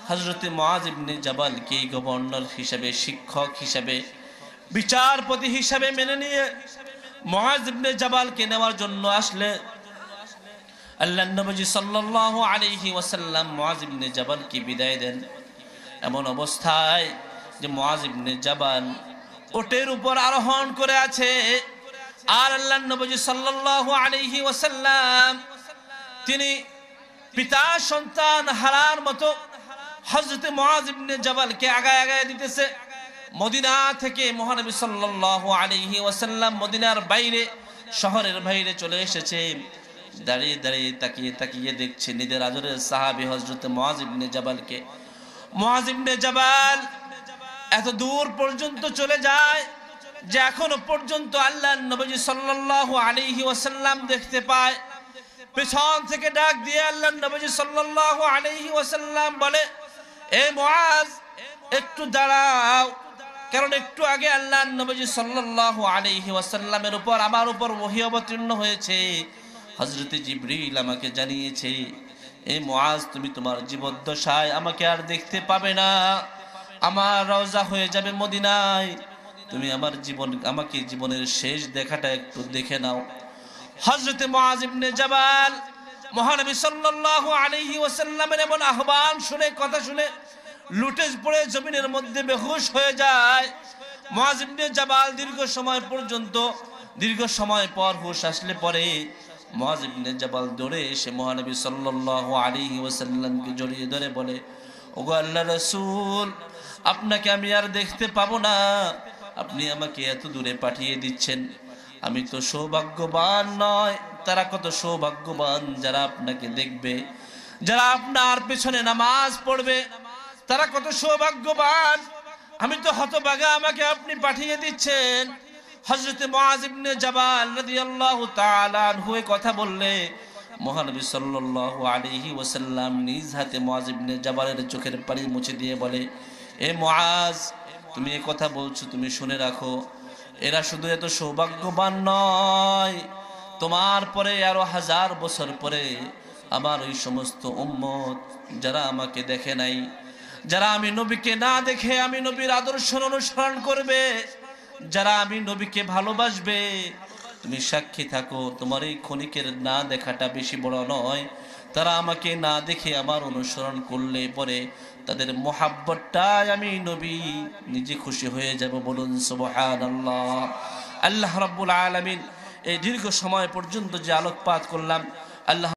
হজরত মহাজিবনে জাবালকে গভর্নর হিসাবে শিক্ষক হিসাবে বিচারপতি হিসাবে মেনে নিয়ে মহাজিবনে জাবালকে নেওয়ার জন্য আসলে আল্লাহ নবজি সাল্লাহ আলিহি ওয়াসাল্লাম মহাজিবনে জাবালকে বিদায় দেন এমন অবস্থায় যে মহাজিবনে জাবাল ওটের উপর আরোহণ করে আছে আর আল্লাহ নবজি সাল্লাহ আলিহি ওয়াসাল্লাম তিনি পিতা সন্তান হারার মতো হজরত মহাজিবনে জাবালকে আগায় আগায় দিতেছে মদিনা থেকে মহানবী সাল আলিহি ওয়াসাল্লাম মদিনার বাইরে শহরের বাইরে চলে এসেছে দাঁড়িয়ে দাঁড়িয়ে তাকিয়ে তাকিয়ে দেখছে নিজের আজরের সাহাবি হজরত মহাজিবনে জাবালকে মহাজিবনে জাবাল এত দূর পর্যন্ত চলে যায় যে এখনো পর্যন্ত আল্লাহ নবজি সাল্লাহ আলিহি ওয়াসাল্লাম দেখতে পায় পেছন থেকে ডাক দিয়ে আল্লাহ নবজি সাল্লাহ আলিহি ওয়াসাল্লাম বলে এ মহাজ একটু দাঁড়াও কারণ একটু আগে আল্লাহ নবজি সাল্লাহ আলহি ওয়াসাল্লামের উপর আমার উপর ওহি অবতীর্ণ হয়েছে হজরত জিব্রিল আমাকে জানিয়েছে এ মহাজ তুমি তোমার জীবদ্দশায় আমাকে আর দেখতে পাবে না আমার রওজা হয়ে যাবে মদিনায় তুমি আমার জীবন আমাকে জীবনের শেষ দেখাটা একটু দেখে নাও হজরতে মহাজিবনে জবাল মহানবী সাল্লাহ আলহি ওসাল্লামের এমন আহ্বান শুনে কথা শুনে লুটেজ পড়ে জমিনের মধ্যে বেহুশ হয়ে যায় মহাজিবনে জাবাল দীর্ঘ সময় পর্যন্ত দীর্ঘ সময় পর হুশ আসলে পরে মহাজিবনে জাবাল দৌড়ে এসে মহানবী সাল্লাহ আলী ওসাল্লামকে জড়িয়ে ধরে বলে ওগো আল্লাহ রসুল আপনাকে আমি আর দেখতে পাবো না আপনি আমাকে এত দূরে পাঠিয়ে দিচ্ছেন আমি তো সৌভাগ্যবান নয় তারা কত সৌভাগ্যবান যারা আপনাকে দেখবে যারা আপনার পেছনে নামাজ পড়বে তারা কত সৌভাগ্যবান আমি তো হতবাগা আমাকে আপনি পাঠিয়ে দিচ্ছেন হজরত মহাজিবনে জাবাল নদী আল্লাহ হয়ে কথা বললে মহানবী সাল্লাহ আলহি ওসাল্লাম নিজ হাতে মহাজিবনে জাবালের চোখের পানি মুছে দিয়ে বলে এ মহাজ তুমি এ কথা বলছো তুমি শুনে রাখো এরা শুধু এত সৌভাগ্যবান নয় তোমার পরে আরো হাজার বছর পরে আমার ওই সমস্ত উম্মত যারা আমাকে দেখে নাই যারা আমি নবীকে না দেখে আমি নবীর আদর্শ অনুসরণ করবে যারা আমি নবীকে ভালোবাসবে তুমি সাক্ষী থাকো তোমার এই ক্ষণিকের না দেখাটা বেশি বড় নয় তারা আমাকে না দেখে আমার অনুসরণ করলে পরে তাদের মোহাব্বতটাই আমি নবী নিজে খুশি হয়ে যাব বলুন সুবহান আল্লাহ আল্লাহ রব্বুল আলমিন এই দীর্ঘ সময় পর্যন্ত যে আলোকপাত করলাম আল্লাহ